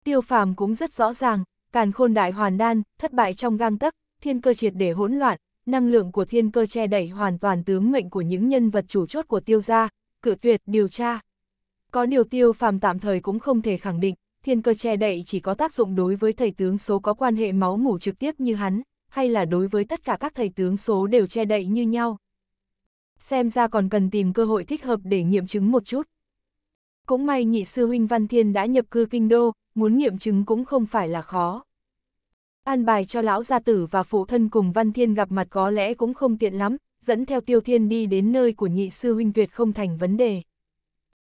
Tiêu phàm cũng rất rõ ràng, càn khôn đại hoàn đan, thất bại trong gang tấc, thiên cơ triệt để hỗn loạn, năng lượng của thiên cơ che đẩy hoàn toàn tướng mệnh của những nhân vật chủ chốt của tiêu gia, cự tuyệt điều tra. Có điều tiêu phàm tạm thời cũng không thể khẳng định, thiên cơ che đậy chỉ có tác dụng đối với thầy tướng số có quan hệ máu mủ trực tiếp như hắn, hay là đối với tất cả các thầy tướng số đều che đậy như nhau xem ra còn cần tìm cơ hội thích hợp để nghiệm chứng một chút. Cũng may nhị sư huynh Văn Thiên đã nhập cư kinh đô, muốn nghiệm chứng cũng không phải là khó. An bài cho lão gia tử và phụ thân cùng Văn Thiên gặp mặt có lẽ cũng không tiện lắm, dẫn theo Tiêu Thiên đi đến nơi của nhị sư huynh tuyệt không thành vấn đề.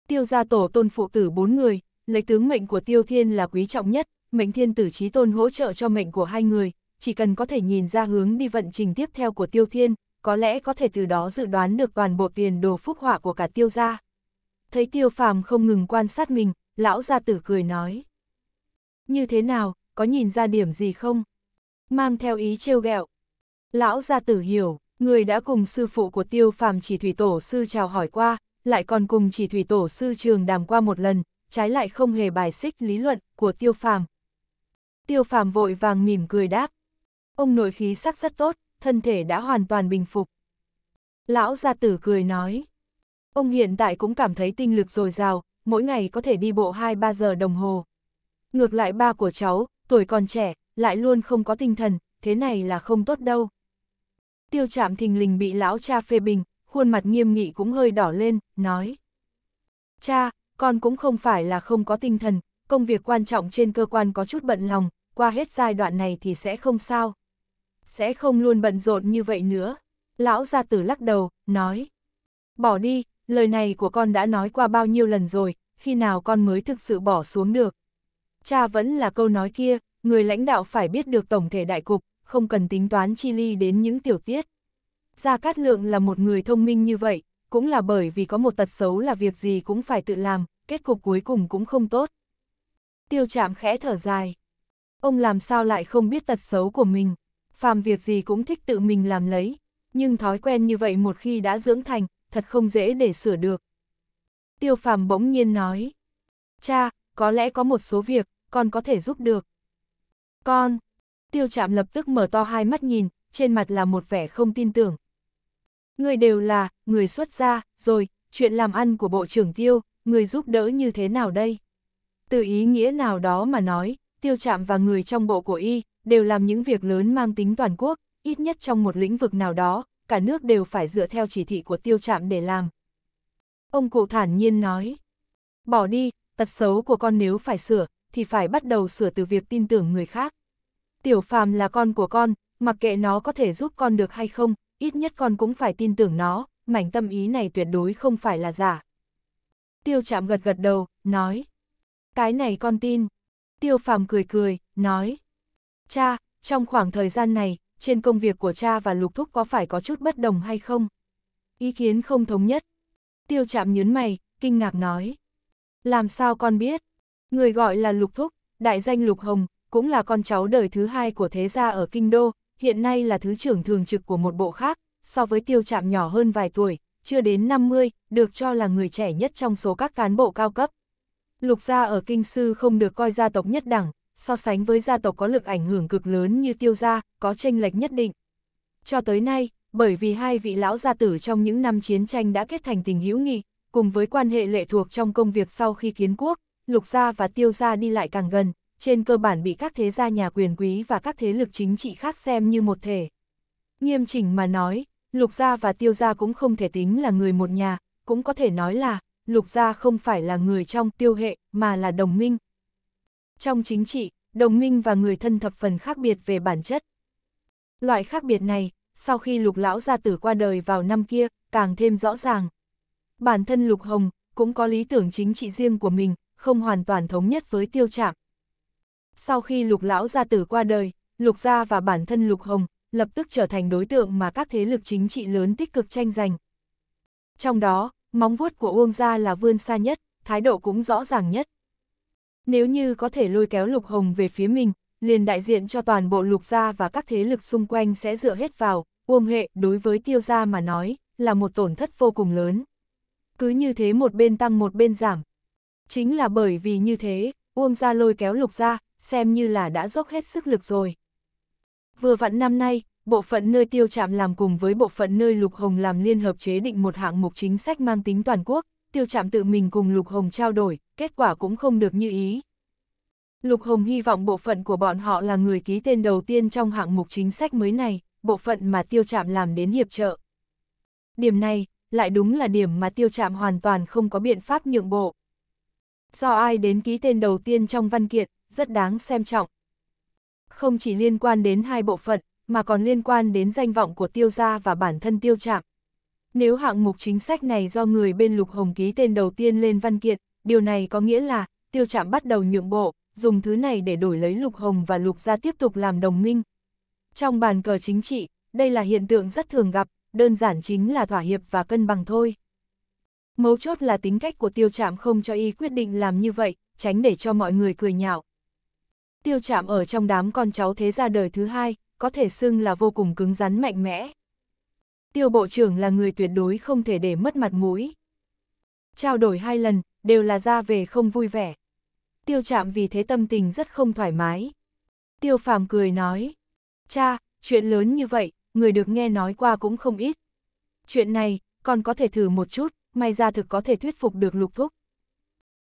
Tiêu gia tổ tôn phụ tử bốn người, lấy tướng mệnh của Tiêu Thiên là quý trọng nhất, mệnh thiên tử trí tôn hỗ trợ cho mệnh của hai người, chỉ cần có thể nhìn ra hướng đi vận trình tiếp theo của Tiêu Thiên, có lẽ có thể từ đó dự đoán được toàn bộ tiền đồ phúc họa của cả tiêu gia. Thấy tiêu phàm không ngừng quan sát mình, lão gia tử cười nói. Như thế nào, có nhìn ra điểm gì không? Mang theo ý trêu ghẹo. Lão gia tử hiểu, người đã cùng sư phụ của tiêu phàm chỉ thủy tổ sư chào hỏi qua, lại còn cùng chỉ thủy tổ sư trường đàm qua một lần, trái lại không hề bài xích lý luận của tiêu phàm. Tiêu phàm vội vàng mỉm cười đáp. Ông nội khí sắc rất tốt, thân thể đã hoàn toàn bình phục. Lão gia tử cười nói. Ông hiện tại cũng cảm thấy tinh lực dồi dào, mỗi ngày có thể đi bộ 2-3 giờ đồng hồ. Ngược lại ba của cháu, tuổi còn trẻ, lại luôn không có tinh thần, thế này là không tốt đâu. Tiêu Trạm thình lình bị lão cha phê bình, khuôn mặt nghiêm nghị cũng hơi đỏ lên, nói. Cha, con cũng không phải là không có tinh thần, công việc quan trọng trên cơ quan có chút bận lòng, qua hết giai đoạn này thì sẽ không sao sẽ không luôn bận rộn như vậy nữa. Lão gia tử lắc đầu, nói. Bỏ đi, lời này của con đã nói qua bao nhiêu lần rồi, khi nào con mới thực sự bỏ xuống được. Cha vẫn là câu nói kia, người lãnh đạo phải biết được tổng thể đại cục, không cần tính toán chi ly đến những tiểu tiết. Gia Cát Lượng là một người thông minh như vậy, cũng là bởi vì có một tật xấu là việc gì cũng phải tự làm, kết cục cuối cùng cũng không tốt. Tiêu chạm khẽ thở dài. Ông làm sao lại không biết tật xấu của mình? phàm việc gì cũng thích tự mình làm lấy, nhưng thói quen như vậy một khi đã dưỡng thành, thật không dễ để sửa được. Tiêu phàm bỗng nhiên nói, cha, có lẽ có một số việc, con có thể giúp được. Con, tiêu chạm lập tức mở to hai mắt nhìn, trên mặt là một vẻ không tin tưởng. Người đều là, người xuất gia, rồi, chuyện làm ăn của bộ trưởng tiêu, người giúp đỡ như thế nào đây? Từ ý nghĩa nào đó mà nói, tiêu chạm và người trong bộ của y, đều làm những việc lớn mang tính toàn quốc, ít nhất trong một lĩnh vực nào đó, cả nước đều phải dựa theo chỉ thị của tiêu chạm để làm. Ông cụ thản nhiên nói, bỏ đi, tật xấu của con nếu phải sửa, thì phải bắt đầu sửa từ việc tin tưởng người khác. Tiểu phàm là con của con, mặc kệ nó có thể giúp con được hay không, ít nhất con cũng phải tin tưởng nó, mảnh tâm ý này tuyệt đối không phải là giả. Tiêu chạm gật gật đầu, nói, cái này con tin. Tiêu phàm cười cười, nói. Cha, trong khoảng thời gian này, trên công việc của cha và lục thúc có phải có chút bất đồng hay không? Ý kiến không thống nhất. Tiêu chạm nhớn mày, kinh ngạc nói. Làm sao con biết? Người gọi là lục thúc, đại danh lục hồng, cũng là con cháu đời thứ hai của thế gia ở Kinh Đô, hiện nay là thứ trưởng thường trực của một bộ khác, so với tiêu chạm nhỏ hơn vài tuổi, chưa đến 50, được cho là người trẻ nhất trong số các cán bộ cao cấp. Lục gia ở Kinh Sư không được coi gia tộc nhất đẳng, so sánh với gia tộc có lực ảnh hưởng cực lớn như tiêu gia, có tranh lệch nhất định. Cho tới nay, bởi vì hai vị lão gia tử trong những năm chiến tranh đã kết thành tình hữu nghị, cùng với quan hệ lệ thuộc trong công việc sau khi kiến quốc, lục gia và tiêu gia đi lại càng gần, trên cơ bản bị các thế gia nhà quyền quý và các thế lực chính trị khác xem như một thể. Nghiêm chỉnh mà nói, lục gia và tiêu gia cũng không thể tính là người một nhà, cũng có thể nói là Lục Gia không phải là người trong tiêu hệ, mà là đồng minh. Trong chính trị, đồng minh và người thân thập phần khác biệt về bản chất. Loại khác biệt này, sau khi lục lão gia tử qua đời vào năm kia, càng thêm rõ ràng. Bản thân lục hồng, cũng có lý tưởng chính trị riêng của mình, không hoàn toàn thống nhất với tiêu chạm. Sau khi lục lão gia tử qua đời, lục gia và bản thân lục hồng, lập tức trở thành đối tượng mà các thế lực chính trị lớn tích cực tranh giành. Trong đó, móng vuốt của Uông Gia là vươn xa nhất, thái độ cũng rõ ràng nhất. Nếu như có thể lôi kéo Lục Hồng về phía mình, liền đại diện cho toàn bộ Lục Gia và các thế lực xung quanh sẽ dựa hết vào, Uông Hệ đối với Tiêu Gia mà nói, là một tổn thất vô cùng lớn. Cứ như thế một bên tăng một bên giảm. Chính là bởi vì như thế, Uông Gia lôi kéo Lục Gia, xem như là đã dốc hết sức lực rồi. Vừa vặn năm nay, bộ phận nơi tiêu trạm làm cùng với bộ phận nơi Lục Hồng làm liên hợp chế định một hạng mục chính sách mang tính toàn quốc, tiêu trạm tự mình cùng Lục Hồng trao đổi, kết quả cũng không được như ý. Lục Hồng hy vọng bộ phận của bọn họ là người ký tên đầu tiên trong hạng mục chính sách mới này, bộ phận mà tiêu trạm làm đến hiệp trợ. Điểm này, lại đúng là điểm mà tiêu trạm hoàn toàn không có biện pháp nhượng bộ. Do ai đến ký tên đầu tiên trong văn kiện, rất đáng xem trọng, không chỉ liên quan đến hai bộ phận, mà còn liên quan đến danh vọng của tiêu gia và bản thân tiêu trạm. Nếu hạng mục chính sách này do người bên Lục Hồng ký tên đầu tiên lên văn kiện, điều này có nghĩa là tiêu trạm bắt đầu nhượng bộ, dùng thứ này để đổi lấy Lục Hồng và Lục gia tiếp tục làm đồng minh. Trong bàn cờ chính trị, đây là hiện tượng rất thường gặp, đơn giản chính là thỏa hiệp và cân bằng thôi. Mấu chốt là tính cách của tiêu trạm không cho y quyết định làm như vậy, tránh để cho mọi người cười nhạo, Tiêu Trạm ở trong đám con cháu thế gia đời thứ hai, có thể xưng là vô cùng cứng rắn mạnh mẽ. Tiêu bộ trưởng là người tuyệt đối không thể để mất mặt mũi. Trao đổi hai lần, đều là ra về không vui vẻ. Tiêu Trạm vì thế tâm tình rất không thoải mái. Tiêu phàm cười nói, cha, chuyện lớn như vậy, người được nghe nói qua cũng không ít. Chuyện này, còn có thể thử một chút, may ra thực có thể thuyết phục được lục thúc.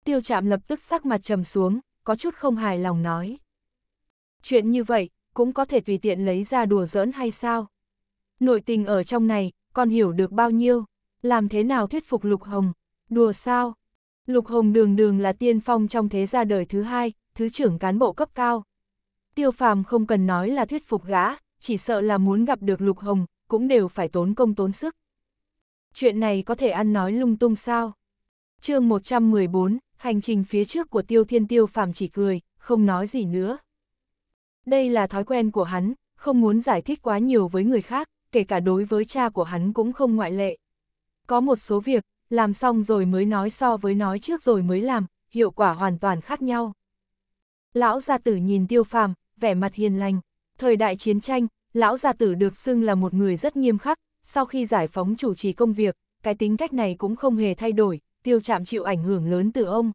Tiêu Trạm lập tức sắc mặt trầm xuống, có chút không hài lòng nói chuyện như vậy, cũng có thể tùy tiện lấy ra đùa giỡn hay sao? Nội tình ở trong này, con hiểu được bao nhiêu? Làm thế nào thuyết phục Lục Hồng? Đùa sao? Lục Hồng đường đường là tiên phong trong thế gia đời thứ hai, thứ trưởng cán bộ cấp cao. Tiêu phàm không cần nói là thuyết phục gã, chỉ sợ là muốn gặp được Lục Hồng, cũng đều phải tốn công tốn sức. Chuyện này có thể ăn nói lung tung sao? chương 114, hành trình phía trước của Tiêu Thiên Tiêu phàm chỉ cười, không nói gì nữa. Đây là thói quen của hắn, không muốn giải thích quá nhiều với người khác, kể cả đối với cha của hắn cũng không ngoại lệ. Có một số việc, làm xong rồi mới nói so với nói trước rồi mới làm, hiệu quả hoàn toàn khác nhau. Lão gia tử nhìn tiêu phàm, vẻ mặt hiền lành. Thời đại chiến tranh, lão gia tử được xưng là một người rất nghiêm khắc, sau khi giải phóng chủ trì công việc, cái tính cách này cũng không hề thay đổi, tiêu chạm chịu ảnh hưởng lớn từ ông.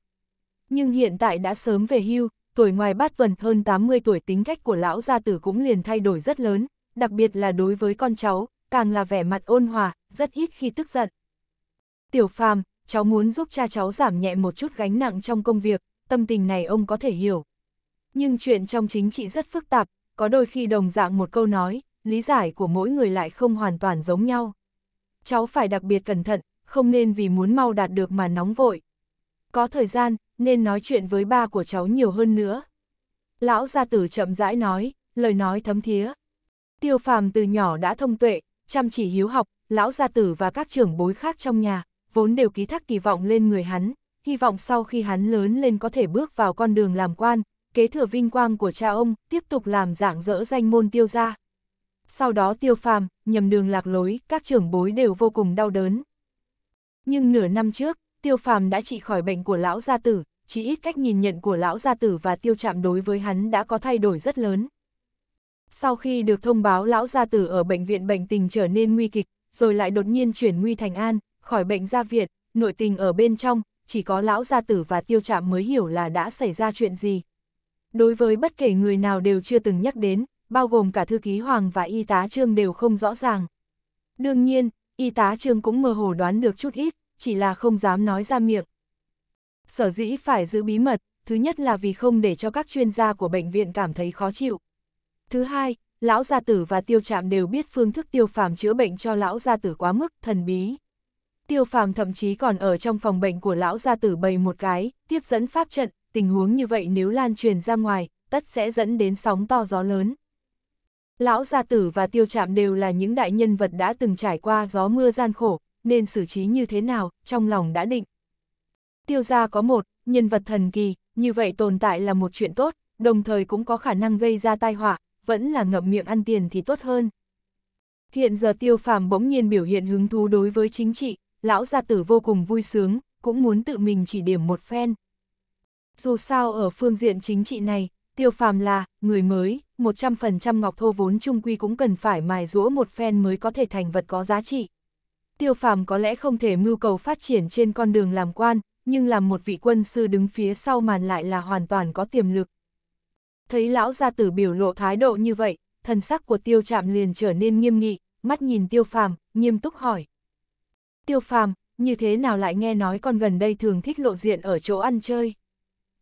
Nhưng hiện tại đã sớm về hưu, tuổi ngoài bát vần hơn 80 tuổi tính cách của lão gia tử cũng liền thay đổi rất lớn, đặc biệt là đối với con cháu, càng là vẻ mặt ôn hòa, rất ít khi tức giận. Tiểu phàm, cháu muốn giúp cha cháu giảm nhẹ một chút gánh nặng trong công việc, tâm tình này ông có thể hiểu. Nhưng chuyện trong chính trị rất phức tạp, có đôi khi đồng dạng một câu nói, lý giải của mỗi người lại không hoàn toàn giống nhau. Cháu phải đặc biệt cẩn thận, không nên vì muốn mau đạt được mà nóng vội, có thời gian, nên nói chuyện với ba của cháu nhiều hơn nữa. Lão gia tử chậm rãi nói, lời nói thấm thía. Tiêu phàm từ nhỏ đã thông tuệ, chăm chỉ hiếu học, lão gia tử và các trưởng bối khác trong nhà, vốn đều ký thác kỳ vọng lên người hắn, hy vọng sau khi hắn lớn lên có thể bước vào con đường làm quan, kế thừa vinh quang của cha ông, tiếp tục làm giảng dỡ danh môn tiêu gia. Sau đó tiêu phàm, nhầm đường lạc lối, các trưởng bối đều vô cùng đau đớn. Nhưng nửa năm trước, tiêu phàm đã trị khỏi bệnh của lão gia tử, chỉ ít cách nhìn nhận của lão gia tử và tiêu chạm đối với hắn đã có thay đổi rất lớn. Sau khi được thông báo lão gia tử ở bệnh viện bệnh tình trở nên nguy kịch, rồi lại đột nhiên chuyển nguy thành an, khỏi bệnh ra viện, nội tình ở bên trong, chỉ có lão gia tử và tiêu chạm mới hiểu là đã xảy ra chuyện gì. Đối với bất kể người nào đều chưa từng nhắc đến, bao gồm cả thư ký Hoàng và y tá Trương đều không rõ ràng. Đương nhiên, y tá Trương cũng mơ hồ đoán được chút ít, chỉ là không dám nói ra miệng. Sở dĩ phải giữ bí mật, thứ nhất là vì không để cho các chuyên gia của bệnh viện cảm thấy khó chịu. Thứ hai, lão gia tử và tiêu trạm đều biết phương thức tiêu phàm chữa bệnh cho lão gia tử quá mức, thần bí. Tiêu phàm thậm chí còn ở trong phòng bệnh của lão gia tử bày một cái, tiếp dẫn pháp trận, tình huống như vậy nếu lan truyền ra ngoài, tất sẽ dẫn đến sóng to gió lớn. Lão gia tử và tiêu trạm đều là những đại nhân vật đã từng trải qua gió mưa gian khổ, nên xử trí như thế nào, trong lòng đã định. Tiêu gia có một, nhân vật thần kỳ, như vậy tồn tại là một chuyện tốt, đồng thời cũng có khả năng gây ra tai họa, vẫn là ngậm miệng ăn tiền thì tốt hơn. Hiện giờ tiêu phàm bỗng nhiên biểu hiện hứng thú đối với chính trị, lão gia tử vô cùng vui sướng, cũng muốn tự mình chỉ điểm một phen. Dù sao ở phương diện chính trị này, tiêu phàm là, người mới, 100% ngọc thô vốn trung quy cũng cần phải mài rũa một phen mới có thể thành vật có giá trị tiêu phàm có lẽ không thể mưu cầu phát triển trên con đường làm quan, nhưng làm một vị quân sư đứng phía sau màn lại là hoàn toàn có tiềm lực. Thấy lão gia tử biểu lộ thái độ như vậy, thần sắc của tiêu trạm liền trở nên nghiêm nghị, mắt nhìn tiêu phàm, nghiêm túc hỏi. Tiêu phàm, như thế nào lại nghe nói con gần đây thường thích lộ diện ở chỗ ăn chơi?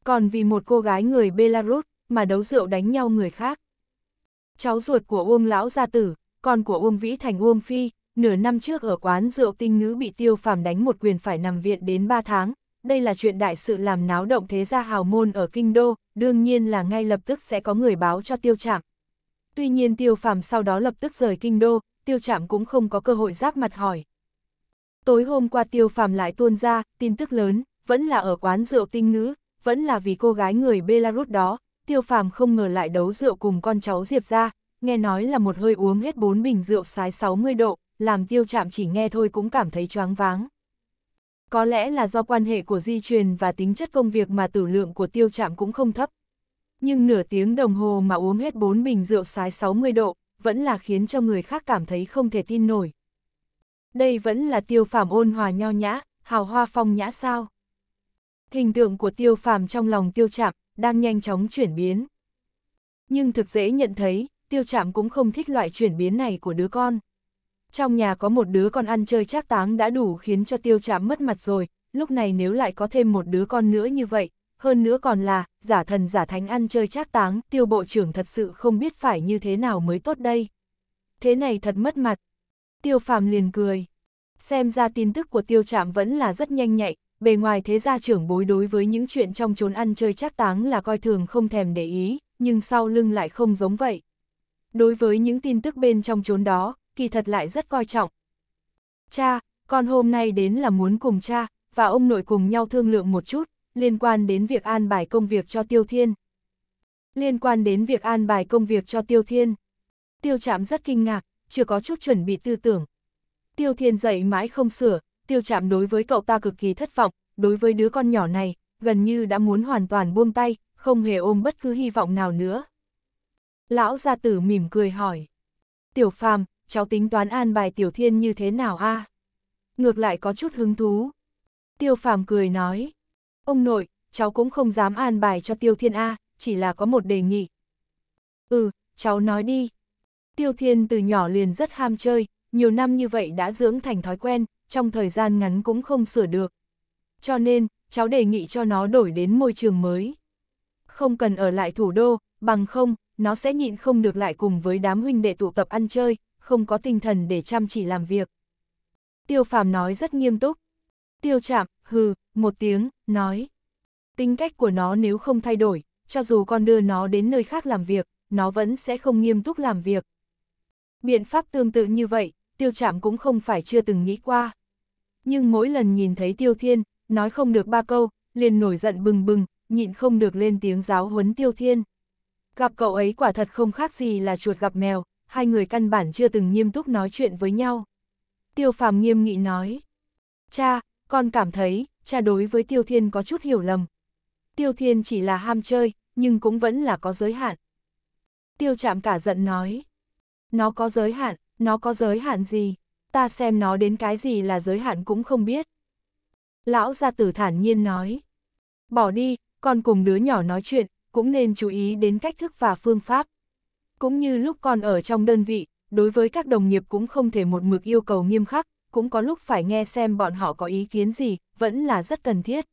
Còn vì một cô gái người Belarus mà đấu rượu đánh nhau người khác. Cháu ruột của Uông lão gia tử, con của Uông Vĩ Thành Uông Phi, nửa năm trước ở quán rượu tinh ngữ bị tiêu phàm đánh một quyền phải nằm viện đến 3 tháng, đây là chuyện đại sự làm náo động thế gia hào môn ở kinh đô, đương nhiên là ngay lập tức sẽ có người báo cho tiêu Trạm. Tuy nhiên tiêu phàm sau đó lập tức rời kinh đô, tiêu Trạm cũng không có cơ hội giáp mặt hỏi. Tối hôm qua tiêu phàm lại tuôn ra, tin tức lớn, vẫn là ở quán rượu tinh ngữ, vẫn là vì cô gái người Belarus đó, tiêu phàm không ngờ lại đấu rượu cùng con cháu Diệp ra, nghe nói là một hơi uống hết 4 bình rượu sái 60 độ, làm tiêu chạm chỉ nghe thôi cũng cảm thấy choáng váng. Có lẽ là do quan hệ của di truyền và tính chất công việc mà tử lượng của tiêu chạm cũng không thấp. Nhưng nửa tiếng đồng hồ mà uống hết bốn bình rượu sái 60 độ, vẫn là khiến cho người khác cảm thấy không thể tin nổi. Đây vẫn là tiêu phàm ôn hòa nho nhã, hào hoa phong nhã sao. Hình tượng của tiêu phàm trong lòng tiêu chạm, đang nhanh chóng chuyển biến. Nhưng thực dễ nhận thấy, tiêu chạm cũng không thích loại chuyển biến này của đứa con. Trong nhà có một đứa con ăn chơi trác táng đã đủ khiến cho tiêu trạm mất mặt rồi, lúc này nếu lại có thêm một đứa con nữa như vậy, hơn nữa còn là, giả thần giả thánh ăn chơi trác táng, tiêu bộ trưởng thật sự không biết phải như thế nào mới tốt đây. Thế này thật mất mặt. Tiêu phàm liền cười. Xem ra tin tức của tiêu trạm vẫn là rất nhanh nhạy, bề ngoài thế gia trưởng bối đối với những chuyện trong chốn ăn chơi trác táng là coi thường không thèm để ý, nhưng sau lưng lại không giống vậy. Đối với những tin tức bên trong chốn đó, kỳ thật lại rất coi trọng. Cha, con hôm nay đến là muốn cùng cha, và ông nội cùng nhau thương lượng một chút, liên quan đến việc an bài công việc cho Tiêu Thiên. Liên quan đến việc an bài công việc cho Tiêu Thiên. Tiêu Trạm rất kinh ngạc, chưa có chút chuẩn bị tư tưởng. Tiêu Thiên dậy mãi không sửa, Tiêu Trạm đối với cậu ta cực kỳ thất vọng, đối với đứa con nhỏ này, gần như đã muốn hoàn toàn buông tay, không hề ôm bất cứ hy vọng nào nữa. Lão gia tử mỉm cười hỏi. Tiểu phàm, cháu tính toán an bài tiểu thiên như thế nào a? À? Ngược lại có chút hứng thú. Tiêu phàm cười nói, ông nội, cháu cũng không dám an bài cho tiêu thiên a, à, chỉ là có một đề nghị. Ừ, cháu nói đi. Tiêu thiên từ nhỏ liền rất ham chơi, nhiều năm như vậy đã dưỡng thành thói quen, trong thời gian ngắn cũng không sửa được. Cho nên, cháu đề nghị cho nó đổi đến môi trường mới. Không cần ở lại thủ đô, bằng không, nó sẽ nhịn không được lại cùng với đám huynh đệ tụ tập ăn chơi, không có tinh thần để chăm chỉ làm việc. Tiêu phàm nói rất nghiêm túc. Tiêu chạm, hừ, một tiếng, nói. Tính cách của nó nếu không thay đổi, cho dù con đưa nó đến nơi khác làm việc, nó vẫn sẽ không nghiêm túc làm việc. Biện pháp tương tự như vậy, tiêu chạm cũng không phải chưa từng nghĩ qua. Nhưng mỗi lần nhìn thấy tiêu thiên, nói không được ba câu, liền nổi giận bừng bừng, nhịn không được lên tiếng giáo huấn tiêu thiên. Gặp cậu ấy quả thật không khác gì là chuột gặp mèo, hai người căn bản chưa từng nghiêm túc nói chuyện với nhau. Tiêu phàm nghiêm nghị nói, cha, con cảm thấy, cha đối với Tiêu Thiên có chút hiểu lầm. Tiêu Thiên chỉ là ham chơi, nhưng cũng vẫn là có giới hạn. Tiêu chạm cả giận nói, nó có giới hạn, nó có giới hạn gì, ta xem nó đến cái gì là giới hạn cũng không biết. Lão gia tử thản nhiên nói, bỏ đi, con cùng đứa nhỏ nói chuyện, cũng nên chú ý đến cách thức và phương pháp. Cũng như lúc còn ở trong đơn vị, đối với các đồng nghiệp cũng không thể một mực yêu cầu nghiêm khắc, cũng có lúc phải nghe xem bọn họ có ý kiến gì, vẫn là rất cần thiết.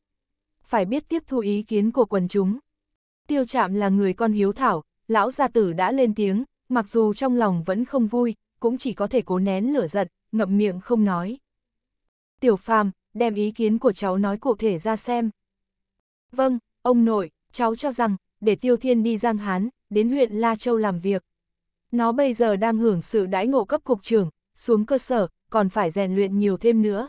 Phải biết tiếp thu ý kiến của quần chúng. Tiêu Trạm là người con hiếu thảo, lão gia tử đã lên tiếng, mặc dù trong lòng vẫn không vui, cũng chỉ có thể cố nén lửa giận, ngậm miệng không nói. Tiểu phàm, đem ý kiến của cháu nói cụ thể ra xem. Vâng, ông nội, cháu cho rằng, để Tiêu Thiên đi Giang Hán, đến huyện La Châu làm việc. Nó bây giờ đang hưởng sự đãi ngộ cấp cục trưởng, xuống cơ sở, còn phải rèn luyện nhiều thêm nữa.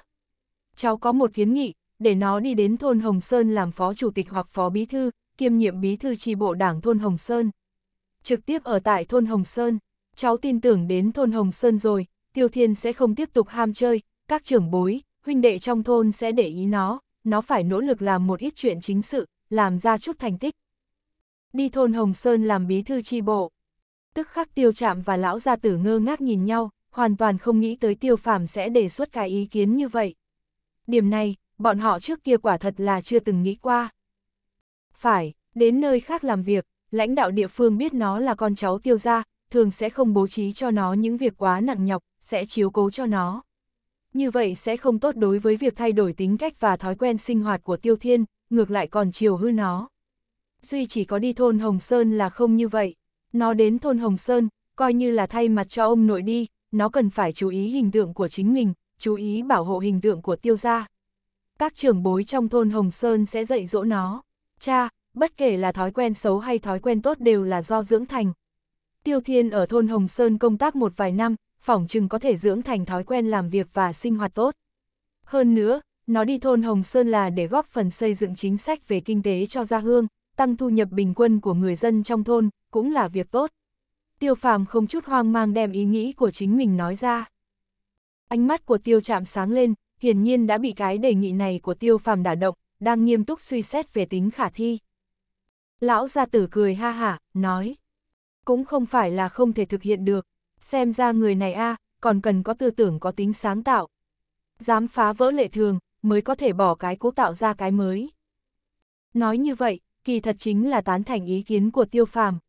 Cháu có một kiến nghị, để nó đi đến thôn Hồng Sơn làm phó chủ tịch hoặc phó bí thư, kiêm nhiệm bí thư tri bộ đảng thôn Hồng Sơn. Trực tiếp ở tại thôn Hồng Sơn, cháu tin tưởng đến thôn Hồng Sơn rồi, Tiêu Thiên sẽ không tiếp tục ham chơi, các trưởng bối, huynh đệ trong thôn sẽ để ý nó, nó phải nỗ lực làm một ít chuyện chính sự, làm ra chút thành tích, đi thôn Hồng Sơn làm bí thư tri bộ. Tức khắc tiêu chạm và lão gia tử ngơ ngác nhìn nhau, hoàn toàn không nghĩ tới tiêu phàm sẽ đề xuất cái ý kiến như vậy. Điểm này, bọn họ trước kia quả thật là chưa từng nghĩ qua. Phải, đến nơi khác làm việc, lãnh đạo địa phương biết nó là con cháu tiêu gia, thường sẽ không bố trí cho nó những việc quá nặng nhọc, sẽ chiếu cố cho nó. Như vậy sẽ không tốt đối với việc thay đổi tính cách và thói quen sinh hoạt của tiêu thiên, ngược lại còn chiều hư nó duy chỉ có đi thôn Hồng Sơn là không như vậy. Nó đến thôn Hồng Sơn, coi như là thay mặt cho ông nội đi, nó cần phải chú ý hình tượng của chính mình, chú ý bảo hộ hình tượng của tiêu gia. Các trưởng bối trong thôn Hồng Sơn sẽ dạy dỗ nó. Cha, bất kể là thói quen xấu hay thói quen tốt đều là do dưỡng thành. Tiêu Thiên ở thôn Hồng Sơn công tác một vài năm, phỏng chừng có thể dưỡng thành thói quen làm việc và sinh hoạt tốt. Hơn nữa, nó đi thôn Hồng Sơn là để góp phần xây dựng chính sách về kinh tế cho gia hương, tăng thu nhập bình quân của người dân trong thôn, cũng là việc tốt. Tiêu phàm không chút hoang mang đem ý nghĩ của chính mình nói ra. Ánh mắt của tiêu chạm sáng lên, hiển nhiên đã bị cái đề nghị này của tiêu phàm đả động, đang nghiêm túc suy xét về tính khả thi. Lão gia tử cười ha hả, nói. Cũng không phải là không thể thực hiện được, xem ra người này a còn cần có tư tưởng có tính sáng tạo. Dám phá vỡ lệ thường, mới có thể bỏ cái cũ tạo ra cái mới. Nói như vậy, kỳ thật chính là tán thành ý kiến của tiêu phàm.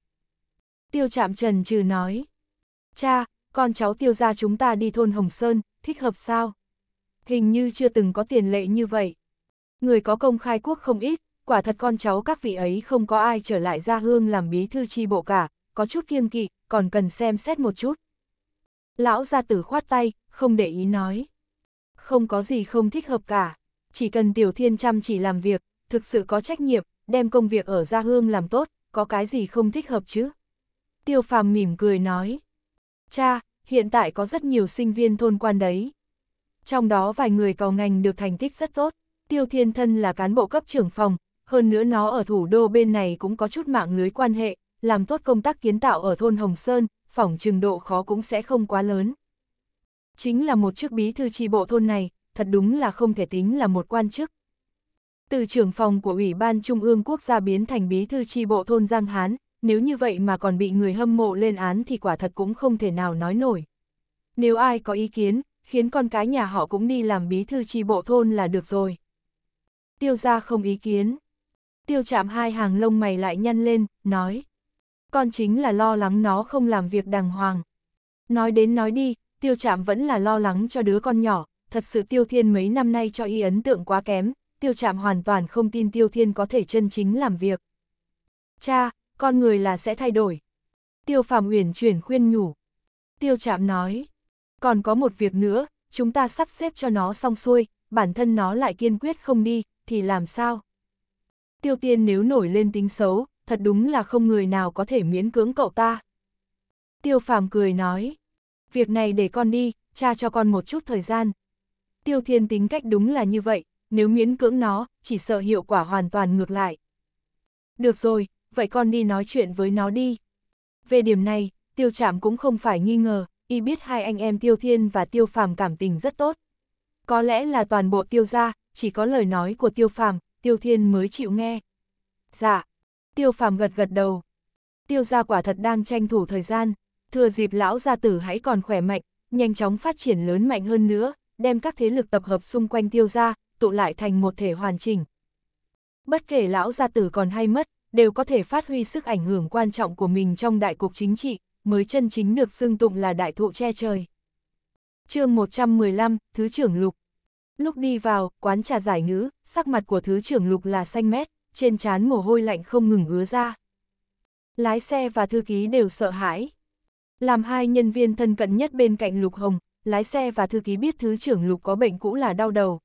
Tiêu chạm trần trừ nói, cha, con cháu tiêu gia chúng ta đi thôn Hồng Sơn, thích hợp sao? Hình như chưa từng có tiền lệ như vậy. Người có công khai quốc không ít, quả thật con cháu các vị ấy không có ai trở lại ra hương làm bí thư tri bộ cả, có chút kiêng kỵ, còn cần xem xét một chút. Lão gia tử khoát tay, không để ý nói. Không có gì không thích hợp cả, chỉ cần Tiểu Thiên chăm chỉ làm việc, thực sự có trách nhiệm, đem công việc ở gia hương làm tốt, có cái gì không thích hợp chứ? Tiêu phàm mỉm cười nói. Cha, hiện tại có rất nhiều sinh viên thôn quan đấy. Trong đó vài người có ngành được thành tích rất tốt, Tiêu Thiên Thân là cán bộ cấp trưởng phòng, hơn nữa nó ở thủ đô bên này cũng có chút mạng lưới quan hệ, làm tốt công tác kiến tạo ở thôn Hồng Sơn, phòng trường độ khó cũng sẽ không quá lớn. Chính là một chức bí thư tri bộ thôn này, thật đúng là không thể tính là một quan chức. Từ trưởng phòng của Ủy ban Trung ương Quốc gia biến thành bí thư tri bộ thôn Giang Hán, nếu như vậy mà còn bị người hâm mộ lên án thì quả thật cũng không thể nào nói nổi. Nếu ai có ý kiến, khiến con cái nhà họ cũng đi làm bí thư tri bộ thôn là được rồi. Tiêu ra không ý kiến. Tiêu chạm hai hàng lông mày lại nhăn lên, nói. Con chính là lo lắng nó không làm việc đàng hoàng. Nói đến nói đi, tiêu chạm vẫn là lo lắng cho đứa con nhỏ, thật sự tiêu thiên mấy năm nay cho y ấn tượng quá kém, tiêu Trạm hoàn toàn không tin tiêu thiên có thể chân chính làm việc. Cha, con người là sẽ thay đổi. Tiêu Phạm uyển chuyển khuyên nhủ. Tiêu Trạm nói, còn có một việc nữa, chúng ta sắp xếp cho nó xong xuôi, bản thân nó lại kiên quyết không đi, thì làm sao? Tiêu tiên nếu nổi lên tính xấu, thật đúng là không người nào có thể miễn cưỡng cậu ta. Tiêu Phạm cười nói, việc này để con đi, cha cho con một chút thời gian. Tiêu thiên tính cách đúng là như vậy, nếu miễn cưỡng nó, chỉ sợ hiệu quả hoàn toàn ngược lại. Được rồi, vậy con đi nói chuyện với nó đi. Về điểm này, tiêu trạm cũng không phải nghi ngờ, y biết hai anh em tiêu thiên và tiêu phàm cảm tình rất tốt. Có lẽ là toàn bộ tiêu gia, chỉ có lời nói của tiêu phàm, tiêu thiên mới chịu nghe. Dạ, tiêu phàm gật gật đầu. Tiêu gia quả thật đang tranh thủ thời gian, thừa dịp lão gia tử hãy còn khỏe mạnh, nhanh chóng phát triển lớn mạnh hơn nữa, đem các thế lực tập hợp xung quanh tiêu gia, tụ lại thành một thể hoàn chỉnh. Bất kể lão gia tử còn hay mất, đều có thể phát huy sức ảnh hưởng quan trọng của mình trong đại cục chính trị, mới chân chính được xưng tụng là đại thụ che trời. chương 115, Thứ trưởng Lục Lúc đi vào, quán trà giải ngữ, sắc mặt của Thứ trưởng Lục là xanh mét, trên trán mồ hôi lạnh không ngừng ứa ra. Lái xe và thư ký đều sợ hãi. Làm hai nhân viên thân cận nhất bên cạnh Lục Hồng, lái xe và thư ký biết Thứ trưởng Lục có bệnh cũ là đau đầu,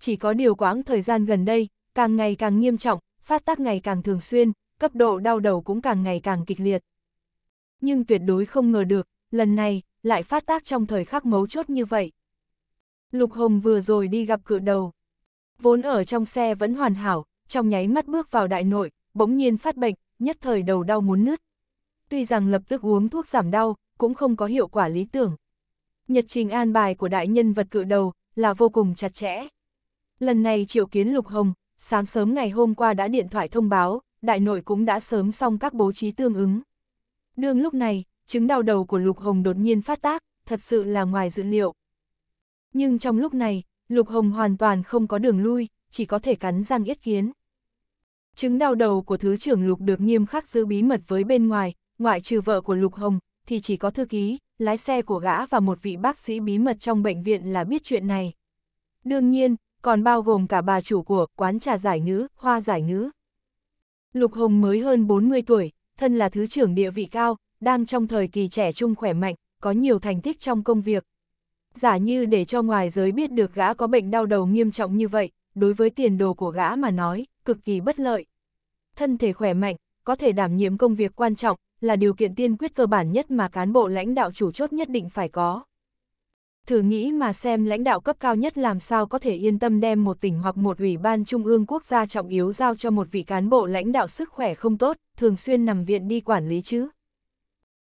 chỉ có điều quãng thời gian gần đây, càng ngày càng nghiêm trọng, phát tác ngày càng thường xuyên, cấp độ đau đầu cũng càng ngày càng kịch liệt. Nhưng tuyệt đối không ngờ được, lần này, lại phát tác trong thời khắc mấu chốt như vậy. Lục Hồng vừa rồi đi gặp cự đầu. Vốn ở trong xe vẫn hoàn hảo, trong nháy mắt bước vào đại nội, bỗng nhiên phát bệnh, nhất thời đầu đau muốn nứt. Tuy rằng lập tức uống thuốc giảm đau, cũng không có hiệu quả lý tưởng. Nhật trình an bài của đại nhân vật cự đầu là vô cùng chặt chẽ. Lần này triệu kiến Lục Hồng, sáng sớm ngày hôm qua đã điện thoại thông báo, đại nội cũng đã sớm xong các bố trí tương ứng. Đương lúc này, chứng đau đầu của Lục Hồng đột nhiên phát tác, thật sự là ngoài dự liệu. Nhưng trong lúc này, Lục Hồng hoàn toàn không có đường lui, chỉ có thể cắn răng yết kiến. Chứng đau đầu của Thứ trưởng Lục được nghiêm khắc giữ bí mật với bên ngoài, ngoại trừ vợ của Lục Hồng, thì chỉ có thư ký, lái xe của gã và một vị bác sĩ bí mật trong bệnh viện là biết chuyện này. Đương nhiên, còn bao gồm cả bà chủ của quán trà giải ngữ, hoa giải ngữ. Lục Hồng mới hơn 40 tuổi, thân là thứ trưởng địa vị cao, đang trong thời kỳ trẻ trung khỏe mạnh, có nhiều thành tích trong công việc. Giả như để cho ngoài giới biết được gã có bệnh đau đầu nghiêm trọng như vậy, đối với tiền đồ của gã mà nói, cực kỳ bất lợi. Thân thể khỏe mạnh, có thể đảm nhiệm công việc quan trọng, là điều kiện tiên quyết cơ bản nhất mà cán bộ lãnh đạo chủ chốt nhất định phải có thử nghĩ mà xem lãnh đạo cấp cao nhất làm sao có thể yên tâm đem một tỉnh hoặc một ủy ban trung ương quốc gia trọng yếu giao cho một vị cán bộ lãnh đạo sức khỏe không tốt, thường xuyên nằm viện đi quản lý chứ.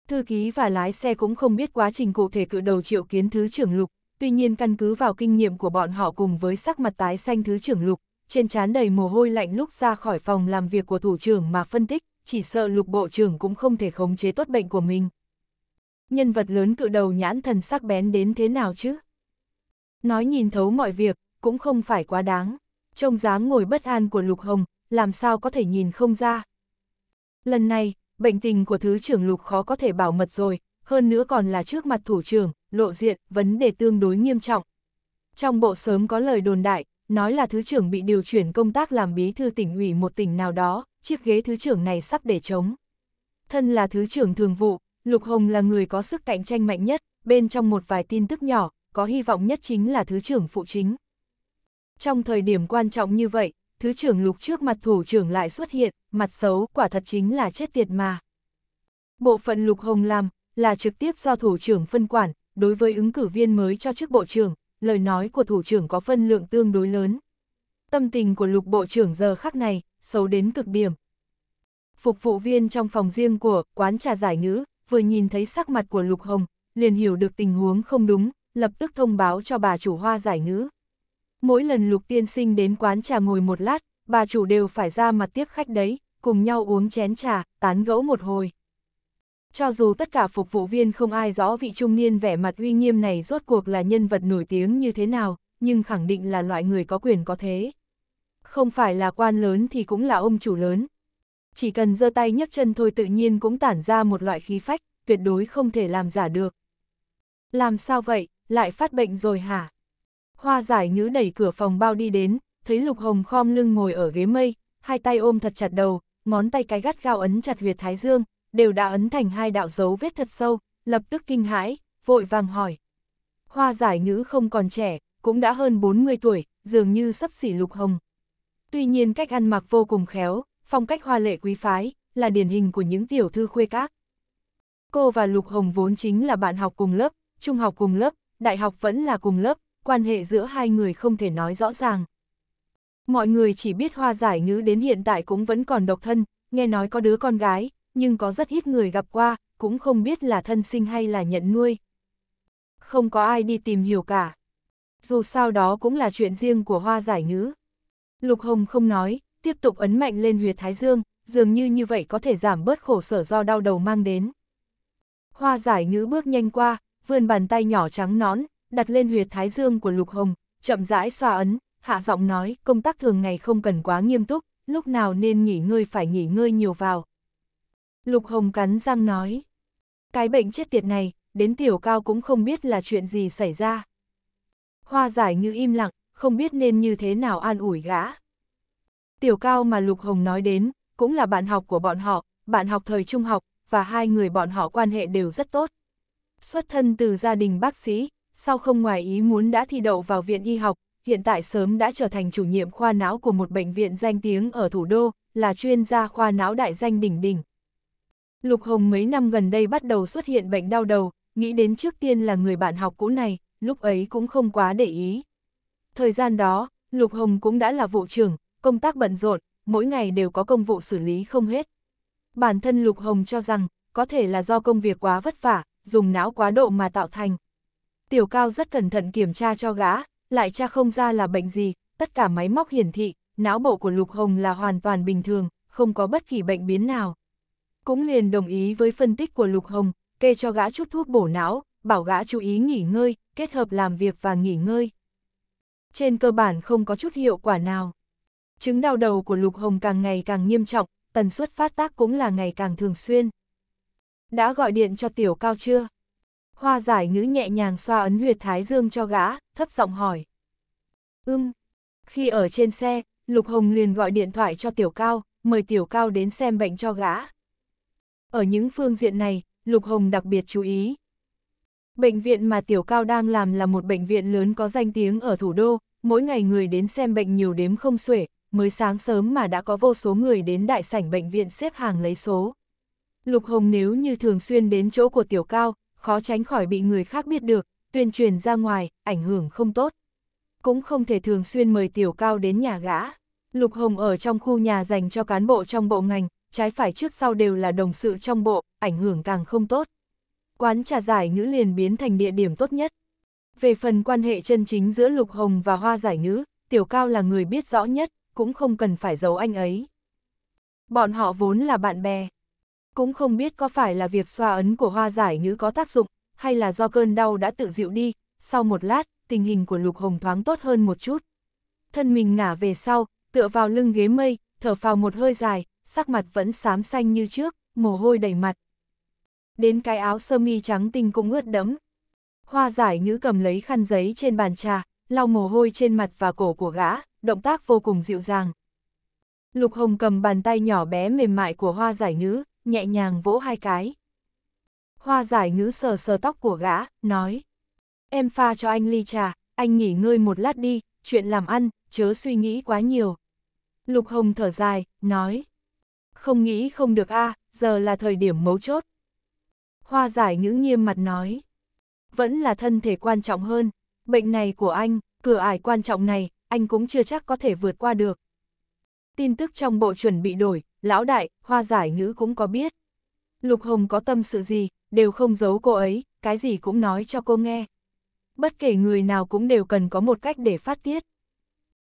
Thư ký và lái xe cũng không biết quá trình cụ thể cự đầu triệu kiến thứ trưởng lục, tuy nhiên căn cứ vào kinh nghiệm của bọn họ cùng với sắc mặt tái xanh thứ trưởng lục, trên trán đầy mồ hôi lạnh lúc ra khỏi phòng làm việc của thủ trưởng mà phân tích, chỉ sợ lục bộ trưởng cũng không thể khống chế tốt bệnh của mình nhân vật lớn cự đầu nhãn thần sắc bén đến thế nào chứ? Nói nhìn thấu mọi việc, cũng không phải quá đáng. Trông dáng ngồi bất an của Lục Hồng, làm sao có thể nhìn không ra. Lần này, bệnh tình của Thứ trưởng Lục khó có thể bảo mật rồi, hơn nữa còn là trước mặt thủ trưởng, lộ diện, vấn đề tương đối nghiêm trọng. Trong bộ sớm có lời đồn đại, nói là Thứ trưởng bị điều chuyển công tác làm bí thư tỉnh ủy một tỉnh nào đó, chiếc ghế Thứ trưởng này sắp để trống. Thân là Thứ trưởng thường vụ, Lục Hồng là người có sức cạnh tranh mạnh nhất, bên trong một vài tin tức nhỏ, có hy vọng nhất chính là Thứ trưởng phụ chính. Trong thời điểm quan trọng như vậy, Thứ trưởng Lục trước mặt thủ trưởng lại xuất hiện, mặt xấu quả thật chính là chết tiệt mà. Bộ phận Lục Hồng làm, là trực tiếp do thủ trưởng phân quản, đối với ứng cử viên mới cho chức bộ trưởng, lời nói của thủ trưởng có phân lượng tương đối lớn. Tâm tình của lục bộ trưởng giờ khắc này, xấu đến cực điểm. Phục vụ viên trong phòng riêng của quán trà giải ngữ, vừa nhìn thấy sắc mặt của Lục Hồng, liền hiểu được tình huống không đúng, lập tức thông báo cho bà chủ hoa giải ngữ. Mỗi lần Lục Tiên Sinh đến quán trà ngồi một lát, bà chủ đều phải ra mặt tiếp khách đấy, cùng nhau uống chén trà, tán gẫu một hồi. Cho dù tất cả phục vụ viên không ai rõ vị trung niên vẻ mặt uy nghiêm này rốt cuộc là nhân vật nổi tiếng như thế nào, nhưng khẳng định là loại người có quyền có thế. Không phải là quan lớn thì cũng là ông chủ lớn, chỉ cần giơ tay nhấc chân thôi tự nhiên cũng tản ra một loại khí phách, tuyệt đối không thể làm giả được. Làm sao vậy, lại phát bệnh rồi hả? Hoa giải ngữ đẩy cửa phòng bao đi đến, thấy Lục Hồng khom lưng ngồi ở ghế mây, hai tay ôm thật chặt đầu, ngón tay cái gắt gao ấn chặt huyệt thái dương, đều đã ấn thành hai đạo dấu vết thật sâu, lập tức kinh hãi, vội vàng hỏi. Hoa giải ngữ không còn trẻ, cũng đã hơn 40 tuổi, dường như sắp xỉ Lục Hồng. Tuy nhiên cách ăn mặc vô cùng khéo, phong cách hoa lệ quý phái, là điển hình của những tiểu thư khuê các. Cô và Lục Hồng vốn chính là bạn học cùng lớp, trung học cùng lớp, đại học vẫn là cùng lớp, quan hệ giữa hai người không thể nói rõ ràng. Mọi người chỉ biết hoa giải ngữ đến hiện tại cũng vẫn còn độc thân, nghe nói có đứa con gái, nhưng có rất ít người gặp qua, cũng không biết là thân sinh hay là nhận nuôi. Không có ai đi tìm hiểu cả. Dù sao đó cũng là chuyện riêng của hoa giải ngữ. Lục Hồng không nói, tiếp tục ấn mạnh lên huyệt thái dương, dường như như vậy có thể giảm bớt khổ sở do đau đầu mang đến. Hoa giải ngữ bước nhanh qua, vươn bàn tay nhỏ trắng nón, đặt lên huyệt thái dương của Lục Hồng, chậm rãi xoa ấn, hạ giọng nói công tác thường ngày không cần quá nghiêm túc, lúc nào nên nghỉ ngơi phải nghỉ ngơi nhiều vào. Lục Hồng cắn răng nói, cái bệnh chết tiệt này, đến tiểu cao cũng không biết là chuyện gì xảy ra. Hoa giải như im lặng, không biết nên như thế nào an ủi gã. Tiểu Cao mà Lục Hồng nói đến, cũng là bạn học của bọn họ, bạn học thời trung học, và hai người bọn họ quan hệ đều rất tốt. Xuất thân từ gia đình bác sĩ, sau không ngoài ý muốn đã thi đậu vào viện y học, hiện tại sớm đã trở thành chủ nhiệm khoa não của một bệnh viện danh tiếng ở thủ đô, là chuyên gia khoa não đại danh đỉnh đỉnh. Lục Hồng mấy năm gần đây bắt đầu xuất hiện bệnh đau đầu, nghĩ đến trước tiên là người bạn học cũ này, lúc ấy cũng không quá để ý. Thời gian đó, Lục Hồng cũng đã là vụ trưởng, công tác bận rộn, mỗi ngày đều có công vụ xử lý không hết. Bản thân Lục Hồng cho rằng, có thể là do công việc quá vất vả, dùng não quá độ mà tạo thành. Tiểu Cao rất cẩn thận kiểm tra cho gã, lại tra không ra là bệnh gì, tất cả máy móc hiển thị, não bộ của Lục Hồng là hoàn toàn bình thường, không có bất kỳ bệnh biến nào. Cũng liền đồng ý với phân tích của Lục Hồng, kê cho gã chút thuốc bổ não, bảo gã chú ý nghỉ ngơi, kết hợp làm việc và nghỉ ngơi. Trên cơ bản không có chút hiệu quả nào. Chứng đau đầu của Lục Hồng càng ngày càng nghiêm trọng, tần suất phát tác cũng là ngày càng thường xuyên. Đã gọi điện cho tiểu cao chưa? Hoa giải ngữ nhẹ nhàng xoa ấn huyệt thái dương cho gã, thấp giọng hỏi. Ưm. Khi ở trên xe, Lục Hồng liền gọi điện thoại cho tiểu cao, mời tiểu cao đến xem bệnh cho gã. Ở những phương diện này, Lục Hồng đặc biệt chú ý. Bệnh viện mà tiểu cao đang làm là một bệnh viện lớn có danh tiếng ở thủ đô, mỗi ngày người đến xem bệnh nhiều đếm không xuể, mới sáng sớm mà đã có vô số người đến đại sảnh bệnh viện xếp hàng lấy số. Lục Hồng nếu như thường xuyên đến chỗ của Tiểu Cao, khó tránh khỏi bị người khác biết được, tuyên truyền ra ngoài, ảnh hưởng không tốt. Cũng không thể thường xuyên mời Tiểu Cao đến nhà gã. Lục Hồng ở trong khu nhà dành cho cán bộ trong bộ ngành, trái phải trước sau đều là đồng sự trong bộ, ảnh hưởng càng không tốt. Quán trà giải ngữ liền biến thành địa điểm tốt nhất. Về phần quan hệ chân chính giữa Lục Hồng và Hoa giải ngữ, Tiểu Cao là người biết rõ nhất, cũng không cần phải giấu anh ấy. Bọn họ vốn là bạn bè. Cũng không biết có phải là việc xoa ấn của hoa giải ngữ có tác dụng, hay là do cơn đau đã tự dịu đi, sau một lát, tình hình của Lục Hồng thoáng tốt hơn một chút. Thân mình ngả về sau, tựa vào lưng ghế mây, thở phào một hơi dài, sắc mặt vẫn xám xanh như trước, mồ hôi đầy mặt. Đến cái áo sơ mi trắng tinh cũng ướt đẫm. Hoa giải ngữ cầm lấy khăn giấy trên bàn trà, lau mồ hôi trên mặt và cổ của gã, động tác vô cùng dịu dàng. Lục Hồng cầm bàn tay nhỏ bé mềm mại của hoa giải ngữ, nhẹ nhàng vỗ hai cái. Hoa giải ngữ sờ sờ tóc của gã, nói. Em pha cho anh ly trà, anh nghỉ ngơi một lát đi, chuyện làm ăn, chớ suy nghĩ quá nhiều. Lục Hồng thở dài, nói. Không nghĩ không được a à, giờ là thời điểm mấu chốt. Hoa giải ngữ nghiêm mặt nói. Vẫn là thân thể quan trọng hơn, bệnh này của anh, cửa ải quan trọng này, anh cũng chưa chắc có thể vượt qua được. Tin tức trong bộ chuẩn bị đổi, lão đại, hoa giải ngữ cũng có biết. Lục Hồng có tâm sự gì, đều không giấu cô ấy, cái gì cũng nói cho cô nghe. Bất kể người nào cũng đều cần có một cách để phát tiết.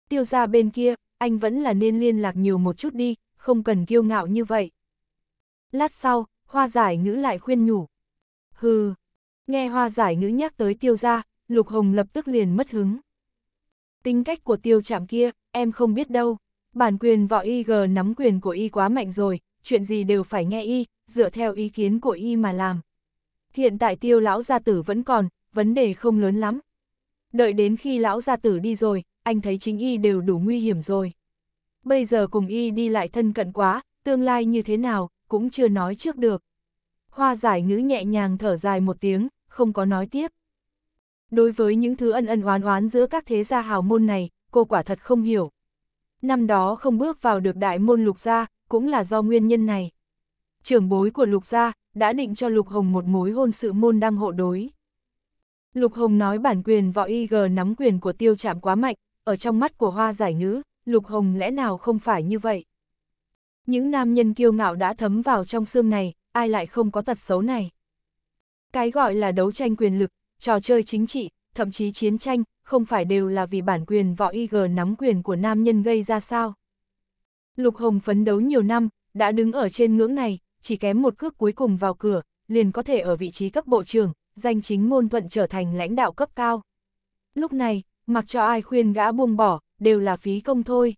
Tiêu ra bên kia, anh vẫn là nên liên lạc nhiều một chút đi, không cần kiêu ngạo như vậy. Lát sau, hoa giải ngữ lại khuyên nhủ. Hừ, nghe hoa giải ngữ nhắc tới tiêu ra, Lục Hồng lập tức liền mất hứng. Tính cách của tiêu Trạm kia, em không biết đâu. Bản quyền võ YG nắm quyền của y quá mạnh rồi, chuyện gì đều phải nghe y, dựa theo ý kiến của y mà làm. Hiện tại tiêu lão gia tử vẫn còn, vấn đề không lớn lắm. Đợi đến khi lão gia tử đi rồi, anh thấy chính y đều đủ nguy hiểm rồi. Bây giờ cùng y đi lại thân cận quá, tương lai như thế nào, cũng chưa nói trước được. Hoa giải ngữ nhẹ nhàng thở dài một tiếng, không có nói tiếp đối với những thứ ân ân oán oán giữa các thế gia hào môn này, cô quả thật không hiểu. Năm đó không bước vào được đại môn lục gia, cũng là do nguyên nhân này. Trưởng bối của lục gia đã định cho lục hồng một mối hôn sự môn đăng hộ đối. Lục hồng nói bản quyền võ IG nắm quyền của tiêu trạm quá mạnh, ở trong mắt của hoa giải ngữ, lục hồng lẽ nào không phải như vậy. Những nam nhân kiêu ngạo đã thấm vào trong xương này, ai lại không có tật xấu này. Cái gọi là đấu tranh quyền lực trò chơi chính trị, thậm chí chiến tranh, không phải đều là vì bản quyền võ IG nắm quyền của nam nhân gây ra sao. Lục Hồng phấn đấu nhiều năm, đã đứng ở trên ngưỡng này, chỉ kém một cước cuối cùng vào cửa, liền có thể ở vị trí cấp bộ trưởng, danh chính ngôn thuận trở thành lãnh đạo cấp cao. Lúc này, mặc cho ai khuyên gã buông bỏ, đều là phí công thôi.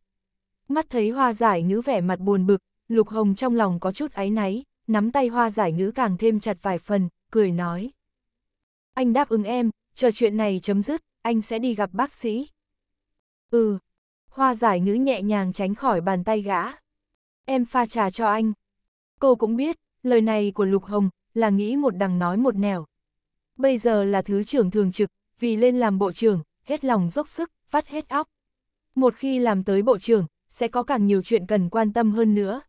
Mắt thấy hoa giải ngữ vẻ mặt buồn bực, Lục Hồng trong lòng có chút áy náy, nắm tay hoa giải ngữ càng thêm chặt vài phần, cười nói. Anh đáp ứng em, chờ chuyện này chấm dứt, anh sẽ đi gặp bác sĩ. Ừ. Hoa giải ngữ nhẹ nhàng tránh khỏi bàn tay gã. Em pha trà cho anh. Cô cũng biết, lời này của Lục Hồng là nghĩ một đằng nói một nẻo. Bây giờ là thứ trưởng thường trực, vì lên làm bộ trưởng, hết lòng dốc sức, phát hết óc. Một khi làm tới bộ trưởng, sẽ có càng nhiều chuyện cần quan tâm hơn nữa.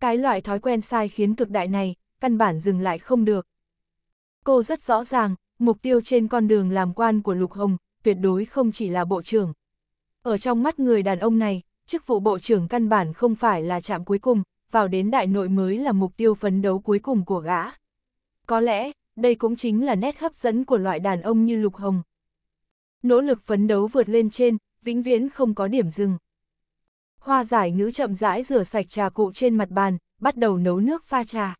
Cái loại thói quen sai khiến cực đại này, căn bản dừng lại không được. Cô rất rõ ràng, mục tiêu trên con đường làm quan của Lục Hồng tuyệt đối không chỉ là bộ trưởng. Ở trong mắt người đàn ông này, chức vụ bộ trưởng căn bản không phải là chạm cuối cùng, vào đến đại nội mới là mục tiêu phấn đấu cuối cùng của gã. Có lẽ, đây cũng chính là nét hấp dẫn của loại đàn ông như Lục Hồng. Nỗ lực phấn đấu vượt lên trên, vĩnh viễn không có điểm dừng. Hoa giải ngữ chậm rãi rửa sạch trà cụ trên mặt bàn, bắt đầu nấu nước pha trà.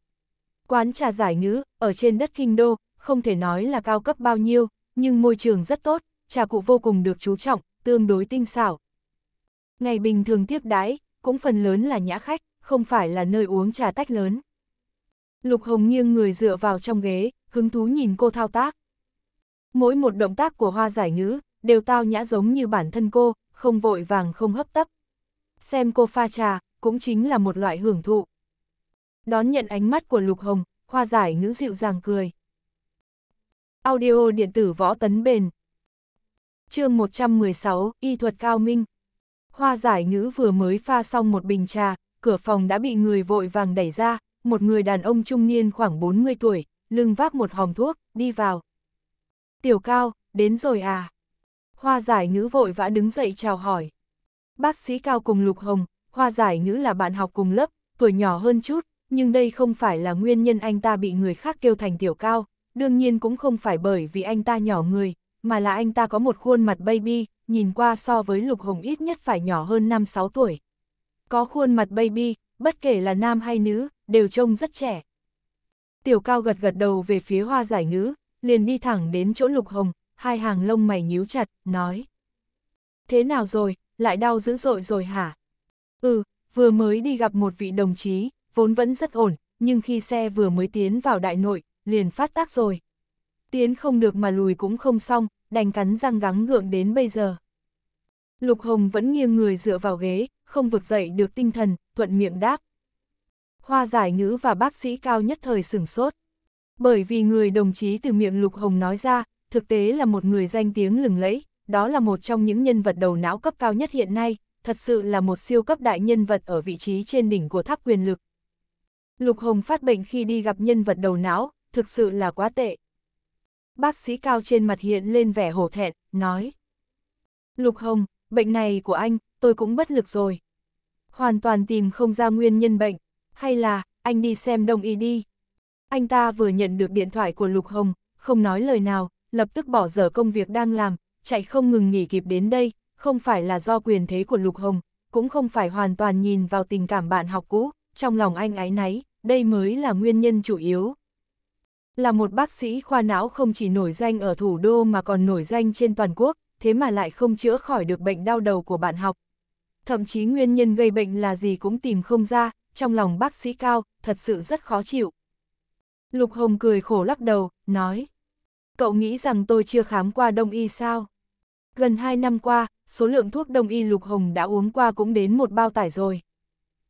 Quán trà giải ngữ, ở trên đất kinh đô, không thể nói là cao cấp bao nhiêu, nhưng môi trường rất tốt, trà cụ vô cùng được chú trọng, tương đối tinh xảo. Ngày bình thường tiếp đái, cũng phần lớn là nhã khách, không phải là nơi uống trà tách lớn. Lục Hồng nghiêng người dựa vào trong ghế, hứng thú nhìn cô thao tác. Mỗi một động tác của hoa giải ngữ, đều tao nhã giống như bản thân cô, không vội vàng không hấp tấp. Xem cô pha trà, cũng chính là một loại hưởng thụ đón nhận ánh mắt của Lục Hồng, hoa giải ngữ dịu dàng cười. Audio điện tử võ tấn bền chương 116, y thuật cao minh. Hoa giải ngữ vừa mới pha xong một bình trà, cửa phòng đã bị người vội vàng đẩy ra, một người đàn ông trung niên khoảng 40 tuổi, lưng vác một hòm thuốc, đi vào. Tiểu cao, đến rồi à? Hoa giải ngữ vội vã đứng dậy chào hỏi. Bác sĩ cao cùng Lục Hồng, Hoa giải ngữ là bạn học cùng lớp, tuổi nhỏ hơn chút, nhưng đây không phải là nguyên nhân anh ta bị người khác kêu thành tiểu cao, đương nhiên cũng không phải bởi vì anh ta nhỏ người, mà là anh ta có một khuôn mặt baby, nhìn qua so với Lục Hồng ít nhất phải nhỏ hơn 5-6 tuổi. Có khuôn mặt baby, bất kể là nam hay nữ, đều trông rất trẻ. Tiểu cao gật gật đầu về phía hoa giải ngữ, liền đi thẳng đến chỗ Lục Hồng, hai hàng lông mày nhíu chặt, nói. Thế nào rồi, lại đau dữ dội rồi hả? Ừ, vừa mới đi gặp một vị đồng chí, vốn vẫn rất ổn, nhưng khi xe vừa mới tiến vào đại nội, liền phát tác rồi. Tiến không được mà lùi cũng không xong, đành cắn răng gắng gượng đến bây giờ. Lục Hồng vẫn nghiêng người dựa vào ghế, không vực dậy được tinh thần, thuận miệng đáp. Hoa giải ngữ và bác sĩ cao nhất thời sửng sốt. Bởi vì người đồng chí từ miệng Lục Hồng nói ra, thực tế là một người danh tiếng lừng lẫy, đó là một trong những nhân vật đầu não cấp cao nhất hiện nay, thật sự là một siêu cấp đại nhân vật ở vị trí trên đỉnh của tháp quyền lực, Lục Hồng phát bệnh khi đi gặp nhân vật đầu não, thực sự là quá tệ. Bác sĩ cao trên mặt hiện lên vẻ hổ thẹn, nói. Lục Hồng, bệnh này của anh, tôi cũng bất lực rồi. Hoàn toàn tìm không ra nguyên nhân bệnh, hay là, anh đi xem đồng y đi. Anh ta vừa nhận được điện thoại của Lục Hồng, không nói lời nào, lập tức bỏ dở công việc đang làm, chạy không ngừng nghỉ kịp đến đây, không phải là do quyền thế của Lục Hồng, cũng không phải hoàn toàn nhìn vào tình cảm bạn học cũ, trong lòng anh ái náy, đây mới là nguyên nhân chủ yếu. Là một bác sĩ khoa não không chỉ nổi danh ở thủ đô mà còn nổi danh trên toàn quốc, thế mà lại không chữa khỏi được bệnh đau đầu của bạn học. Thậm chí nguyên nhân gây bệnh là gì cũng tìm không ra, trong lòng bác sĩ cao, thật sự rất khó chịu. Lục Hồng cười khổ lắc đầu, nói. Cậu nghĩ rằng tôi chưa khám qua đông y sao? Gần 2 năm qua, số lượng thuốc đông y Lục Hồng đã uống qua cũng đến một bao tải rồi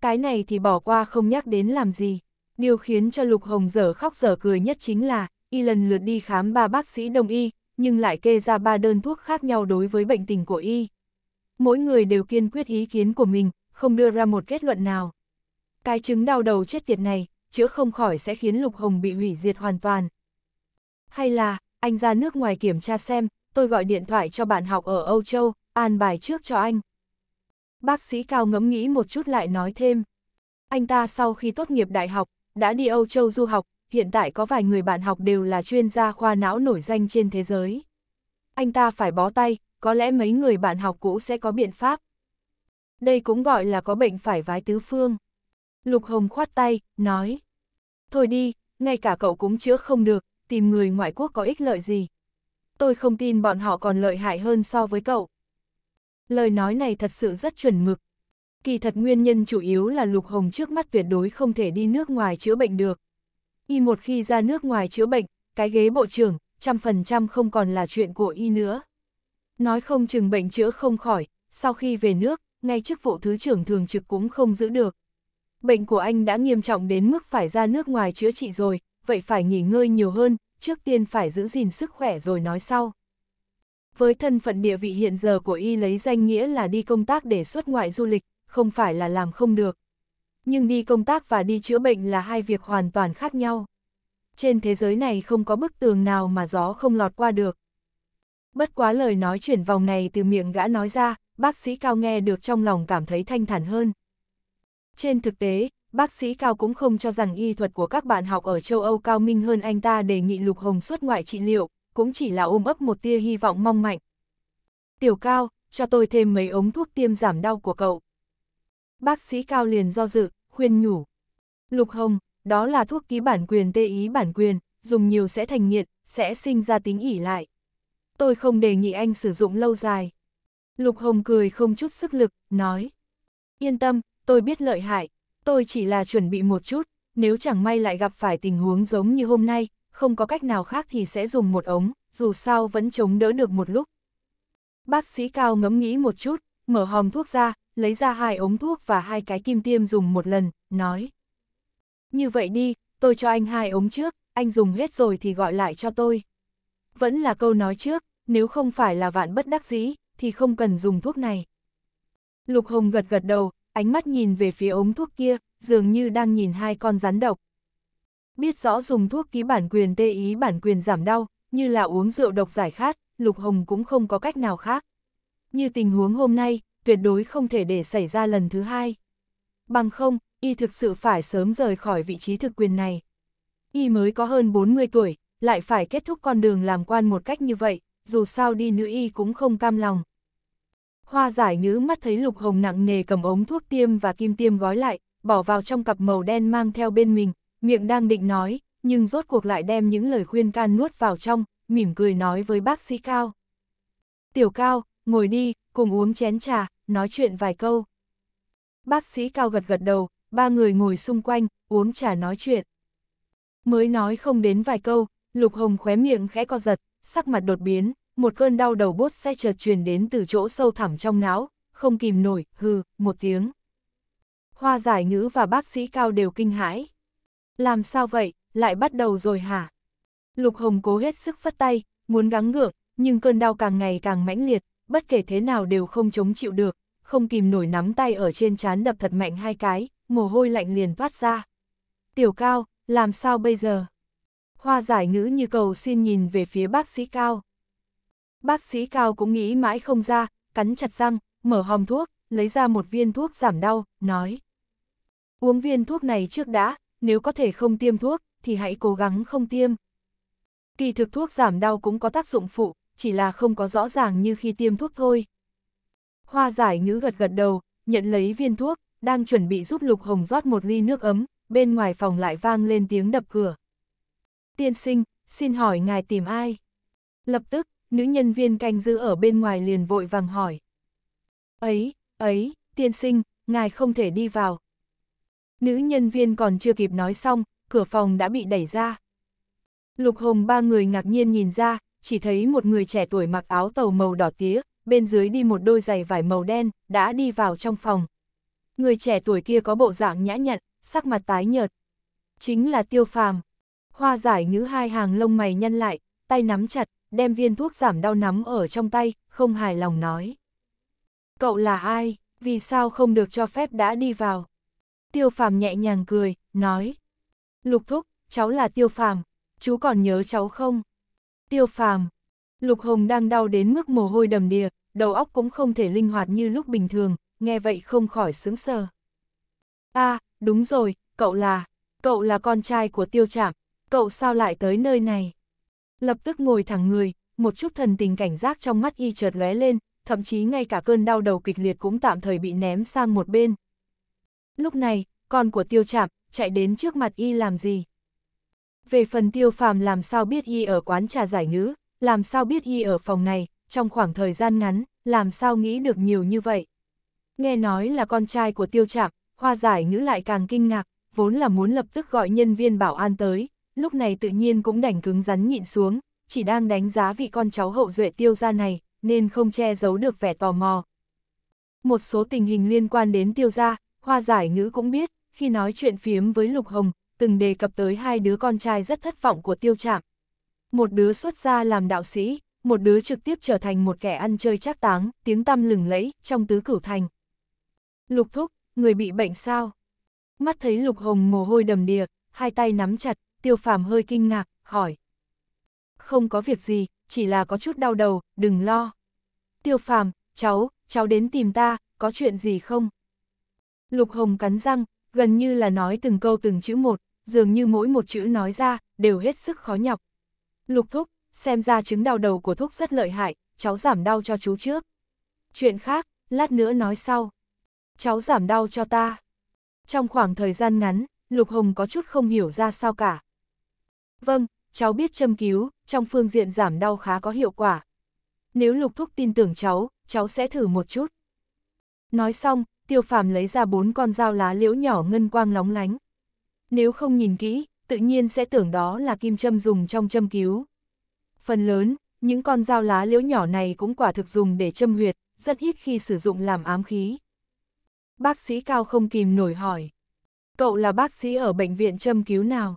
cái này thì bỏ qua không nhắc đến làm gì. Điều khiến cho Lục Hồng dở khóc dở cười nhất chính là, y lần lượt đi khám ba bác sĩ đồng y, nhưng lại kê ra ba đơn thuốc khác nhau đối với bệnh tình của y. Mỗi người đều kiên quyết ý kiến của mình, không đưa ra một kết luận nào. Cái chứng đau đầu chết tiệt này, chữa không khỏi sẽ khiến Lục Hồng bị hủy diệt hoàn toàn. Hay là, anh ra nước ngoài kiểm tra xem, tôi gọi điện thoại cho bạn học ở Âu Châu, an bài trước cho anh. Bác sĩ Cao ngẫm nghĩ một chút lại nói thêm. Anh ta sau khi tốt nghiệp đại học, đã đi Âu Châu du học, hiện tại có vài người bạn học đều là chuyên gia khoa não nổi danh trên thế giới. Anh ta phải bó tay, có lẽ mấy người bạn học cũ sẽ có biện pháp. Đây cũng gọi là có bệnh phải vái tứ phương. Lục Hồng khoát tay, nói. Thôi đi, ngay cả cậu cũng chữa không được, tìm người ngoại quốc có ích lợi gì. Tôi không tin bọn họ còn lợi hại hơn so với cậu. Lời nói này thật sự rất chuẩn mực. Kỳ thật nguyên nhân chủ yếu là Lục Hồng trước mắt tuyệt đối không thể đi nước ngoài chữa bệnh được. Y một khi ra nước ngoài chữa bệnh, cái ghế bộ trưởng, trăm phần trăm không còn là chuyện của Y nữa. Nói không chừng bệnh chữa không khỏi, sau khi về nước, ngay chức vụ thứ trưởng thường trực cũng không giữ được. Bệnh của anh đã nghiêm trọng đến mức phải ra nước ngoài chữa trị rồi, vậy phải nghỉ ngơi nhiều hơn, trước tiên phải giữ gìn sức khỏe rồi nói sau với thân phận địa vị hiện giờ của y lấy danh nghĩa là đi công tác để xuất ngoại du lịch, không phải là làm không được. Nhưng đi công tác và đi chữa bệnh là hai việc hoàn toàn khác nhau. Trên thế giới này không có bức tường nào mà gió không lọt qua được. Bất quá lời nói chuyển vòng này từ miệng gã nói ra, bác sĩ Cao nghe được trong lòng cảm thấy thanh thản hơn. Trên thực tế, bác sĩ Cao cũng không cho rằng y thuật của các bạn học ở châu Âu cao minh hơn anh ta đề nghị Lục Hồng xuất ngoại trị liệu, cũng chỉ là ôm ấp một tia hy vọng mong mạnh. Tiểu Cao, cho tôi thêm mấy ống thuốc tiêm giảm đau của cậu. Bác sĩ Cao liền do dự, khuyên nhủ. Lục Hồng, đó là thuốc ký bản quyền tê ý bản quyền, dùng nhiều sẽ thành nghiện, sẽ sinh ra tính ỉ lại. Tôi không đề nghị anh sử dụng lâu dài. Lục Hồng cười không chút sức lực, nói. Yên tâm, tôi biết lợi hại, tôi chỉ là chuẩn bị một chút, nếu chẳng may lại gặp phải tình huống giống như hôm nay, không có cách nào khác thì sẽ dùng một ống, dù sao vẫn chống đỡ được một lúc. Bác sĩ Cao ngẫm nghĩ một chút, mở hòm thuốc ra, lấy ra hai ống thuốc và hai cái kim tiêm dùng một lần, nói. Như vậy đi, tôi cho anh hai ống trước, anh dùng hết rồi thì gọi lại cho tôi. Vẫn là câu nói trước, nếu không phải là vạn bất đắc dĩ, thì không cần dùng thuốc này. Lục Hồng gật gật đầu, ánh mắt nhìn về phía ống thuốc kia, dường như đang nhìn hai con rắn độc, biết rõ dùng thuốc ký bản quyền tê ý bản quyền giảm đau, như là uống rượu độc giải khát, Lục Hồng cũng không có cách nào khác. Như tình huống hôm nay, tuyệt đối không thể để xảy ra lần thứ hai. Bằng không, y thực sự phải sớm rời khỏi vị trí thực quyền này. Y mới có hơn 40 tuổi, lại phải kết thúc con đường làm quan một cách như vậy, dù sao đi nữ y cũng không cam lòng. Hoa giải ngữ mắt thấy Lục Hồng nặng nề cầm ống thuốc tiêm và kim tiêm gói lại, bỏ vào trong cặp màu đen mang theo bên mình, miệng đang định nói, nhưng rốt cuộc lại đem những lời khuyên can nuốt vào trong, mỉm cười nói với bác sĩ Cao. Tiểu Cao, ngồi đi, cùng uống chén trà, nói chuyện vài câu. Bác sĩ Cao gật gật đầu, ba người ngồi xung quanh, uống trà nói chuyện. Mới nói không đến vài câu, Lục Hồng khóe miệng khẽ co giật, sắc mặt đột biến, một cơn đau đầu bốt xe chợt truyền đến từ chỗ sâu thẳm trong não, không kìm nổi, hừ, một tiếng. Hoa giải ngữ và bác sĩ Cao đều kinh hãi. Làm sao vậy, lại bắt đầu rồi hả? Lục Hồng cố hết sức phất tay, muốn gắng ngượng, nhưng cơn đau càng ngày càng mãnh liệt, bất kể thế nào đều không chống chịu được, không kìm nổi nắm tay ở trên trán đập thật mạnh hai cái, mồ hôi lạnh liền thoát ra. Tiểu Cao, làm sao bây giờ? Hoa giải ngữ như cầu xin nhìn về phía bác sĩ Cao. Bác sĩ Cao cũng nghĩ mãi không ra, cắn chặt răng, mở hòm thuốc, lấy ra một viên thuốc giảm đau, nói. Uống viên thuốc này trước đã, nếu có thể không tiêm thuốc, thì hãy cố gắng không tiêm. Kỳ thực thuốc giảm đau cũng có tác dụng phụ, chỉ là không có rõ ràng như khi tiêm thuốc thôi. Hoa giải ngữ gật gật đầu, nhận lấy viên thuốc, đang chuẩn bị giúp Lục Hồng rót một ly nước ấm, bên ngoài phòng lại vang lên tiếng đập cửa. Tiên sinh, xin hỏi ngài tìm ai? Lập tức, nữ nhân viên canh giữ ở bên ngoài liền vội vàng hỏi. Ấy, ấy, tiên sinh, ngài không thể đi vào, Nữ nhân viên còn chưa kịp nói xong, cửa phòng đã bị đẩy ra. Lục Hồng ba người ngạc nhiên nhìn ra, chỉ thấy một người trẻ tuổi mặc áo tàu màu đỏ tía, bên dưới đi một đôi giày vải màu đen, đã đi vào trong phòng. Người trẻ tuổi kia có bộ dạng nhã nhặn, sắc mặt tái nhợt. Chính là tiêu phàm. Hoa giải ngữ hai hàng lông mày nhăn lại, tay nắm chặt, đem viên thuốc giảm đau nắm ở trong tay, không hài lòng nói. Cậu là ai, vì sao không được cho phép đã đi vào? Tiêu phàm nhẹ nhàng cười, nói. Lục thúc, cháu là tiêu phàm, chú còn nhớ cháu không? Tiêu phàm. Lục Hồng đang đau đến mức mồ hôi đầm đìa, đầu óc cũng không thể linh hoạt như lúc bình thường, nghe vậy không khỏi sướng sờ. a đúng rồi, cậu là, cậu là con trai của tiêu trạm, cậu sao lại tới nơi này? Lập tức ngồi thẳng người, một chút thần tình cảnh giác trong mắt y chợt lóe lên, thậm chí ngay cả cơn đau đầu kịch liệt cũng tạm thời bị ném sang một bên, Lúc này, con của tiêu chạm, chạy đến trước mặt y làm gì? Về phần tiêu phàm làm sao biết y ở quán trà giải ngữ, làm sao biết y ở phòng này, trong khoảng thời gian ngắn, làm sao nghĩ được nhiều như vậy? Nghe nói là con trai của tiêu chạm, hoa giải ngữ lại càng kinh ngạc, vốn là muốn lập tức gọi nhân viên bảo an tới, lúc này tự nhiên cũng đành cứng rắn nhịn xuống, chỉ đang đánh giá vị con cháu hậu duệ tiêu gia này, nên không che giấu được vẻ tò mò. Một số tình hình liên quan đến tiêu gia, Hoa giải ngữ cũng biết, khi nói chuyện phiếm với Lục Hồng, từng đề cập tới hai đứa con trai rất thất vọng của tiêu trạm. Một đứa xuất gia làm đạo sĩ, một đứa trực tiếp trở thành một kẻ ăn chơi trác táng, tiếng tăm lừng lẫy, trong tứ cửu thành. Lục thúc, người bị bệnh sao? Mắt thấy Lục Hồng mồ hôi đầm đìa, hai tay nắm chặt, tiêu phàm hơi kinh ngạc, hỏi. Không có việc gì, chỉ là có chút đau đầu, đừng lo. Tiêu phàm, cháu, cháu đến tìm ta, có chuyện gì không? Lục Hồng cắn răng, gần như là nói từng câu từng chữ một, dường như mỗi một chữ nói ra, đều hết sức khó nhọc. Lục Thúc, xem ra chứng đau đầu của Thúc rất lợi hại, cháu giảm đau cho chú trước. Chuyện khác, lát nữa nói sau. Cháu giảm đau cho ta. Trong khoảng thời gian ngắn, Lục Hồng có chút không hiểu ra sao cả. Vâng, cháu biết châm cứu, trong phương diện giảm đau khá có hiệu quả. Nếu Lục Thúc tin tưởng cháu, cháu sẽ thử một chút. Nói xong, tiêu phàm lấy ra bốn con dao lá liễu nhỏ ngân quang lóng lánh. Nếu không nhìn kỹ, tự nhiên sẽ tưởng đó là kim châm dùng trong châm cứu. Phần lớn, những con dao lá liễu nhỏ này cũng quả thực dùng để châm huyệt, rất ít khi sử dụng làm ám khí. Bác sĩ Cao không kìm nổi hỏi. Cậu là bác sĩ ở bệnh viện châm cứu nào?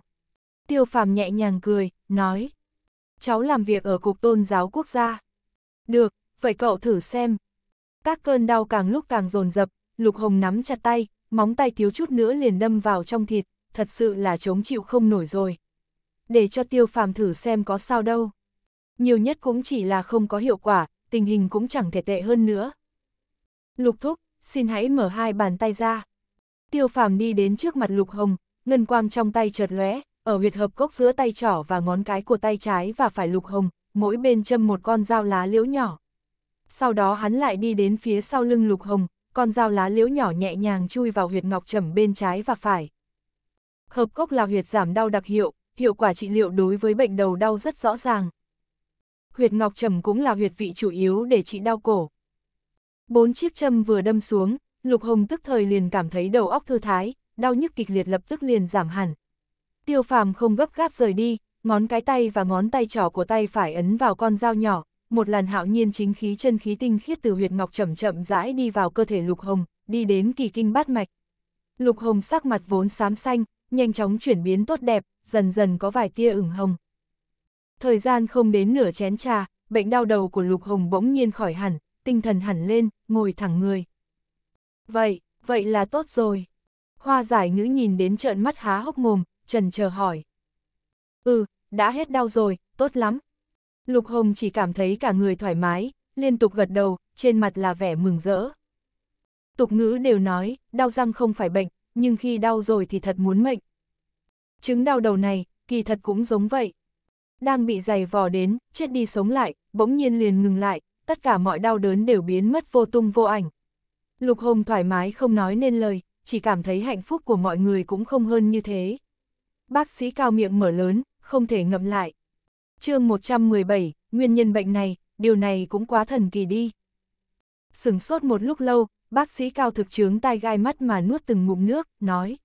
Tiêu phàm nhẹ nhàng cười, nói. Cháu làm việc ở Cục Tôn giáo quốc gia. Được, vậy cậu thử xem. Các cơn đau càng lúc càng dồn dập Lục Hồng nắm chặt tay, móng tay thiếu chút nữa liền đâm vào trong thịt, thật sự là chống chịu không nổi rồi. Để cho tiêu phàm thử xem có sao đâu. Nhiều nhất cũng chỉ là không có hiệu quả, tình hình cũng chẳng thể tệ hơn nữa. Lục Thúc, xin hãy mở hai bàn tay ra. Tiêu phàm đi đến trước mặt Lục Hồng, ngân quang trong tay chợt lóe, ở huyệt hợp cốc giữa tay trỏ và ngón cái của tay trái và phải Lục Hồng, mỗi bên châm một con dao lá liễu nhỏ. Sau đó hắn lại đi đến phía sau lưng Lục Hồng, con dao lá liễu nhỏ nhẹ nhàng chui vào huyệt ngọc trầm bên trái và phải. Hợp cốc là huyệt giảm đau đặc hiệu, hiệu quả trị liệu đối với bệnh đầu đau rất rõ ràng. Huyệt ngọc trầm cũng là huyệt vị chủ yếu để trị đau cổ. Bốn chiếc châm vừa đâm xuống, Lục Hồng tức thời liền cảm thấy đầu óc thư thái, đau nhức kịch liệt lập tức liền giảm hẳn. Tiêu phàm không gấp gáp rời đi, ngón cái tay và ngón tay trỏ của tay phải ấn vào con dao nhỏ, một làn hạo nhiên chính khí chân khí tinh khiết từ huyệt ngọc chậm chậm rãi đi vào cơ thể Lục Hồng, đi đến kỳ kinh bát mạch. Lục Hồng sắc mặt vốn xám xanh, nhanh chóng chuyển biến tốt đẹp, dần dần có vài tia ửng hồng. Thời gian không đến nửa chén trà, bệnh đau đầu của Lục Hồng bỗng nhiên khỏi hẳn, tinh thần hẳn lên, ngồi thẳng người. Vậy, vậy là tốt rồi. Hoa giải ngữ nhìn đến trợn mắt há hốc mồm, trần chờ hỏi. Ừ, đã hết đau rồi, tốt lắm, Lục Hồng chỉ cảm thấy cả người thoải mái, liên tục gật đầu, trên mặt là vẻ mừng rỡ. Tục ngữ đều nói, đau răng không phải bệnh, nhưng khi đau rồi thì thật muốn mệnh. Chứng đau đầu này, kỳ thật cũng giống vậy. Đang bị dày vò đến, chết đi sống lại, bỗng nhiên liền ngừng lại, tất cả mọi đau đớn đều biến mất vô tung vô ảnh. Lục Hồng thoải mái không nói nên lời, chỉ cảm thấy hạnh phúc của mọi người cũng không hơn như thế. Bác sĩ cao miệng mở lớn, không thể ngậm lại chương 117, nguyên nhân bệnh này, điều này cũng quá thần kỳ đi. Sửng sốt một lúc lâu, bác sĩ cao thực chướng tai gai mắt mà nuốt từng ngụm nước, nói.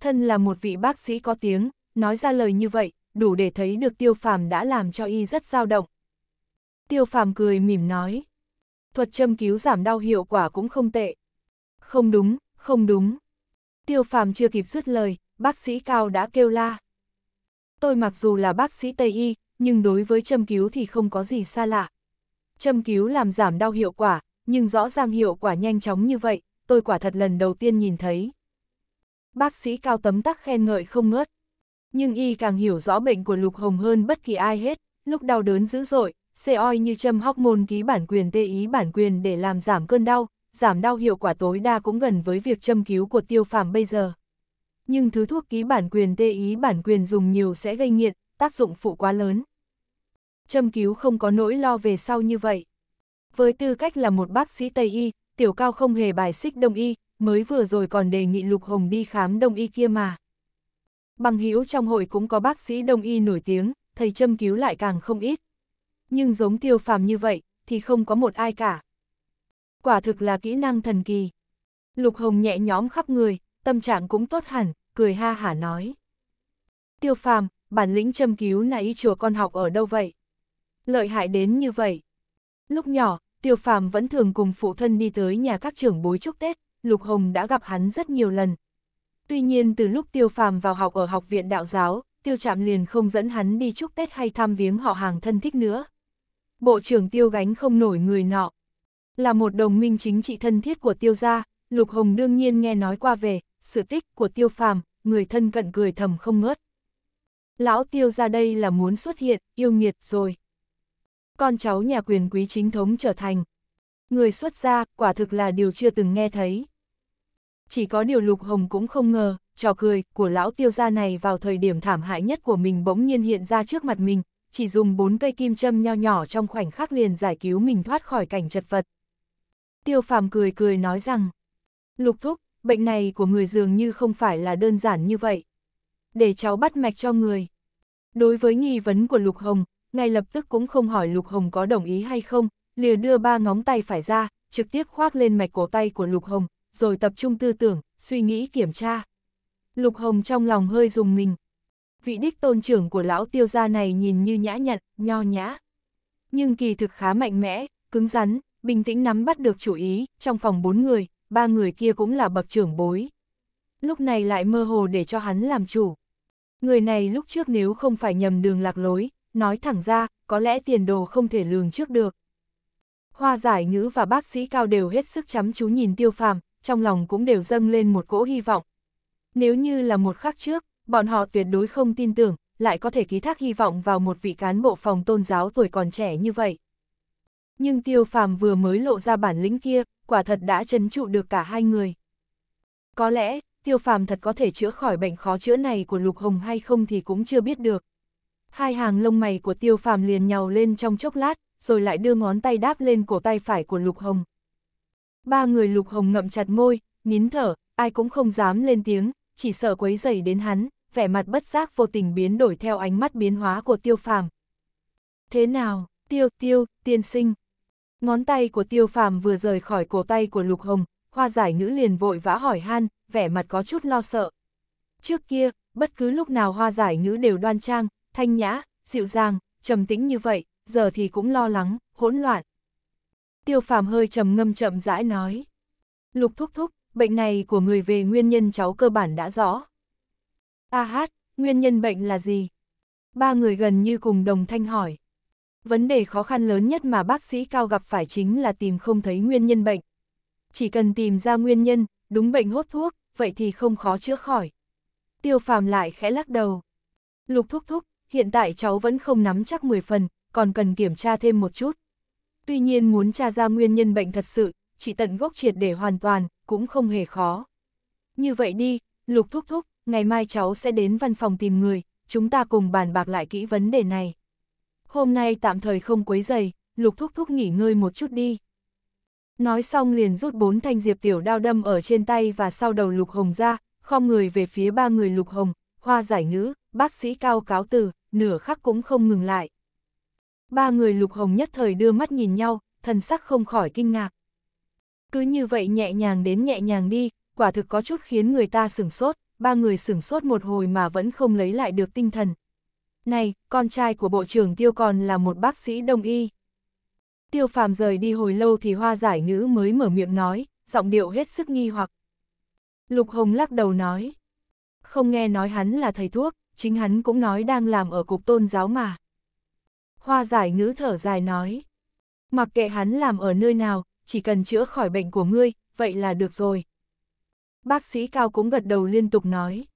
Thân là một vị bác sĩ có tiếng, nói ra lời như vậy, đủ để thấy được tiêu phàm đã làm cho y rất dao động. Tiêu phàm cười mỉm nói. Thuật châm cứu giảm đau hiệu quả cũng không tệ. Không đúng, không đúng. Tiêu phàm chưa kịp dứt lời, bác sĩ cao đã kêu la. Tôi mặc dù là bác sĩ Tây Y, nhưng đối với châm cứu thì không có gì xa lạ. Châm cứu làm giảm đau hiệu quả, nhưng rõ ràng hiệu quả nhanh chóng như vậy, tôi quả thật lần đầu tiên nhìn thấy. Bác sĩ Cao Tấm Tắc khen ngợi không ngớt. Nhưng y càng hiểu rõ bệnh của Lục Hồng hơn bất kỳ ai hết, lúc đau đớn dữ dội, xe oi như châm hóc môn ký bản quyền tê ý bản quyền để làm giảm cơn đau, giảm đau hiệu quả tối đa cũng gần với việc châm cứu của tiêu phàm bây giờ nhưng thứ thuốc ký bản quyền tê ý bản quyền dùng nhiều sẽ gây nghiện, tác dụng phụ quá lớn. Châm cứu không có nỗi lo về sau như vậy. Với tư cách là một bác sĩ Tây Y, Tiểu Cao không hề bài xích Đông Y, mới vừa rồi còn đề nghị Lục Hồng đi khám Đông Y kia mà. Bằng hữu trong hội cũng có bác sĩ Đông Y nổi tiếng, thầy châm cứu lại càng không ít. Nhưng giống tiêu phàm như vậy, thì không có một ai cả. Quả thực là kỹ năng thần kỳ. Lục Hồng nhẹ nhóm khắp người, tâm trạng cũng tốt hẳn, cười ha hả nói. Tiêu phàm, bản lĩnh châm cứu nãy chùa con học ở đâu vậy? Lợi hại đến như vậy. Lúc nhỏ, tiêu phàm vẫn thường cùng phụ thân đi tới nhà các trưởng bối chúc Tết, Lục Hồng đã gặp hắn rất nhiều lần. Tuy nhiên từ lúc tiêu phàm vào học ở học viện đạo giáo, tiêu trạm liền không dẫn hắn đi chúc Tết hay thăm viếng họ hàng thân thích nữa. Bộ trưởng tiêu gánh không nổi người nọ. Là một đồng minh chính trị thân thiết của tiêu gia, Lục Hồng đương nhiên nghe nói qua về, sự tích của tiêu phàm, người thân cận cười thầm không ngớt. Lão tiêu ra đây là muốn xuất hiện, yêu nghiệt rồi. Con cháu nhà quyền quý chính thống trở thành. Người xuất gia, quả thực là điều chưa từng nghe thấy. Chỉ có điều lục hồng cũng không ngờ, trò cười của lão tiêu gia này vào thời điểm thảm hại nhất của mình bỗng nhiên hiện ra trước mặt mình, chỉ dùng bốn cây kim châm nho nhỏ trong khoảnh khắc liền giải cứu mình thoát khỏi cảnh chật vật. Tiêu phàm cười cười nói rằng, lục thúc, bệnh này của người dường như không phải là đơn giản như vậy. Để cháu bắt mạch cho người. Đối với nghi vấn của Lục Hồng, ngay lập tức cũng không hỏi Lục Hồng có đồng ý hay không, lìa đưa ba ngón tay phải ra, trực tiếp khoác lên mạch cổ tay của Lục Hồng, rồi tập trung tư tưởng, suy nghĩ kiểm tra. Lục Hồng trong lòng hơi dùng mình. Vị đích tôn trưởng của lão tiêu gia này nhìn như nhã nhặn, nho nhã. Nhưng kỳ thực khá mạnh mẽ, cứng rắn, bình tĩnh nắm bắt được chủ ý, trong phòng bốn người, ba người kia cũng là bậc trưởng bối. Lúc này lại mơ hồ để cho hắn làm chủ. Người này lúc trước nếu không phải nhầm đường lạc lối, nói thẳng ra, có lẽ tiền đồ không thể lường trước được. Hoa giải ngữ và bác sĩ cao đều hết sức chăm chú nhìn tiêu phàm, trong lòng cũng đều dâng lên một cỗ hy vọng. Nếu như là một khắc trước, bọn họ tuyệt đối không tin tưởng, lại có thể ký thác hy vọng vào một vị cán bộ phòng tôn giáo tuổi còn trẻ như vậy nhưng tiêu phàm vừa mới lộ ra bản lĩnh kia, quả thật đã chấn trụ được cả hai người. Có lẽ, tiêu phàm thật có thể chữa khỏi bệnh khó chữa này của Lục Hồng hay không thì cũng chưa biết được. Hai hàng lông mày của tiêu phàm liền nhào lên trong chốc lát, rồi lại đưa ngón tay đáp lên cổ tay phải của Lục Hồng. Ba người Lục Hồng ngậm chặt môi, nín thở, ai cũng không dám lên tiếng, chỉ sợ quấy dày đến hắn, vẻ mặt bất giác vô tình biến đổi theo ánh mắt biến hóa của tiêu phàm. Thế nào, tiêu tiêu, tiên sinh, Ngón tay của tiêu phàm vừa rời khỏi cổ tay của Lục Hồng, hoa giải ngữ liền vội vã hỏi han, vẻ mặt có chút lo sợ. Trước kia, bất cứ lúc nào hoa giải ngữ đều đoan trang, thanh nhã, dịu dàng, trầm tĩnh như vậy, giờ thì cũng lo lắng, hỗn loạn. Tiêu phàm hơi trầm ngâm chậm rãi nói. Lục thúc thúc, bệnh này của người về nguyên nhân cháu cơ bản đã rõ. A à hát, nguyên nhân bệnh là gì? Ba người gần như cùng đồng thanh hỏi. Vấn đề khó khăn lớn nhất mà bác sĩ cao gặp phải chính là tìm không thấy nguyên nhân bệnh. Chỉ cần tìm ra nguyên nhân, đúng bệnh hốt thuốc, vậy thì không khó chữa khỏi. Tiêu phàm lại khẽ lắc đầu. Lục thúc thúc, hiện tại cháu vẫn không nắm chắc 10 phần, còn cần kiểm tra thêm một chút. Tuy nhiên muốn tra ra nguyên nhân bệnh thật sự, chỉ tận gốc triệt để hoàn toàn, cũng không hề khó. Như vậy đi, lục thúc thúc, ngày mai cháu sẽ đến văn phòng tìm người, chúng ta cùng bàn bạc lại kỹ vấn đề này hôm nay tạm thời không quấy dày, lục thúc thúc nghỉ ngơi một chút đi. Nói xong liền rút bốn thanh diệp tiểu đao đâm ở trên tay và sau đầu lục hồng ra, khom người về phía ba người lục hồng, hoa giải ngữ, bác sĩ cao cáo từ, nửa khắc cũng không ngừng lại. Ba người lục hồng nhất thời đưa mắt nhìn nhau, thần sắc không khỏi kinh ngạc. Cứ như vậy nhẹ nhàng đến nhẹ nhàng đi, quả thực có chút khiến người ta sửng sốt, ba người sửng sốt một hồi mà vẫn không lấy lại được tinh thần này, con trai của bộ trưởng tiêu còn là một bác sĩ đông y. Tiêu phàm rời đi hồi lâu thì hoa giải ngữ mới mở miệng nói, giọng điệu hết sức nghi hoặc. Lục Hồng lắc đầu nói, không nghe nói hắn là thầy thuốc, chính hắn cũng nói đang làm ở cục tôn giáo mà. Hoa giải ngữ thở dài nói, mặc kệ hắn làm ở nơi nào, chỉ cần chữa khỏi bệnh của ngươi, vậy là được rồi. Bác sĩ Cao cũng gật đầu liên tục nói,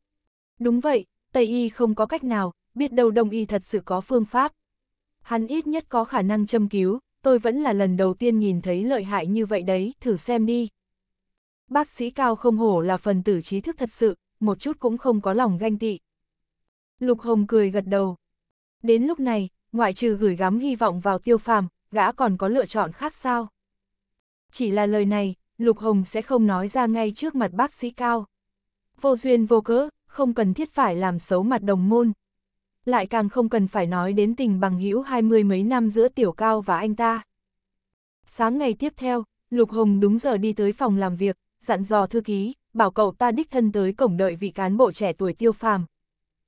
đúng vậy, Tây Y không có cách nào, biết đâu đông y thật sự có phương pháp. Hắn ít nhất có khả năng châm cứu, tôi vẫn là lần đầu tiên nhìn thấy lợi hại như vậy đấy, thử xem đi. Bác sĩ Cao không hổ là phần tử trí thức thật sự, một chút cũng không có lòng ganh tị. Lục Hồng cười gật đầu. Đến lúc này, ngoại trừ gửi gắm hy vọng vào tiêu phàm, gã còn có lựa chọn khác sao? Chỉ là lời này, Lục Hồng sẽ không nói ra ngay trước mặt bác sĩ Cao. Vô duyên vô cớ, không cần thiết phải làm xấu mặt đồng môn, lại càng không cần phải nói đến tình bằng hữu hai mươi mấy năm giữa Tiểu Cao và anh ta. Sáng ngày tiếp theo, Lục Hồng đúng giờ đi tới phòng làm việc, dặn dò thư ký, bảo cậu ta đích thân tới cổng đợi vị cán bộ trẻ tuổi Tiêu Phàm.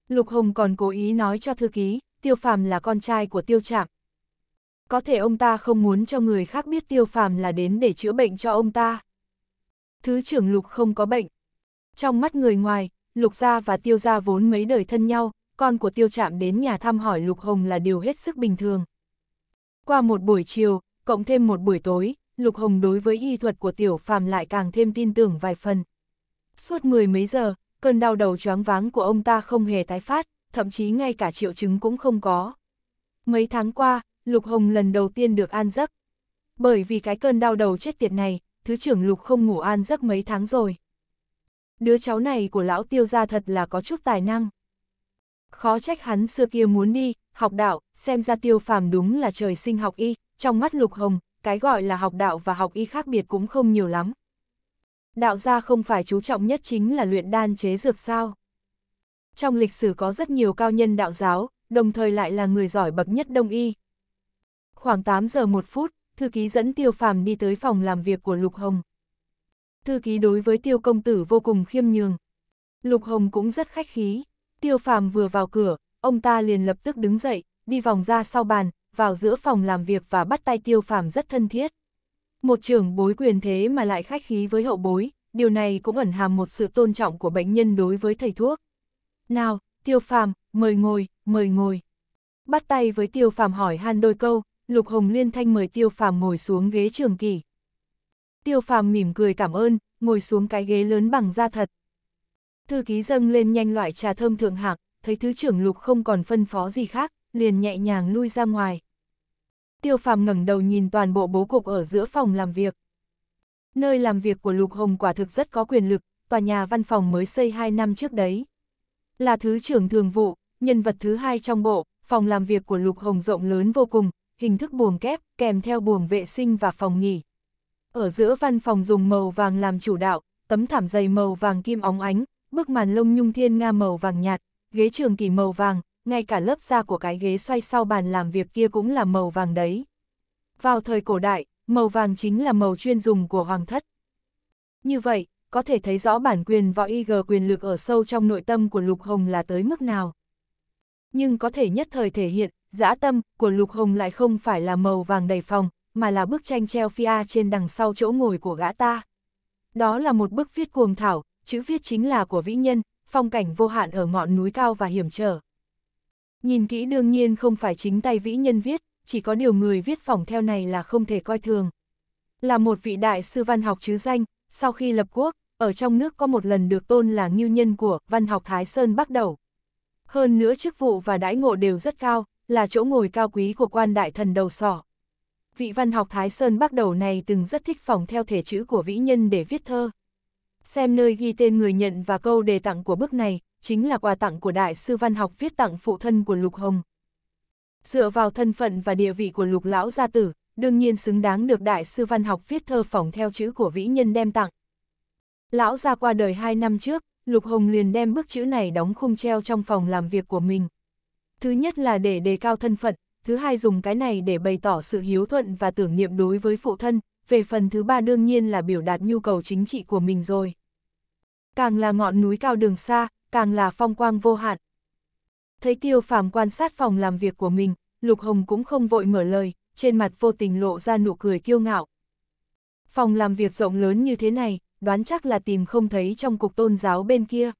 Lục Hồng còn cố ý nói cho thư ký, Tiêu Phàm là con trai của Tiêu Trạm. Có thể ông ta không muốn cho người khác biết Tiêu Phàm là đến để chữa bệnh cho ông ta. Thứ trưởng Lục không có bệnh. Trong mắt người ngoài, Lục gia và Tiêu gia vốn mấy đời thân nhau, con của tiêu trạm đến nhà thăm hỏi Lục Hồng là điều hết sức bình thường. Qua một buổi chiều, cộng thêm một buổi tối, Lục Hồng đối với y thuật của tiểu phàm lại càng thêm tin tưởng vài phần. Suốt mười mấy giờ, cơn đau đầu choáng váng của ông ta không hề tái phát, thậm chí ngay cả triệu chứng cũng không có. Mấy tháng qua, Lục Hồng lần đầu tiên được an giấc. Bởi vì cái cơn đau đầu chết tiệt này, Thứ trưởng Lục không ngủ an giấc mấy tháng rồi. Đứa cháu này của lão tiêu gia thật là có chút tài năng. Khó trách hắn xưa kia muốn đi, học đạo, xem ra tiêu phàm đúng là trời sinh học y, trong mắt lục hồng, cái gọi là học đạo và học y khác biệt cũng không nhiều lắm. Đạo gia không phải chú trọng nhất chính là luyện đan chế dược sao. Trong lịch sử có rất nhiều cao nhân đạo giáo, đồng thời lại là người giỏi bậc nhất đông y. Khoảng 8 giờ 1 phút, thư ký dẫn tiêu phàm đi tới phòng làm việc của Lục Hồng. Thư ký đối với tiêu công tử vô cùng khiêm nhường. Lục Hồng cũng rất khách khí. Tiêu phàm vừa vào cửa, ông ta liền lập tức đứng dậy, đi vòng ra sau bàn, vào giữa phòng làm việc và bắt tay tiêu phàm rất thân thiết. Một trưởng bối quyền thế mà lại khách khí với hậu bối, điều này cũng ẩn hàm một sự tôn trọng của bệnh nhân đối với thầy thuốc. Nào, tiêu phàm, mời ngồi, mời ngồi. Bắt tay với tiêu phàm hỏi han đôi câu, Lục Hồng Liên Thanh mời tiêu phàm ngồi xuống ghế trường kỳ. Tiêu phàm mỉm cười cảm ơn, ngồi xuống cái ghế lớn bằng da thật, Thư ký dâng lên nhanh loại trà thơm thượng hạng, thấy thứ trưởng lục không còn phân phó gì khác, liền nhẹ nhàng lui ra ngoài. Tiêu phàm ngẩng đầu nhìn toàn bộ bố cục ở giữa phòng làm việc. Nơi làm việc của Lục Hồng quả thực rất có quyền lực, tòa nhà văn phòng mới xây 2 năm trước đấy. Là thứ trưởng thường vụ, nhân vật thứ hai trong bộ, phòng làm việc của Lục Hồng rộng lớn vô cùng, hình thức buồng kép, kèm theo buồng vệ sinh và phòng nghỉ. Ở giữa văn phòng dùng màu vàng làm chủ đạo, tấm thảm dày màu vàng kim óng ánh, bức màn lông nhung thiên nga màu vàng nhạt, ghế trường kỳ màu vàng, ngay cả lớp da của cái ghế xoay sau bàn làm việc kia cũng là màu vàng đấy. Vào thời cổ đại, màu vàng chính là màu chuyên dùng của hoàng thất. Như vậy, có thể thấy rõ bản quyền võ IG quyền lực ở sâu trong nội tâm của Lục Hồng là tới mức nào. Nhưng có thể nhất thời thể hiện, dã tâm của Lục Hồng lại không phải là màu vàng đầy phòng, mà là bức tranh treo fia trên đằng sau chỗ ngồi của gã ta. Đó là một bức viết cuồng thảo, chữ viết chính là của vĩ nhân, phong cảnh vô hạn ở ngọn núi cao và hiểm trở. Nhìn kỹ đương nhiên không phải chính tay vĩ nhân viết, chỉ có điều người viết phỏng theo này là không thể coi thường. Là một vị đại sư văn học chứ danh, sau khi lập quốc, ở trong nước có một lần được tôn là ngưu nhân của văn học Thái Sơn Bắc Đầu. Hơn nữa chức vụ và đãi ngộ đều rất cao, là chỗ ngồi cao quý của quan đại thần đầu sỏ. Vị văn học Thái Sơn Bắc Đầu này từng rất thích phỏng theo thể chữ của vĩ nhân để viết thơ. Xem nơi ghi tên người nhận và câu đề tặng của bức này, chính là quà tặng của đại sư văn học viết tặng phụ thân của Lục Hồng. Dựa vào thân phận và địa vị của Lục Lão Gia Tử, đương nhiên xứng đáng được đại sư văn học viết thơ phỏng theo chữ của vĩ nhân đem tặng. Lão ra qua đời 2 năm trước, Lục Hồng liền đem bức chữ này đóng khung treo trong phòng làm việc của mình. Thứ nhất là để đề cao thân phận, thứ hai dùng cái này để bày tỏ sự hiếu thuận và tưởng niệm đối với phụ thân, về phần thứ ba đương nhiên là biểu đạt nhu cầu chính trị của mình rồi. Càng là ngọn núi cao đường xa, càng là phong quang vô hạn. Thấy tiêu phàm quan sát phòng làm việc của mình, Lục Hồng cũng không vội mở lời, trên mặt vô tình lộ ra nụ cười kiêu ngạo. Phòng làm việc rộng lớn như thế này, đoán chắc là tìm không thấy trong cục tôn giáo bên kia.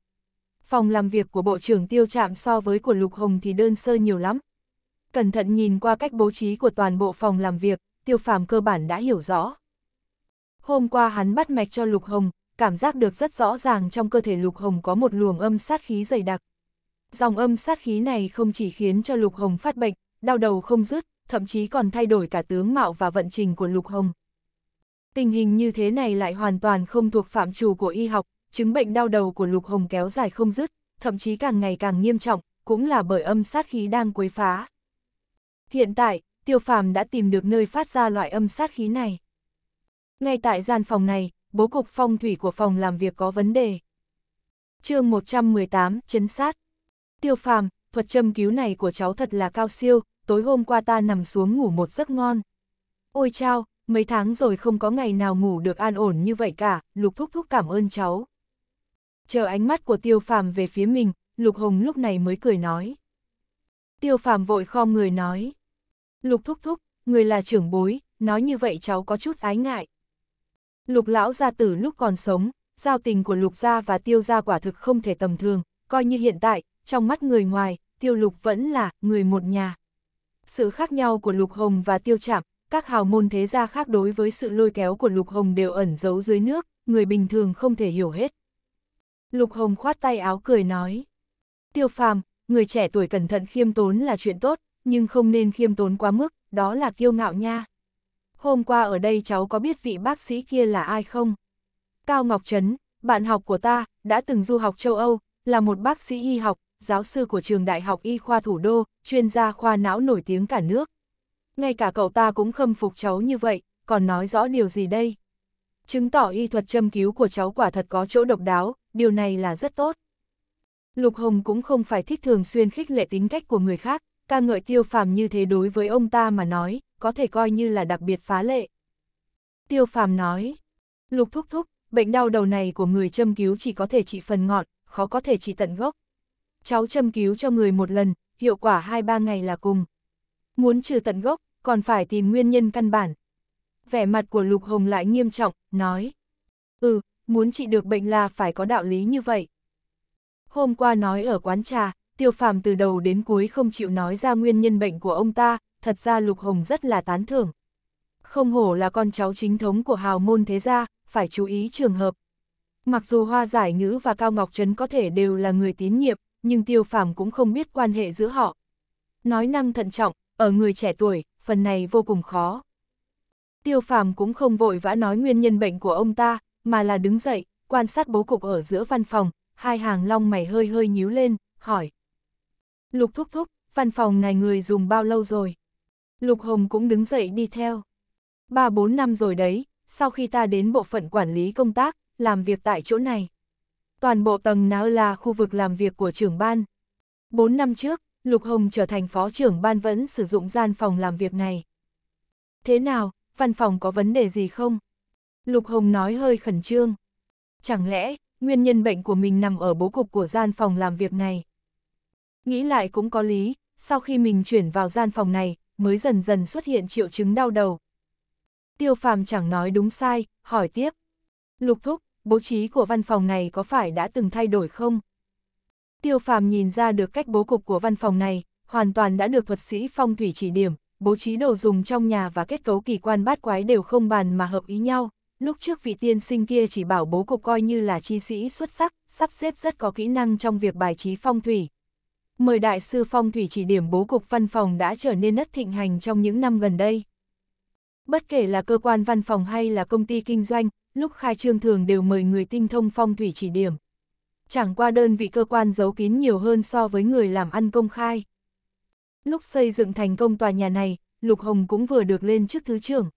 Phòng làm việc của Bộ trưởng Tiêu Trạm so với của Lục Hồng thì đơn sơ nhiều lắm. Cẩn thận nhìn qua cách bố trí của toàn bộ phòng làm việc, tiêu phàm cơ bản đã hiểu rõ. Hôm qua hắn bắt mạch cho Lục Hồng, cảm giác được rất rõ ràng trong cơ thể Lục Hồng có một luồng âm sát khí dày đặc. Dòng âm sát khí này không chỉ khiến cho Lục Hồng phát bệnh, đau đầu không dứt, thậm chí còn thay đổi cả tướng mạo và vận trình của Lục Hồng. Tình hình như thế này lại hoàn toàn không thuộc phạm trù của y học, chứng bệnh đau đầu của Lục Hồng kéo dài không dứt, thậm chí càng ngày càng nghiêm trọng, cũng là bởi âm sát khí đang quấy phá. Hiện tại, tiêu phàm đã tìm được nơi phát ra loại âm sát khí này. Ngay tại gian phòng này, bố cục phong thủy của phòng làm việc có vấn đề. chương 118, chấn sát. Tiêu phàm, thuật châm cứu này của cháu thật là cao siêu, tối hôm qua ta nằm xuống ngủ một giấc ngon. Ôi chao, mấy tháng rồi không có ngày nào ngủ được an ổn như vậy cả, Lục Thúc Thúc cảm ơn cháu. Chờ ánh mắt của Tiêu Phàm về phía mình, Lục Hồng lúc này mới cười nói. Tiêu Phàm vội khom người nói, Lục thúc thúc, người là trưởng bối, nói như vậy cháu có chút ái ngại. Lục lão gia tử lúc còn sống, giao tình của lục gia và tiêu gia quả thực không thể tầm thường, coi như hiện tại, trong mắt người ngoài, tiêu lục vẫn là người một nhà. Sự khác nhau của lục hồng và tiêu chạm, các hào môn thế gia khác đối với sự lôi kéo của lục hồng đều ẩn giấu dưới nước, người bình thường không thể hiểu hết. Lục hồng khoát tay áo cười nói, tiêu phàm, người trẻ tuổi cẩn thận khiêm tốn là chuyện tốt, nhưng không nên khiêm tốn quá mức, đó là kiêu ngạo nha. Hôm qua ở đây cháu có biết vị bác sĩ kia là ai không? Cao Ngọc Trấn, bạn học của ta, đã từng du học châu Âu, là một bác sĩ y học, giáo sư của trường Đại học Y khoa thủ đô, chuyên gia khoa não nổi tiếng cả nước. Ngay cả cậu ta cũng khâm phục cháu như vậy, còn nói rõ điều gì đây? Chứng tỏ y thuật châm cứu của cháu quả thật có chỗ độc đáo, điều này là rất tốt. Lục Hồng cũng không phải thích thường xuyên khích lệ tính cách của người khác, ca ngợi tiêu phàm như thế đối với ông ta mà nói, có thể coi như là đặc biệt phá lệ. Tiêu phàm nói, lục thúc thúc, bệnh đau đầu này của người châm cứu chỉ có thể trị phần ngọn, khó có thể trị tận gốc. Cháu châm cứu cho người một lần, hiệu quả 2-3 ngày là cùng. Muốn trừ tận gốc, còn phải tìm nguyên nhân căn bản. Vẻ mặt của Lục Hồng lại nghiêm trọng, nói. Ừ, muốn trị được bệnh là phải có đạo lý như vậy. Hôm qua nói ở quán trà, tiêu phàm từ đầu đến cuối không chịu nói ra nguyên nhân bệnh của ông ta, thật ra Lục Hồng rất là tán thưởng. Không hổ là con cháu chính thống của hào môn thế gia, phải chú ý trường hợp. Mặc dù Hoa Giải Ngữ và Cao Ngọc Trấn có thể đều là người tín nhiệm, nhưng tiêu phàm cũng không biết quan hệ giữa họ. Nói năng thận trọng, ở người trẻ tuổi, phần này vô cùng khó. Tiêu phàm cũng không vội vã nói nguyên nhân bệnh của ông ta, mà là đứng dậy, quan sát bố cục ở giữa văn phòng, hai hàng long mày hơi hơi nhíu lên, hỏi, Lục thúc thúc, văn phòng này người dùng bao lâu rồi? Lục Hồng cũng đứng dậy đi theo. Ba bốn năm rồi đấy, sau khi ta đến bộ phận quản lý công tác, làm việc tại chỗ này. Toàn bộ tầng nào là khu vực làm việc của trưởng ban. Bốn năm trước, Lục Hồng trở thành phó trưởng ban vẫn sử dụng gian phòng làm việc này. Thế nào, văn phòng có vấn đề gì không? Lục Hồng nói hơi khẩn trương. Chẳng lẽ, nguyên nhân bệnh của mình nằm ở bố cục của gian phòng làm việc này? Nghĩ lại cũng có lý, sau khi mình chuyển vào gian phòng này, mới dần dần xuất hiện triệu chứng đau đầu. Tiêu phàm chẳng nói đúng sai, hỏi tiếp. Lục thúc, bố trí của văn phòng này có phải đã từng thay đổi không? Tiêu phàm nhìn ra được cách bố cục của văn phòng này, hoàn toàn đã được thuật sĩ phong thủy chỉ điểm, bố trí đồ dùng trong nhà và kết cấu kỳ quan bát quái đều không bàn mà hợp ý nhau. Lúc trước vị tiên sinh kia chỉ bảo bố cục coi như là chi sĩ xuất sắc, sắp xếp rất có kỹ năng trong việc bài trí phong thủy, mời đại sư phong thủy chỉ điểm bố cục văn phòng đã trở nên rất thịnh hành trong những năm gần đây. Bất kể là cơ quan văn phòng hay là công ty kinh doanh, lúc khai trương thường đều mời người tinh thông phong thủy chỉ điểm. Chẳng qua đơn vị cơ quan giấu kín nhiều hơn so với người làm ăn công khai. Lúc xây dựng thành công tòa nhà này, Lục Hồng cũng vừa được lên chức thứ trưởng.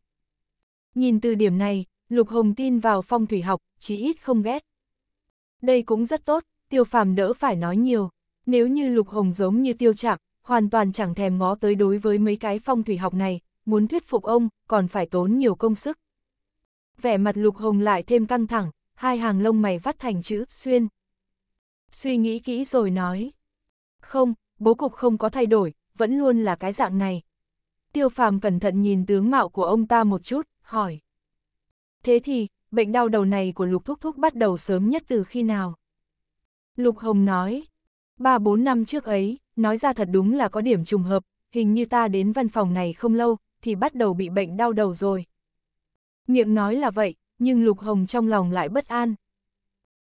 Nhìn từ điểm này, Lục Hồng tin vào phong thủy học, chí ít không ghét. Đây cũng rất tốt, tiêu phàm đỡ phải nói nhiều. Nếu như Lục Hồng giống như tiêu trạng hoàn toàn chẳng thèm ngó tới đối với mấy cái phong thủy học này, muốn thuyết phục ông, còn phải tốn nhiều công sức. Vẻ mặt Lục Hồng lại thêm căng thẳng, hai hàng lông mày vắt thành chữ xuyên. Suy nghĩ kỹ rồi nói. Không, bố cục không có thay đổi, vẫn luôn là cái dạng này. Tiêu phàm cẩn thận nhìn tướng mạo của ông ta một chút, hỏi. Thế thì, bệnh đau đầu này của Lục Thúc Thúc bắt đầu sớm nhất từ khi nào? Lục Hồng nói, ba bốn năm trước ấy, nói ra thật đúng là có điểm trùng hợp, hình như ta đến văn phòng này không lâu, thì bắt đầu bị bệnh đau đầu rồi. Miệng nói là vậy, nhưng Lục Hồng trong lòng lại bất an.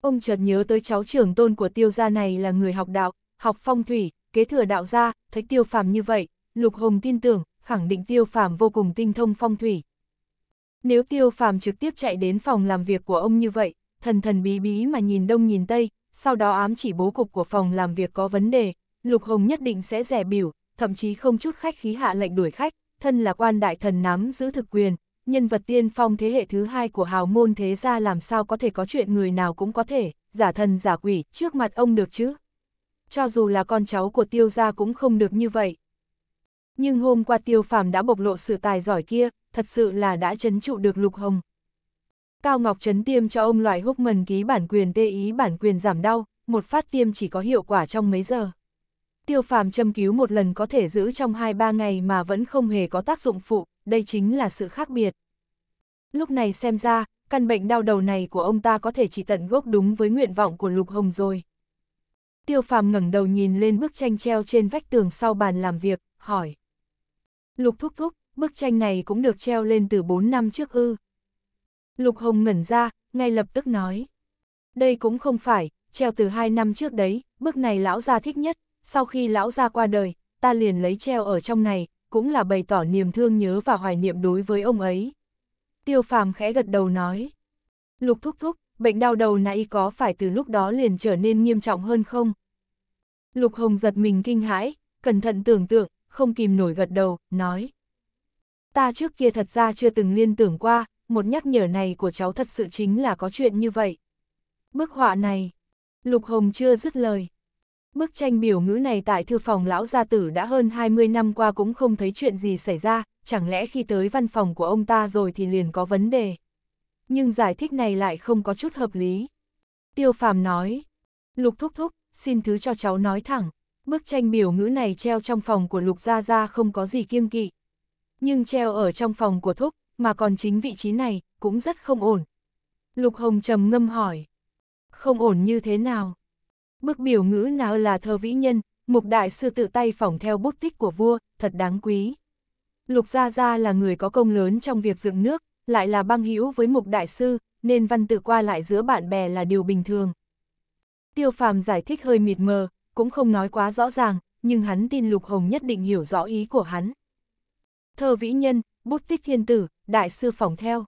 Ông chợt nhớ tới cháu trưởng tôn của tiêu gia này là người học đạo, học phong thủy, kế thừa đạo gia, thấy tiêu phàm như vậy, Lục Hồng tin tưởng, khẳng định tiêu phàm vô cùng tinh thông phong thủy. Nếu tiêu phàm trực tiếp chạy đến phòng làm việc của ông như vậy, thần thần bí bí mà nhìn đông nhìn tây, sau đó ám chỉ bố cục của phòng làm việc có vấn đề, Lục Hồng nhất định sẽ rẻ biểu, thậm chí không chút khách khí hạ lệnh đuổi khách, thân là quan đại thần nắm giữ thực quyền, nhân vật tiên phong thế hệ thứ hai của hào môn thế gia làm sao có thể có chuyện người nào cũng có thể, giả thần giả quỷ, trước mặt ông được chứ. Cho dù là con cháu của tiêu gia cũng không được như vậy. Nhưng hôm qua tiêu phàm đã bộc lộ sự tài giỏi kia, thật sự là đã chấn trụ được Lục Hồng, Cao Ngọc Trấn tiêm cho ông loại húc mần ký bản quyền tê ý bản quyền giảm đau, một phát tiêm chỉ có hiệu quả trong mấy giờ. Tiêu phàm châm cứu một lần có thể giữ trong 2-3 ngày mà vẫn không hề có tác dụng phụ, đây chính là sự khác biệt. Lúc này xem ra, căn bệnh đau đầu này của ông ta có thể chỉ tận gốc đúng với nguyện vọng của Lục Hồng rồi. Tiêu phàm ngẩng đầu nhìn lên bức tranh treo trên vách tường sau bàn làm việc, hỏi. Lục thúc thúc, bức tranh này cũng được treo lên từ 4 năm trước ư. Lục Hồng ngẩn ra, ngay lập tức nói. Đây cũng không phải, treo từ hai năm trước đấy, bức này lão gia thích nhất, sau khi lão gia qua đời, ta liền lấy treo ở trong này, cũng là bày tỏ niềm thương nhớ và hoài niệm đối với ông ấy. Tiêu phàm khẽ gật đầu nói. Lục thúc thúc, bệnh đau đầu nãy có phải từ lúc đó liền trở nên nghiêm trọng hơn không? Lục Hồng giật mình kinh hãi, cẩn thận tưởng tượng, không kìm nổi gật đầu, nói. Ta trước kia thật ra chưa từng liên tưởng qua, một nhắc nhở này của cháu thật sự chính là có chuyện như vậy. Bức họa này, Lục Hồng chưa dứt lời. Bức tranh biểu ngữ này tại thư phòng lão gia tử đã hơn 20 năm qua cũng không thấy chuyện gì xảy ra, chẳng lẽ khi tới văn phòng của ông ta rồi thì liền có vấn đề. Nhưng giải thích này lại không có chút hợp lý. Tiêu phàm nói, Lục Thúc Thúc, xin thứ cho cháu nói thẳng, bức tranh biểu ngữ này treo trong phòng của Lục Gia Gia không có gì kiêng kỵ. Nhưng treo ở trong phòng của Thúc, mà còn chính vị trí này, cũng rất không ổn. Lục Hồng trầm ngâm hỏi, không ổn như thế nào? Bức biểu ngữ nào là thơ vĩ nhân, mục đại sư tự tay phỏng theo bút tích của vua, thật đáng quý. Lục Gia Gia là người có công lớn trong việc dựng nước, lại là băng hữu với mục đại sư, nên văn tự qua lại giữa bạn bè là điều bình thường. Tiêu phàm giải thích hơi mịt mờ, cũng không nói quá rõ ràng, nhưng hắn tin Lục Hồng nhất định hiểu rõ ý của hắn. Thơ vĩ nhân, bút tích thiên tử, đại sư phòng theo.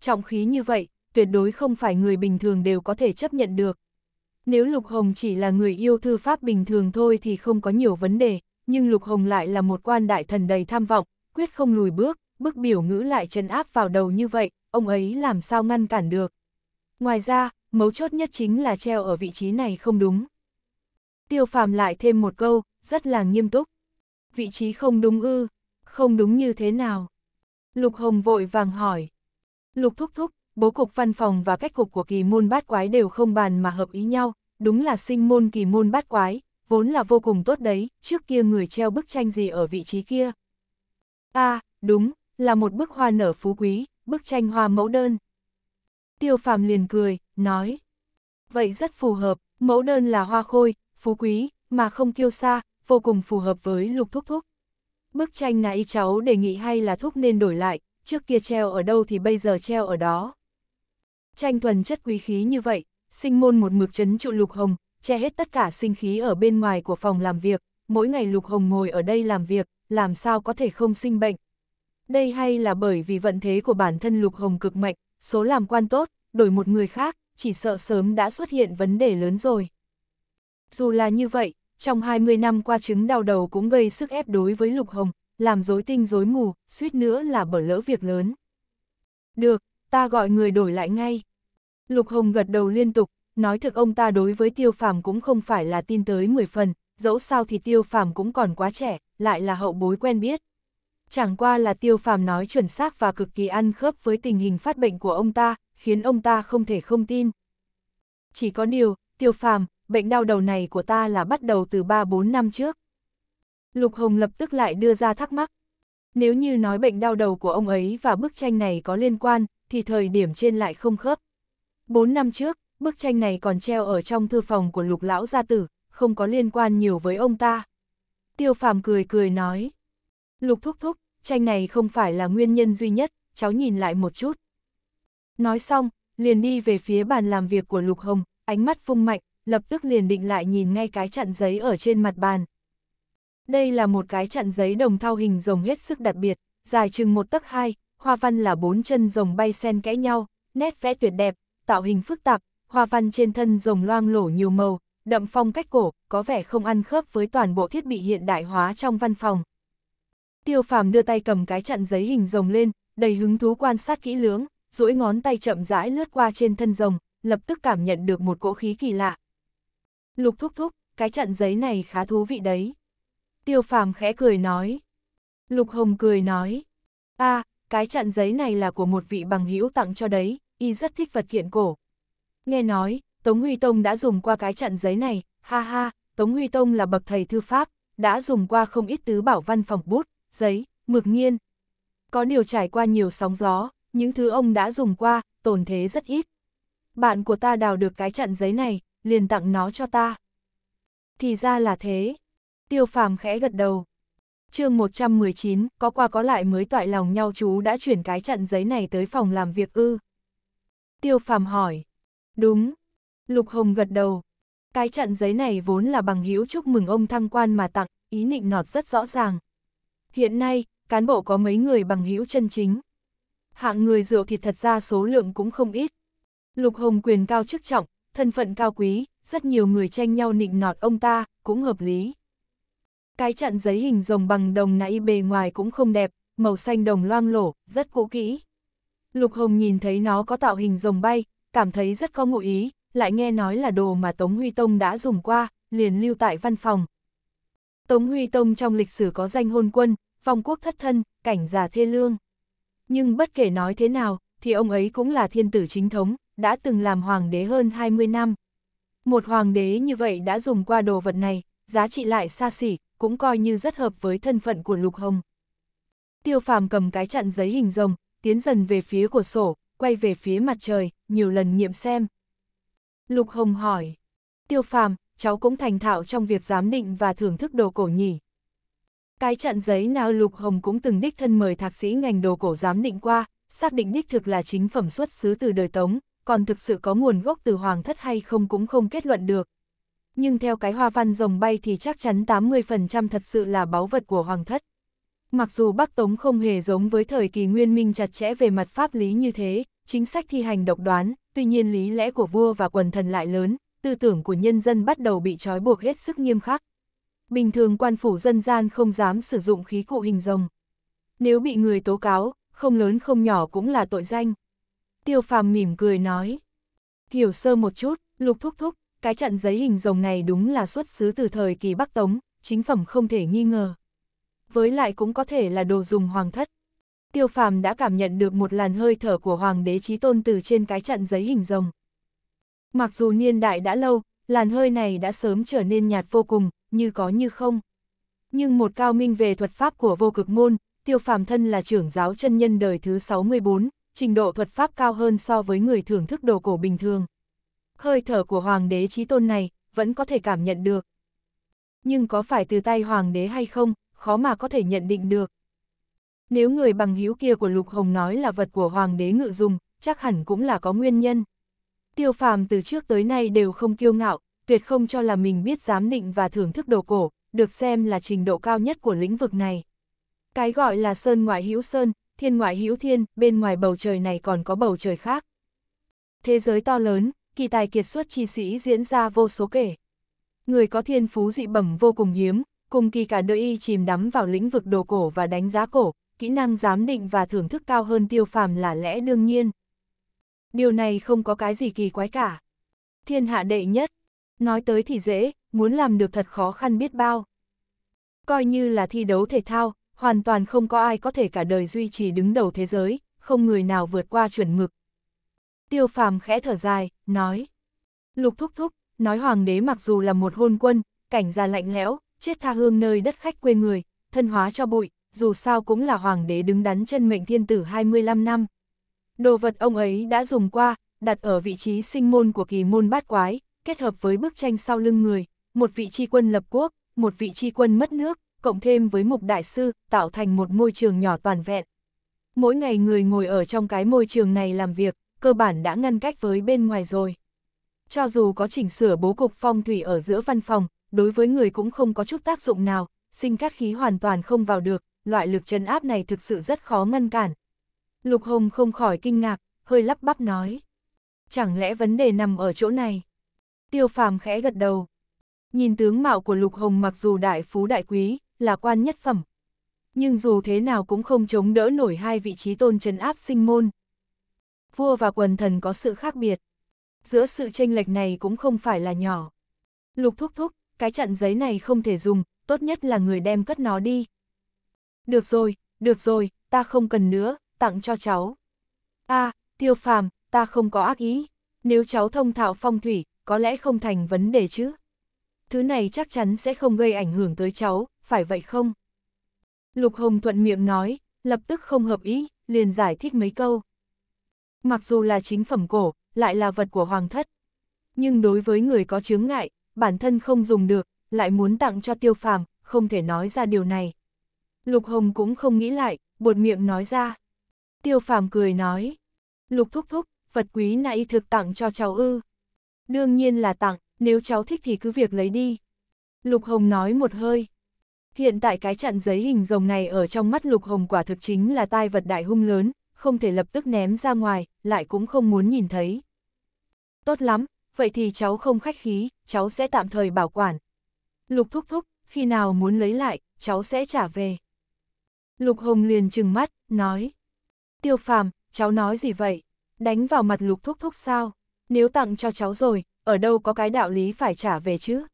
Trọng khí như vậy, tuyệt đối không phải người bình thường đều có thể chấp nhận được. Nếu Lục Hồng chỉ là người yêu thư pháp bình thường thôi thì không có nhiều vấn đề, nhưng Lục Hồng lại là một quan đại thần đầy tham vọng, quyết không lùi bước, bức biểu ngữ lại chân áp vào đầu như vậy, ông ấy làm sao ngăn cản được. Ngoài ra, mấu chốt nhất chính là treo ở vị trí này không đúng. Tiêu phàm lại thêm một câu, rất là nghiêm túc. Vị trí không đúng ư, không đúng như thế nào. Lục Hồng vội vàng hỏi. Lục thúc thúc, bố cục văn phòng và cách cục của kỳ môn bát quái đều không bàn mà hợp ý nhau, đúng là sinh môn kỳ môn bát quái, vốn là vô cùng tốt đấy, trước kia người treo bức tranh gì ở vị trí kia. à, đúng, là một bức hoa nở phú quý, bức tranh hoa mẫu đơn. Tiêu phàm liền cười, nói. Vậy rất phù hợp, mẫu đơn là hoa khôi, phú quý, mà không kiêu xa, vô cùng phù hợp với lục thúc thúc. Bức tranh nãy cháu đề nghị hay là thuốc nên đổi lại, trước kia treo ở đâu thì bây giờ treo ở đó. Tranh thuần chất quý khí như vậy, sinh môn một mực chấn trụ lục hồng, che hết tất cả sinh khí ở bên ngoài của phòng làm việc, mỗi ngày lục hồng ngồi ở đây làm việc, làm sao có thể không sinh bệnh. Đây hay là bởi vì vận thế của bản thân lục hồng cực mạnh, số làm quan tốt, đổi một người khác, chỉ sợ sớm đã xuất hiện vấn đề lớn rồi. Dù là như vậy, trong 20 năm qua chứng đau đầu cũng gây sức ép đối với Lục Hồng, làm rối tinh rối mù, suýt nữa là bở lỡ việc lớn. Được, ta gọi người đổi lại ngay. Lục Hồng gật đầu liên tục, nói thực ông ta đối với tiêu phàm cũng không phải là tin tới 10 phần, dẫu sao thì tiêu phàm cũng còn quá trẻ, lại là hậu bối quen biết. Chẳng qua là tiêu phàm nói chuẩn xác và cực kỳ ăn khớp với tình hình phát bệnh của ông ta, khiến ông ta không thể không tin. Chỉ có điều, tiêu phàm, bệnh đau đầu này của ta là bắt đầu từ 3-4 năm trước. Lục Hồng lập tức lại đưa ra thắc mắc. Nếu như nói bệnh đau đầu của ông ấy và bức tranh này có liên quan, thì thời điểm trên lại không khớp. 4 năm trước, bức tranh này còn treo ở trong thư phòng của lục lão gia tử, không có liên quan nhiều với ông ta. Tiêu phàm cười cười nói. Lục thúc thúc, tranh này không phải là nguyên nhân duy nhất, cháu nhìn lại một chút. Nói xong, liền đi về phía bàn làm việc của Lục Hồng, ánh mắt phung mạnh, lập tức liền định lại nhìn ngay cái chặn giấy ở trên mặt bàn. Đây là một cái chặn giấy đồng thau hình rồng hết sức đặc biệt, dài chừng một tấc hai, hoa văn là bốn chân rồng bay xen kẽ nhau, nét vẽ tuyệt đẹp, tạo hình phức tạp, hoa văn trên thân rồng loang lổ nhiều màu, đậm phong cách cổ, có vẻ không ăn khớp với toàn bộ thiết bị hiện đại hóa trong văn phòng. Tiêu phàm đưa tay cầm cái chặn giấy hình rồng lên, đầy hứng thú quan sát kỹ lưỡng, duỗi ngón tay chậm rãi lướt qua trên thân rồng, lập tức cảm nhận được một cỗ khí kỳ lạ, Lục thúc thúc, cái trận giấy này khá thú vị đấy. Tiêu phàm khẽ cười nói. Lục hồng cười nói. a à, cái trận giấy này là của một vị bằng hữu tặng cho đấy, y rất thích vật kiện cổ. Nghe nói, Tống Huy Tông đã dùng qua cái trận giấy này, ha ha, Tống Huy Tông là bậc thầy thư pháp, đã dùng qua không ít tứ bảo văn phòng bút, giấy, mực nghiên. Có điều trải qua nhiều sóng gió, những thứ ông đã dùng qua, tổn thế rất ít. Bạn của ta đào được cái trận giấy này, liền tặng nó cho ta. Thì ra là thế. Tiêu phàm khẽ gật đầu. chương 119, có qua có lại mới toại lòng nhau chú đã chuyển cái trận giấy này tới phòng làm việc ư. Tiêu phàm hỏi. Đúng. Lục Hồng gật đầu. Cái trận giấy này vốn là bằng hữu chúc mừng ông thăng quan mà tặng, ý nịnh nọt rất rõ ràng. Hiện nay, cán bộ có mấy người bằng hữu chân chính. Hạng người rượu thì thật ra số lượng cũng không ít. Lục Hồng quyền cao chức trọng, thân phận cao quý, rất nhiều người tranh nhau nịnh nọt ông ta, cũng hợp lý. Cái trận giấy hình rồng bằng đồng nãy bề ngoài cũng không đẹp, màu xanh đồng loang lổ, rất cũ kỹ. Lục Hồng nhìn thấy nó có tạo hình rồng bay, cảm thấy rất có ngụ ý, lại nghe nói là đồ mà Tống Huy Tông đã dùng qua, liền lưu tại văn phòng. Tống Huy Tông trong lịch sử có danh hôn quân, phong quốc thất thân, cảnh già thê lương. Nhưng bất kể nói thế nào, thì ông ấy cũng là thiên tử chính thống, đã từng làm hoàng đế hơn 20 năm. Một hoàng đế như vậy đã dùng qua đồ vật này, giá trị lại xa xỉ, cũng coi như rất hợp với thân phận của Lục Hồng. Tiêu phàm cầm cái chặn giấy hình rồng, tiến dần về phía của sổ, quay về phía mặt trời, nhiều lần nghiệm xem. Lục Hồng hỏi, tiêu phàm, cháu cũng thành thạo trong việc giám định và thưởng thức đồ cổ nhỉ. Cái chặn giấy nào Lục Hồng cũng từng đích thân mời thạc sĩ ngành đồ cổ giám định qua, xác định đích thực là chính phẩm xuất xứ từ đời Tống, còn thực sự có nguồn gốc từ hoàng thất hay không cũng không kết luận được. Nhưng theo cái hoa văn rồng bay thì chắc chắn 80% thật sự là báu vật của hoàng thất. Mặc dù Bắc Tống không hề giống với thời kỳ nguyên minh chặt chẽ về mặt pháp lý như thế, chính sách thi hành độc đoán, tuy nhiên lý lẽ của vua và quần thần lại lớn, tư tưởng của nhân dân bắt đầu bị trói buộc hết sức nghiêm khắc. Bình thường quan phủ dân gian không dám sử dụng khí cụ hình rồng. Nếu bị người tố cáo, không lớn không nhỏ cũng là tội danh, tiêu phàm mỉm cười nói. Hiểu sơ một chút, lục thúc thúc, cái trận giấy hình rồng này đúng là xuất xứ từ thời kỳ Bắc Tống, chính phẩm không thể nghi ngờ. Với lại cũng có thể là đồ dùng hoàng thất. Tiêu phàm đã cảm nhận được một làn hơi thở của hoàng đế trí tôn từ trên cái trận giấy hình rồng. Mặc dù niên đại đã lâu, làn hơi này đã sớm trở nên nhạt vô cùng, như có như không. Nhưng một cao minh về thuật pháp của vô cực môn, tiêu phàm thân là trưởng giáo chân nhân đời thứ 64, trình độ thuật pháp cao hơn so với người thưởng thức đồ cổ bình thường. Hơi thở của hoàng đế trí tôn này, vẫn có thể cảm nhận được. Nhưng có phải từ tay hoàng đế hay không, khó mà có thể nhận định được. Nếu người bằng hữu kia của Lục Hồng nói là vật của hoàng đế ngự dùng, chắc hẳn cũng là có nguyên nhân. Tiêu phàm từ trước tới nay đều không kiêu ngạo, tuyệt không cho là mình biết giám định và thưởng thức đồ cổ, được xem là trình độ cao nhất của lĩnh vực này. Cái gọi là sơn ngoại hữu sơn, thiên ngoại hữu thiên, bên ngoài bầu trời này còn có bầu trời khác. Thế giới to lớn, kỳ tài kiệt xuất chi sĩ diễn ra vô số kể. Người có thiên phú dị bẩm vô cùng hiếm, cùng kỳ cả đời y chìm đắm vào lĩnh vực đồ cổ và đánh giá cổ, kỹ năng giám định và thưởng thức cao hơn tiêu phàm là lẽ đương nhiên. Điều này không có cái gì kỳ quái cả. Thiên hạ đệ nhất, nói tới thì dễ, muốn làm được thật khó khăn biết bao. Coi như là thi đấu thể thao, hoàn toàn không có ai có thể cả đời duy trì đứng đầu thế giới, không người nào vượt qua chuẩn mực. Tiêu phàm khẽ thở dài, nói. Lục thúc thúc, nói hoàng đế mặc dù là một hôn quân, cảnh già lạnh lẽo, chết tha hương nơi đất khách quê người, thân hóa cho bụi, dù sao cũng là hoàng đế đứng đắn chân mệnh thiên tử 25 năm. Đồ vật ông ấy đã dùng qua, đặt ở vị trí sinh môn của kỳ môn bát quái, kết hợp với bức tranh sau lưng người, một vị tri quân lập quốc, một vị tri quân mất nước, cộng thêm với mục đại sư, tạo thành một môi trường nhỏ toàn vẹn. Mỗi ngày người ngồi ở trong cái môi trường này làm việc, cơ bản đã ngăn cách với bên ngoài rồi. Cho dù có chỉnh sửa bố cục phong thủy ở giữa văn phòng, đối với người cũng không có chút tác dụng nào, sinh cát khí hoàn toàn không vào được, loại lực chân áp này thực sự rất khó ngăn cản. Lục Hồng không khỏi kinh ngạc, hơi lắp bắp nói. Chẳng lẽ vấn đề nằm ở chỗ này? Tiêu phàm khẽ gật đầu. Nhìn tướng mạo của Lục Hồng mặc dù đại phú đại quý, là quan nhất phẩm. Nhưng dù thế nào cũng không chống đỡ nổi hai vị trí tôn trấn áp sinh môn. Vua và quần thần có sự khác biệt. Giữa sự tranh lệch này cũng không phải là nhỏ. Lục thúc thúc, cái trận giấy này không thể dùng, tốt nhất là người đem cất nó đi. Được rồi, được rồi, ta không cần nữa, tặng cho cháu. a à, tiêu phàm, ta không có ác ý. Nếu cháu thông thạo phong thủy, có lẽ không thành vấn đề chứ. Thứ này chắc chắn sẽ không gây ảnh hưởng tới cháu, phải vậy không? Lục Hồng thuận miệng nói, lập tức không hợp ý, liền giải thích mấy câu. Mặc dù là chính phẩm cổ, lại là vật của hoàng thất. Nhưng đối với người có chướng ngại, bản thân không dùng được, lại muốn tặng cho tiêu phàm, không thể nói ra điều này. Lục Hồng cũng không nghĩ lại, buột miệng nói ra. Tiêu phàm cười nói, Lục thúc thúc, vật quý này thực tặng cho cháu ư. Đương nhiên là tặng, nếu cháu thích thì cứ việc lấy đi. Lục Hồng nói một hơi. Hiện tại cái chặn giấy hình rồng này ở trong mắt lục hồng quả thực chính là tai vật đại hung lớn, không thể lập tức ném ra ngoài, lại cũng không muốn nhìn thấy. Tốt lắm, vậy thì cháu không khách khí, cháu sẽ tạm thời bảo quản. Lục thúc thúc, khi nào muốn lấy lại, cháu sẽ trả về. Lục hồng liền trừng mắt, nói. Tiêu phàm, cháu nói gì vậy? Đánh vào mặt lục thúc thúc sao? Nếu tặng cho cháu rồi, ở đâu có cái đạo lý phải trả về chứ?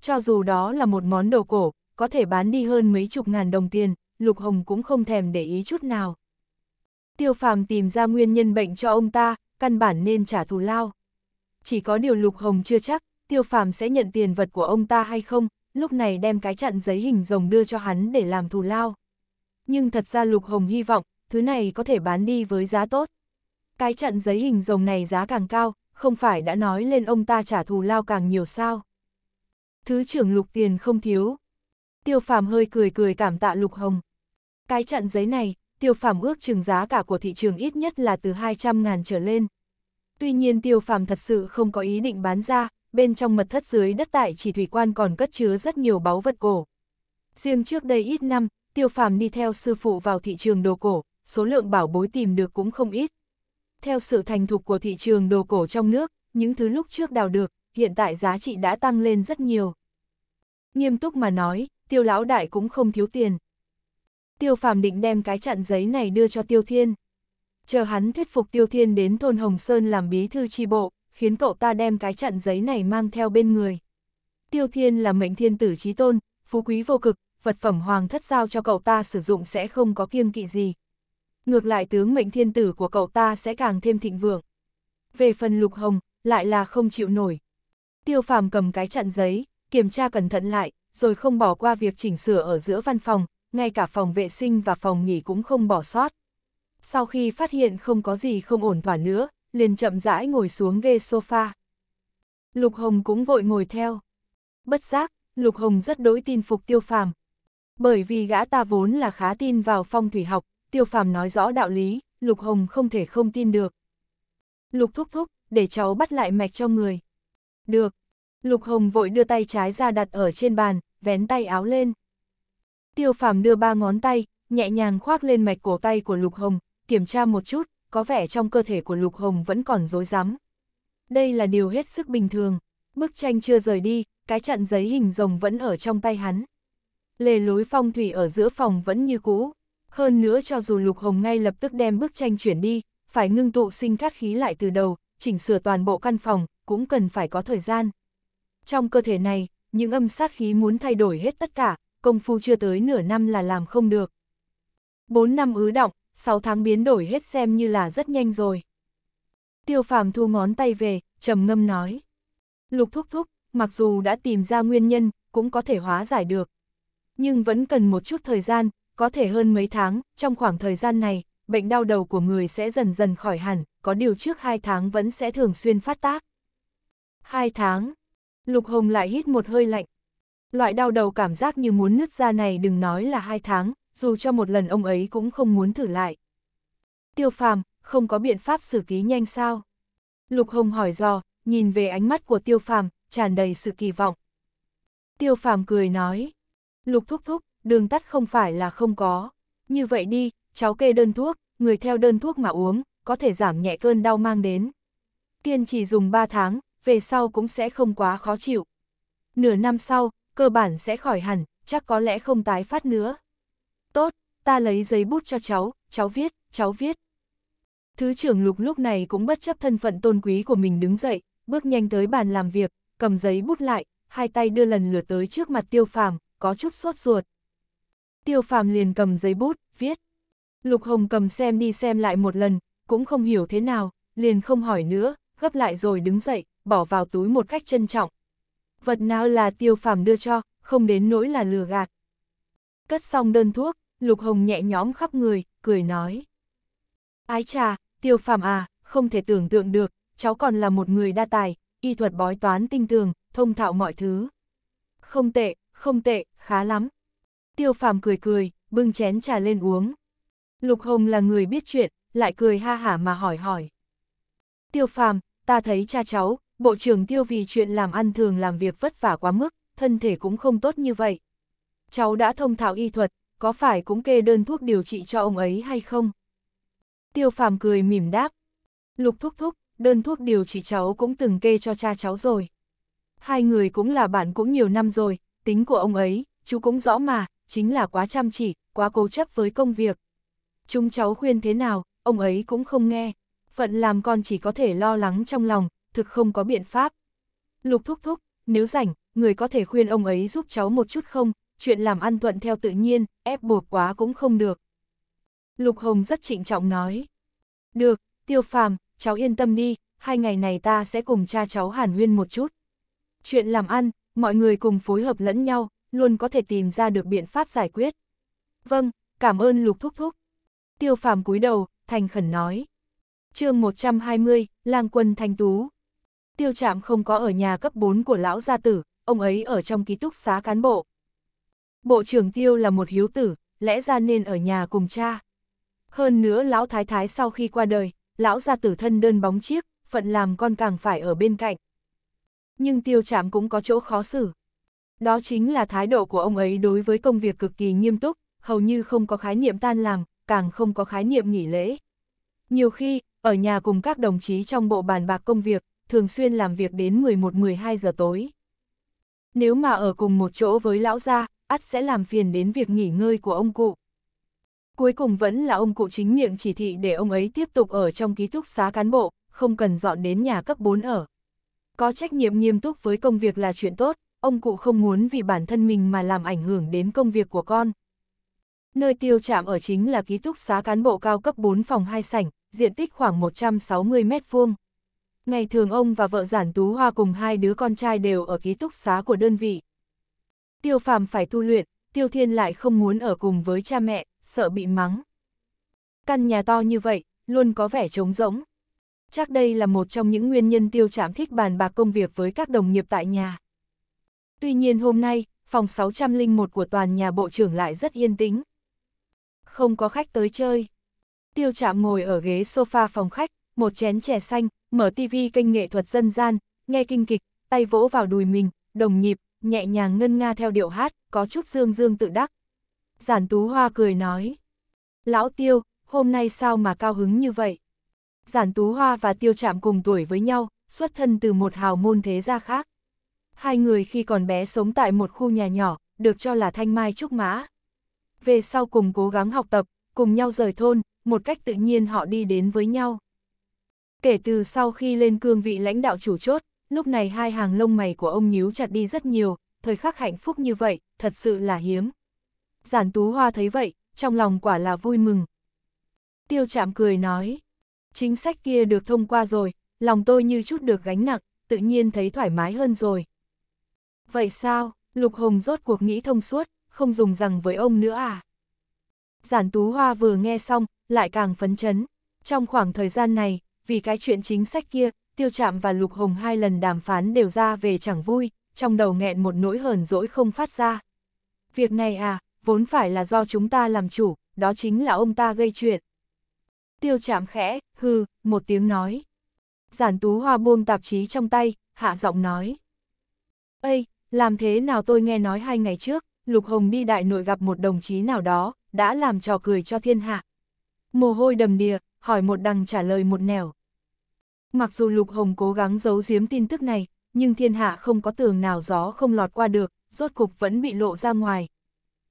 Cho dù đó là một món đồ cổ, có thể bán đi hơn mấy chục ngàn đồng tiền, Lục Hồng cũng không thèm để ý chút nào. Tiêu phàm tìm ra nguyên nhân bệnh cho ông ta, căn bản nên trả thù lao. Chỉ có điều Lục Hồng chưa chắc, tiêu phàm sẽ nhận tiền vật của ông ta hay không, lúc này đem cái chặn giấy hình rồng đưa cho hắn để làm thù lao. Nhưng thật ra Lục Hồng hy vọng, thứ này có thể bán đi với giá tốt. Cái chặn giấy hình rồng này giá càng cao, không phải đã nói lên ông ta trả thù lao càng nhiều sao. Thứ trưởng Lục Tiền không thiếu, Tiêu Phàm hơi cười cười cảm tạ Lục Hồng. Cái trận giấy này, Tiêu Phàm ước chừng giá cả của thị trường ít nhất là từ 200 ngàn trở lên. Tuy nhiên Tiêu Phàm thật sự không có ý định bán ra, bên trong mật thất dưới đất tại chỉ thủy quan còn cất chứa rất nhiều báu vật cổ. Riêng trước đây ít năm, Tiêu Phàm đi theo sư phụ vào thị trường đồ cổ, số lượng bảo bối tìm được cũng không ít. Theo sự thành thục của thị trường đồ cổ trong nước, những thứ lúc trước đào được, hiện tại giá trị đã tăng lên rất nhiều. Nghiêm túc mà nói, tiêu lão đại cũng không thiếu tiền. Tiêu phàm định đem cái chặn giấy này đưa cho tiêu thiên. Chờ hắn thuyết phục tiêu thiên đến thôn Hồng Sơn làm bí thư tri bộ, khiến cậu ta đem cái chặn giấy này mang theo bên người. Tiêu thiên là mệnh thiên tử trí tôn, phú quý vô cực, vật phẩm hoàng thất giao cho cậu ta sử dụng sẽ không có kiêng kỵ gì. Ngược lại tướng mệnh thiên tử của cậu ta sẽ càng thêm thịnh vượng. Về phần lục hồng, lại là không chịu nổi. Tiêu phàm cầm cái chặn giấy, kiểm tra cẩn thận lại, rồi không bỏ qua việc chỉnh sửa ở giữa văn phòng, ngay cả phòng vệ sinh và phòng nghỉ cũng không bỏ sót. Sau khi phát hiện không có gì không ổn thỏa nữa, liền chậm rãi ngồi xuống ghê sofa. Lục Hồng cũng vội ngồi theo. Bất giác, Lục Hồng rất đối tin phục tiêu phàm. Bởi vì gã ta vốn là khá tin vào phong thủy học, tiêu phàm nói rõ đạo lý, Lục Hồng không thể không tin được. Lục thúc thúc, để cháu bắt lại mạch cho người. Được, Lục Hồng vội đưa tay trái ra đặt ở trên bàn, vén tay áo lên. Tiêu phàm đưa ba ngón tay, nhẹ nhàng khoác lên mạch cổ tay của Lục Hồng, kiểm tra một chút, có vẻ trong cơ thể của Lục Hồng vẫn còn rối rắm. Đây là điều hết sức bình thường. Bức tranh chưa rời đi, cái chặn giấy hình rồng vẫn ở trong tay hắn. Lề lối phong thủy ở giữa phòng vẫn như cũ. Hơn nữa cho dù Lục Hồng ngay lập tức đem bức tranh chuyển đi, phải ngưng tụ sinh khát khí lại từ đầu, chỉnh sửa toàn bộ căn phòng, cũng cần phải có thời gian. Trong cơ thể này, những âm sát khí muốn thay đổi hết tất cả, công phu chưa tới nửa năm là làm không được. 4 năm ứ động, 6 tháng biến đổi hết xem như là rất nhanh rồi. Tiêu phàm thu ngón tay về, trầm ngâm nói. Lục thúc thúc, mặc dù đã tìm ra nguyên nhân, cũng có thể hóa giải được. Nhưng vẫn cần một chút thời gian, có thể hơn mấy tháng, trong khoảng thời gian này, bệnh đau đầu của người sẽ dần dần khỏi hẳn, có điều trước 2 tháng vẫn sẽ thường xuyên phát tác. 2 tháng, Lục Hồng lại hít một hơi lạnh. Loại đau đầu cảm giác như muốn nứt ra này đừng nói là hai tháng, dù cho một lần ông ấy cũng không muốn thử lại. Tiêu phàm, không có biện pháp xử ký nhanh sao? Lục Hồng hỏi dò, nhìn về ánh mắt của tiêu phàm, tràn đầy sự kỳ vọng. Tiêu phàm cười nói, Lục thúc thúc, đường tắt không phải là không có. Như vậy đi, cháu kê đơn thuốc, người theo đơn thuốc mà uống, có thể giảm nhẹ cơn đau mang đến. Kiên trì dùng 3 tháng, về sau cũng sẽ không quá khó chịu. Nửa năm sau, cơ bản sẽ khỏi hẳn, chắc có lẽ không tái phát nữa. Tốt, ta lấy giấy bút cho cháu, cháu viết, cháu viết. Thứ trưởng Lục lúc này cũng bất chấp thân phận tôn quý của mình đứng dậy, bước nhanh tới bàn làm việc, cầm giấy bút lại, hai tay đưa lần lượt tới trước mặt tiêu phàm, có chút sốt ruột. Tiêu phàm liền cầm giấy bút, viết. Lục Hồng cầm xem đi xem lại một lần, cũng không hiểu thế nào, liền không hỏi nữa, gấp lại rồi đứng dậy, bỏ vào túi một cách trân trọng. Vật nào là tiêu phàm đưa cho, không đến nỗi là lừa gạt. Cất xong đơn thuốc, Lục Hồng nhẹ nhõm khắp người, cười nói. Ái trà, tiêu phàm à, không thể tưởng tượng được, cháu còn là một người đa tài, y thuật bói toán tinh tường, thông thạo mọi thứ. Không tệ, không tệ, khá lắm. Tiêu phàm cười cười, bưng chén trà lên uống. Lục Hồng là người biết chuyện, lại cười ha hả mà hỏi hỏi. Tiêu phàm, ta thấy cha cháu, Bộ trưởng tiêu vì chuyện làm ăn thường làm việc vất vả quá mức, thân thể cũng không tốt như vậy. Cháu đã thông thạo y thuật, có phải cũng kê đơn thuốc điều trị cho ông ấy hay không? Tiêu phàm cười mỉm đáp. Lục thúc thúc, đơn thuốc điều trị cháu cũng từng kê cho cha cháu rồi. Hai người cũng là bạn cũng nhiều năm rồi, tính của ông ấy, chú cũng rõ mà, chính là quá chăm chỉ, quá cố chấp với công việc. Chúng cháu khuyên thế nào, ông ấy cũng không nghe. Phận làm con chỉ có thể lo lắng trong lòng, thực không có biện pháp. Lục thúc thúc, nếu rảnh, người có thể khuyên ông ấy giúp cháu một chút không, chuyện làm ăn thuận theo tự nhiên, ép buộc quá cũng không được. Lục Hồng rất trịnh trọng nói. Được, tiêu phàm, cháu yên tâm đi, hai ngày này ta sẽ cùng cha cháu hàn huyên một chút. Chuyện làm ăn, mọi người cùng phối hợp lẫn nhau, luôn có thể tìm ra được biện pháp giải quyết. Vâng, cảm ơn Lục Thúc Thúc. Tiêu phàm cúi đầu, thành khẩn nói. chương 120, lang quân thanh tú tiêu trạm không có ở nhà cấp 4 của lão gia tử, ông ấy ở trong ký túc xá cán bộ. Bộ trưởng tiêu là một hiếu tử, lẽ ra nên ở nhà cùng cha. Hơn nữa lão thái thái sau khi qua đời, lão gia tử thân đơn bóng chiếc, phận làm con càng phải ở bên cạnh. Nhưng tiêu trạm cũng có chỗ khó xử. Đó chính là thái độ của ông ấy đối với công việc cực kỳ nghiêm túc, hầu như không có khái niệm tan làm, càng không có khái niệm nghỉ lễ. Nhiều khi, ở nhà cùng các đồng chí trong bộ bàn bạc công việc, thường xuyên làm việc đến 11-12 giờ tối. Nếu mà ở cùng một chỗ với lão gia, ắt sẽ làm phiền đến việc nghỉ ngơi của ông cụ. Cuối cùng vẫn là ông cụ chính miệng chỉ thị để ông ấy tiếp tục ở trong ký túc xá cán bộ, không cần dọn đến nhà cấp 4 ở. Có trách nhiệm nghiêm túc với công việc là chuyện tốt, ông cụ không muốn vì bản thân mình mà làm ảnh hưởng đến công việc của con. Nơi tiêu chạm ở chính là ký túc xá cán bộ cao cấp 4 phòng 2 sảnh, diện tích khoảng 160 mét vuông. Ngày thường ông và vợ giản tú hoa cùng hai đứa con trai đều ở ký túc xá của đơn vị. Tiêu phàm phải tu luyện, tiêu thiên lại không muốn ở cùng với cha mẹ, sợ bị mắng. Căn nhà to như vậy, luôn có vẻ trống rỗng. Chắc đây là một trong những nguyên nhân tiêu Trạm thích bàn bạc công việc với các đồng nghiệp tại nhà. Tuy nhiên hôm nay, phòng 601 của toàn nhà bộ trưởng lại rất yên tĩnh. Không có khách tới chơi. Tiêu Trạm ngồi ở ghế sofa phòng khách, một chén chè xanh, mở TV kênh nghệ thuật dân gian, nghe kinh kịch, tay vỗ vào đùi mình, đồng nhịp, nhẹ nhàng ngân nga theo điệu hát, có chút dương dương tự đắc. Giản Tú Hoa cười nói, Lão Tiêu, hôm nay sao mà cao hứng như vậy? Giản Tú Hoa và Tiêu Trạm cùng tuổi với nhau, xuất thân từ một hào môn thế gia khác. Hai người khi còn bé sống tại một khu nhà nhỏ, được cho là thanh mai trúc mã. Về sau cùng cố gắng học tập, cùng nhau rời thôn, một cách tự nhiên họ đi đến với nhau. Kể từ sau khi lên cương vị lãnh đạo chủ chốt, lúc này hai hàng lông mày của ông nhíu chặt đi rất nhiều, thời khắc hạnh phúc như vậy, thật sự là hiếm. Giản Tú Hoa thấy vậy, trong lòng quả là vui mừng. Tiêu chạm cười nói, chính sách kia được thông qua rồi, lòng tôi như chút được gánh nặng, tự nhiên thấy thoải mái hơn rồi. Vậy sao, Lục Hồng rốt cuộc nghĩ thông suốt, không dùng rằng với ông nữa à? Giản Tú Hoa vừa nghe xong, lại càng phấn chấn. Trong khoảng thời gian này, vì cái chuyện chính sách kia, tiêu chạm và lục hồng hai lần đàm phán đều ra về chẳng vui, trong đầu nghẹn một nỗi hờn dỗi không phát ra. Việc này à, vốn phải là do chúng ta làm chủ, đó chính là ông ta gây chuyện. Tiêu chạm khẽ, hừ một tiếng nói. Giản tú hoa buông tạp chí trong tay, hạ giọng nói. Ây, làm thế nào tôi nghe nói hai ngày trước, Lục Hồng đi đại nội gặp một đồng chí nào đó, đã làm trò cười cho thiên hạ. Mồ hôi đầm đìa, hỏi một đằng trả lời một nẻo. Mặc dù Lục Hồng cố gắng giấu giếm tin tức này, nhưng thiên hạ không có tường nào gió không lọt qua được, rốt cục vẫn bị lộ ra ngoài.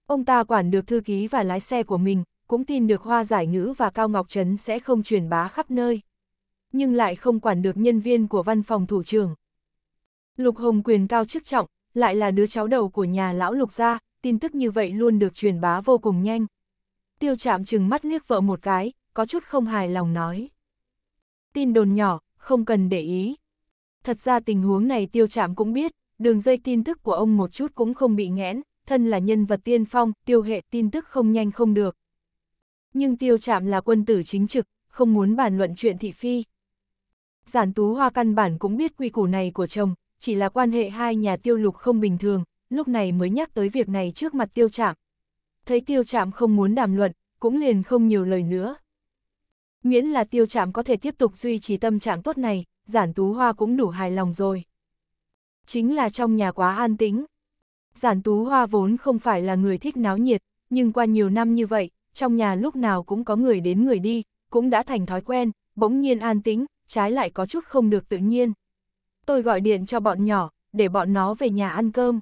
Ông ta quản được thư ký và lái xe của mình, cũng tin được hoa giải ngữ và Cao Ngọc Trấn sẽ không truyền bá khắp nơi. Nhưng lại không quản được nhân viên của văn phòng thủ trưởng. Lục Hồng quyền cao chức trọng, lại là đứa cháu đầu của nhà lão Lục gia, tin tức như vậy luôn được truyền bá vô cùng nhanh. Tiêu chạm chừng mắt liếc vợ một cái, có chút không hài lòng nói. Tin đồn nhỏ, không cần để ý. Thật ra tình huống này tiêu trạm cũng biết, đường dây tin tức của ông một chút cũng không bị nghẽn, thân là nhân vật tiên phong, tiêu hệ tin tức không nhanh không được. Nhưng tiêu trạm là quân tử chính trực, không muốn bàn luận chuyện thị phi. Giản tú hoa căn bản cũng biết quy củ này của chồng, chỉ là quan hệ hai nhà tiêu lục không bình thường, lúc này mới nhắc tới việc này trước mặt tiêu trạm Thấy tiêu trạm không muốn đàm luận, cũng liền không nhiều lời nữa. Miễn là tiêu Trạm có thể tiếp tục duy trì tâm trạng tốt này, giản tú hoa cũng đủ hài lòng rồi. Chính là trong nhà quá an tĩnh. Giản tú hoa vốn không phải là người thích náo nhiệt, nhưng qua nhiều năm như vậy, trong nhà lúc nào cũng có người đến người đi, cũng đã thành thói quen, bỗng nhiên an tĩnh, trái lại có chút không được tự nhiên. Tôi gọi điện cho bọn nhỏ, để bọn nó về nhà ăn cơm.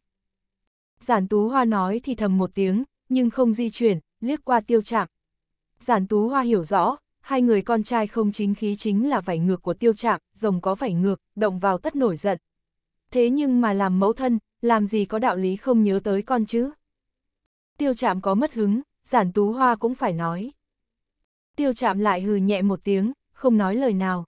Giản tú hoa nói thì thầm một tiếng, nhưng không di chuyển, liếc qua tiêu Trạm. Giản tú hoa hiểu rõ, Hai người con trai không chính khí chính là vảy ngược của tiêu trạng rồng có vảy ngược, động vào tất nổi giận. Thế nhưng mà làm mẫu thân, làm gì có đạo lý không nhớ tới con chứ? Tiêu chạm có mất hứng, giản tú hoa cũng phải nói. Tiêu chạm lại hừ nhẹ một tiếng, không nói lời nào.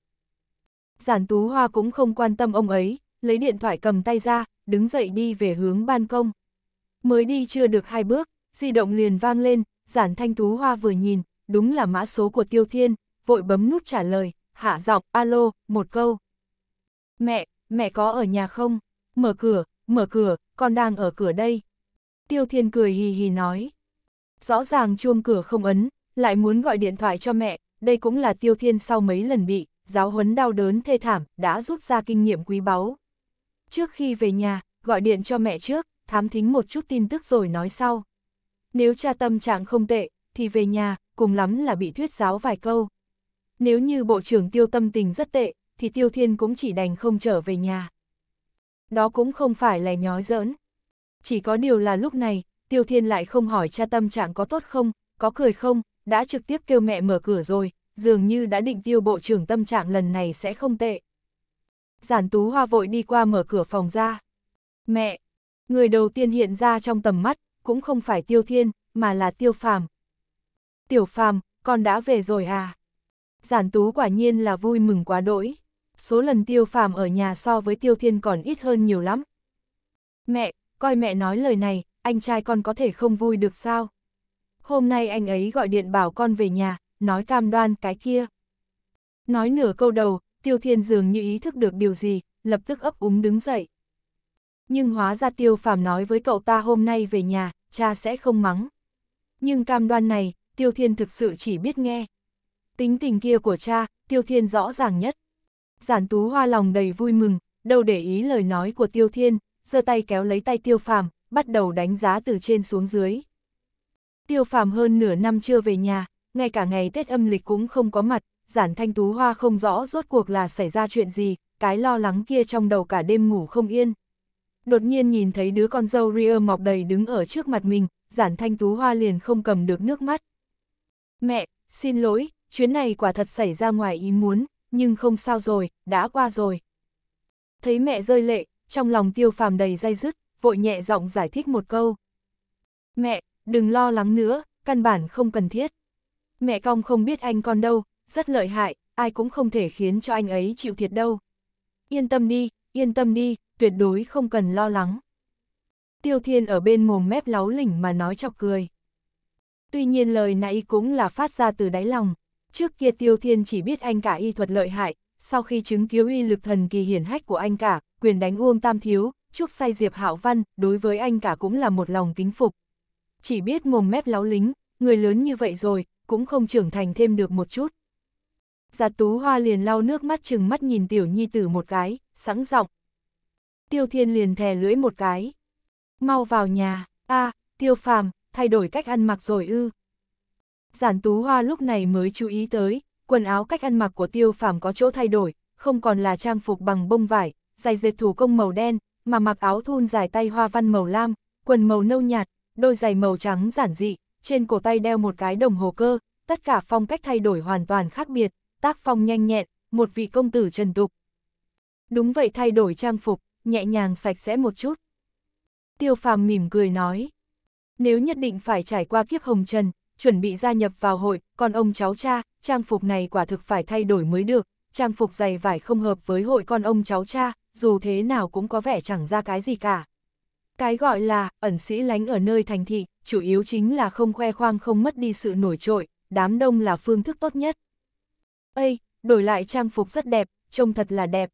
Giản tú hoa cũng không quan tâm ông ấy, lấy điện thoại cầm tay ra, đứng dậy đi về hướng ban công. Mới đi chưa được hai bước, di động liền vang lên, giản thanh tú hoa vừa nhìn, đúng là mã số của Tiêu Thiên, vội bấm nút trả lời, hạ giọng, alo, một câu. Mẹ, mẹ có ở nhà không? Mở cửa, mở cửa, con đang ở cửa đây. Tiêu Thiên cười hì hì nói. Rõ ràng chuông cửa không ấn, lại muốn gọi điện thoại cho mẹ, đây cũng là Tiêu Thiên sau mấy lần bị, giáo huấn đau đớn thê thảm, đã rút ra kinh nghiệm quý báu. Trước khi về nhà, gọi điện cho mẹ trước, thám thính một chút tin tức rồi nói sau. Nếu cha tâm trạng không tệ, thì về nhà, cùng lắm là bị thuyết giáo vài câu. Nếu như bộ trưởng tiêu tâm tình rất tệ, thì tiêu thiên cũng chỉ đành không trở về nhà. Đó cũng không phải là nhói giỡn. Chỉ có điều là lúc này, tiêu thiên lại không hỏi cha tâm trạng có tốt không, có cười không, đã trực tiếp kêu mẹ mở cửa rồi, dường như đã định tiêu bộ trưởng tâm trạng lần này sẽ không tệ. Giản tú hoa vội đi qua mở cửa phòng ra. Mẹ, người đầu tiên hiện ra trong tầm mắt, cũng không phải tiêu thiên, mà là tiêu phàm, tiểu phàm, con đã về rồi à? Giản tú quả nhiên là vui mừng quá đỗi. Số lần tiêu phàm ở nhà so với tiêu thiên còn ít hơn nhiều lắm. Mẹ, coi mẹ nói lời này, anh trai con có thể không vui được sao? Hôm nay anh ấy gọi điện bảo con về nhà, nói cam đoan cái kia. Nói nửa câu đầu, tiêu thiên dường như ý thức được điều gì, lập tức ấp úng đứng dậy. Nhưng hóa ra tiêu phàm nói với cậu ta hôm nay về nhà, cha sẽ không mắng. Nhưng cam đoan này, Tiêu Thiên thực sự chỉ biết nghe. Tính tình kia của cha, Tiêu Thiên rõ ràng nhất. Giản Tú Hoa lòng đầy vui mừng, đâu để ý lời nói của Tiêu Thiên, giơ tay kéo lấy tay Tiêu Phàm, bắt đầu đánh giá từ trên xuống dưới. Tiêu Phàm hơn nửa năm chưa về nhà, ngay cả ngày Tết âm lịch cũng không có mặt, Giản Thanh Tú Hoa không rõ rốt cuộc là xảy ra chuyện gì, cái lo lắng kia trong đầu cả đêm ngủ không yên. Đột nhiên nhìn thấy đứa con dâu ria mọc đầy đứng ở trước mặt mình, Giản Thanh Tú Hoa liền không cầm được nước mắt, Mẹ, xin lỗi, chuyến này quả thật xảy ra ngoài ý muốn, nhưng không sao rồi, đã qua rồi. Thấy mẹ rơi lệ, trong lòng tiêu phàm đầy dây dứt, vội nhẹ giọng giải thích một câu. Mẹ, đừng lo lắng nữa, căn bản không cần thiết. Mẹ cong không biết anh con đâu, rất lợi hại, ai cũng không thể khiến cho anh ấy chịu thiệt đâu. Yên tâm đi, yên tâm đi, tuyệt đối không cần lo lắng. Tiêu Thiên ở bên mồm mép láo lỉnh mà nói chọc cười. Tuy nhiên lời nãy cũng là phát ra từ đáy lòng. Trước kia Tiêu Thiên chỉ biết anh cả y thuật lợi hại, sau khi chứng kiến uy lực thần kỳ hiển hách của anh cả, quyền đánh Uông Tam Thiếu, chúc say Diệp Hạo Văn, đối với anh cả cũng là một lòng kính phục. Chỉ biết mồm mép láo lính, người lớn như vậy rồi, cũng không trưởng thành thêm được một chút. Già Tú Hoa liền lau nước mắt chừng mắt nhìn tiểu nhi tử một cái, sẵn giọng. Tiêu Thiên liền thè lưỡi một cái. Mau vào nhà, a Tiêu Phàm, thay đổi cách ăn mặc rồi ư. Giản Tú Hoa lúc này mới chú ý tới, quần áo cách ăn mặc của tiêu phàm có chỗ thay đổi, không còn là trang phục bằng bông vải, giày dệt thủ công màu đen, mà mặc áo thun dài tay hoa văn màu lam, quần màu nâu nhạt, đôi giày màu trắng giản dị, trên cổ tay đeo một cái đồng hồ cơ, tất cả phong cách thay đổi hoàn toàn khác biệt, tác phong nhanh nhẹn, một vị công tử trần tục. Đúng vậy thay đổi trang phục, nhẹ nhàng sạch sẽ một chút. Tiêu phàm mỉm cười nói nếu nhất định phải trải qua kiếp hồng trần, chuẩn bị gia nhập vào hội, còn ông cháu cha, trang phục này quả thực phải thay đổi mới được, trang phục dày vải không hợp với hội con ông cháu cha, dù thế nào cũng có vẻ chẳng ra cái gì cả. Cái gọi là ẩn sĩ lánh ở nơi thành thị, chủ yếu chính là không khoe khoang không mất đi sự nổi trội, đám đông là phương thức tốt nhất. Ây, đổi lại trang phục rất đẹp, trông thật là đẹp.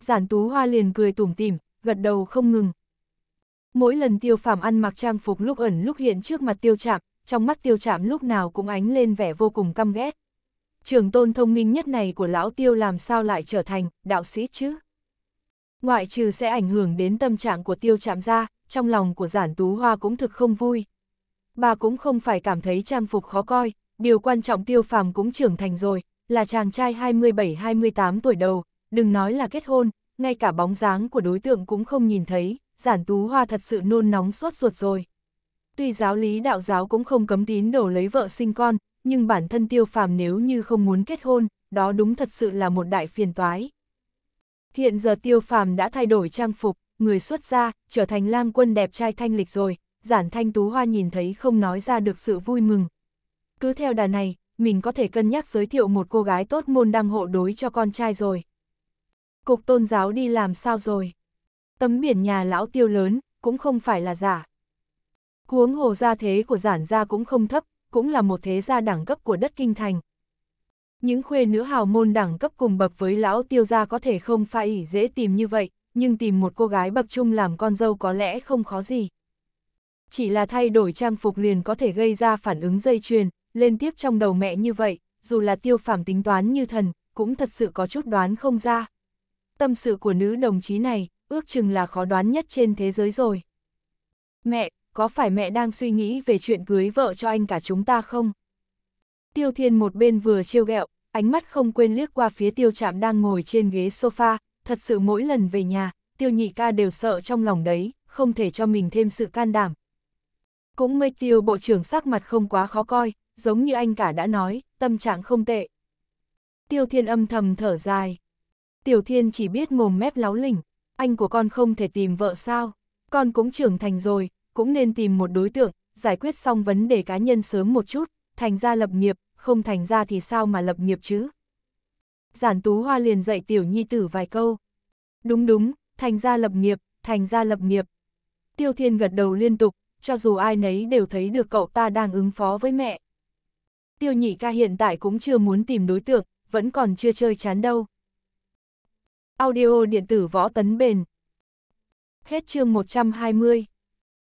Giản Tú Hoa liền cười tủm tỉm, gật đầu không ngừng, Mỗi lần tiêu phàm ăn mặc trang phục lúc ẩn lúc hiện trước mặt tiêu chạm, trong mắt tiêu chạm lúc nào cũng ánh lên vẻ vô cùng căm ghét. Trường tôn thông minh nhất này của lão tiêu làm sao lại trở thành đạo sĩ chứ? Ngoại trừ sẽ ảnh hưởng đến tâm trạng của tiêu chạm ra, trong lòng của giản tú hoa cũng thực không vui. Bà cũng không phải cảm thấy trang phục khó coi, điều quan trọng tiêu phàm cũng trưởng thành rồi, là chàng trai 27-28 tuổi đầu, đừng nói là kết hôn, ngay cả bóng dáng của đối tượng cũng không nhìn thấy, giản tú hoa thật sự nôn nóng sốt ruột rồi. Tuy giáo lý đạo giáo cũng không cấm tín đồ lấy vợ sinh con, nhưng bản thân tiêu phàm nếu như không muốn kết hôn, đó đúng thật sự là một đại phiền toái. Hiện giờ tiêu phàm đã thay đổi trang phục, người xuất gia, trở thành lang quân đẹp trai thanh lịch rồi, giản thanh tú hoa nhìn thấy không nói ra được sự vui mừng. Cứ theo đà này, mình có thể cân nhắc giới thiệu một cô gái tốt môn đăng hộ đối cho con trai rồi. Cục tôn giáo đi làm sao rồi? Tấm biển nhà lão tiêu lớn, cũng không phải là giả. Huống hồ gia thế của giản gia cũng không thấp, cũng là một thế gia đẳng cấp của đất kinh thành. Những khuê nữ hào môn đẳng cấp cùng bậc với lão tiêu gia có thể không phải dễ tìm như vậy, nhưng tìm một cô gái bậc trung làm con dâu có lẽ không khó gì. Chỉ là thay đổi trang phục liền có thể gây ra phản ứng dây chuyền, lên tiếp trong đầu mẹ như vậy, dù là tiêu phàm tính toán như thần, cũng thật sự có chút đoán không ra. Tâm sự của nữ đồng chí này, ước chừng là khó đoán nhất trên thế giới rồi. Mẹ, có phải mẹ đang suy nghĩ về chuyện cưới vợ cho anh cả chúng ta không? Tiêu Thiên một bên vừa trêu ghẹo, ánh mắt không quên liếc qua phía tiêu Trạm đang ngồi trên ghế sofa, thật sự mỗi lần về nhà, tiêu nhị ca đều sợ trong lòng đấy, không thể cho mình thêm sự can đảm. Cũng mây tiêu bộ trưởng sắc mặt không quá khó coi, giống như anh cả đã nói, tâm trạng không tệ. Tiêu Thiên âm thầm thở dài. Tiểu Thiên chỉ biết mồm mép láo lỉnh, anh của con không thể tìm vợ sao, con cũng trưởng thành rồi, cũng nên tìm một đối tượng, giải quyết xong vấn đề cá nhân sớm một chút, thành ra lập nghiệp, không thành ra thì sao mà lập nghiệp chứ. Giản Tú Hoa liền dạy tiểu nhi tử vài câu. Đúng đúng, thành ra lập nghiệp, thành ra lập nghiệp. Tiêu Thiên gật đầu liên tục, cho dù ai nấy đều thấy được cậu ta đang ứng phó với mẹ. Tiêu nhị ca hiện tại cũng chưa muốn tìm đối tượng, vẫn còn chưa chơi chán đâu. Audio điện tử võ tấn bền. Hết chương 120.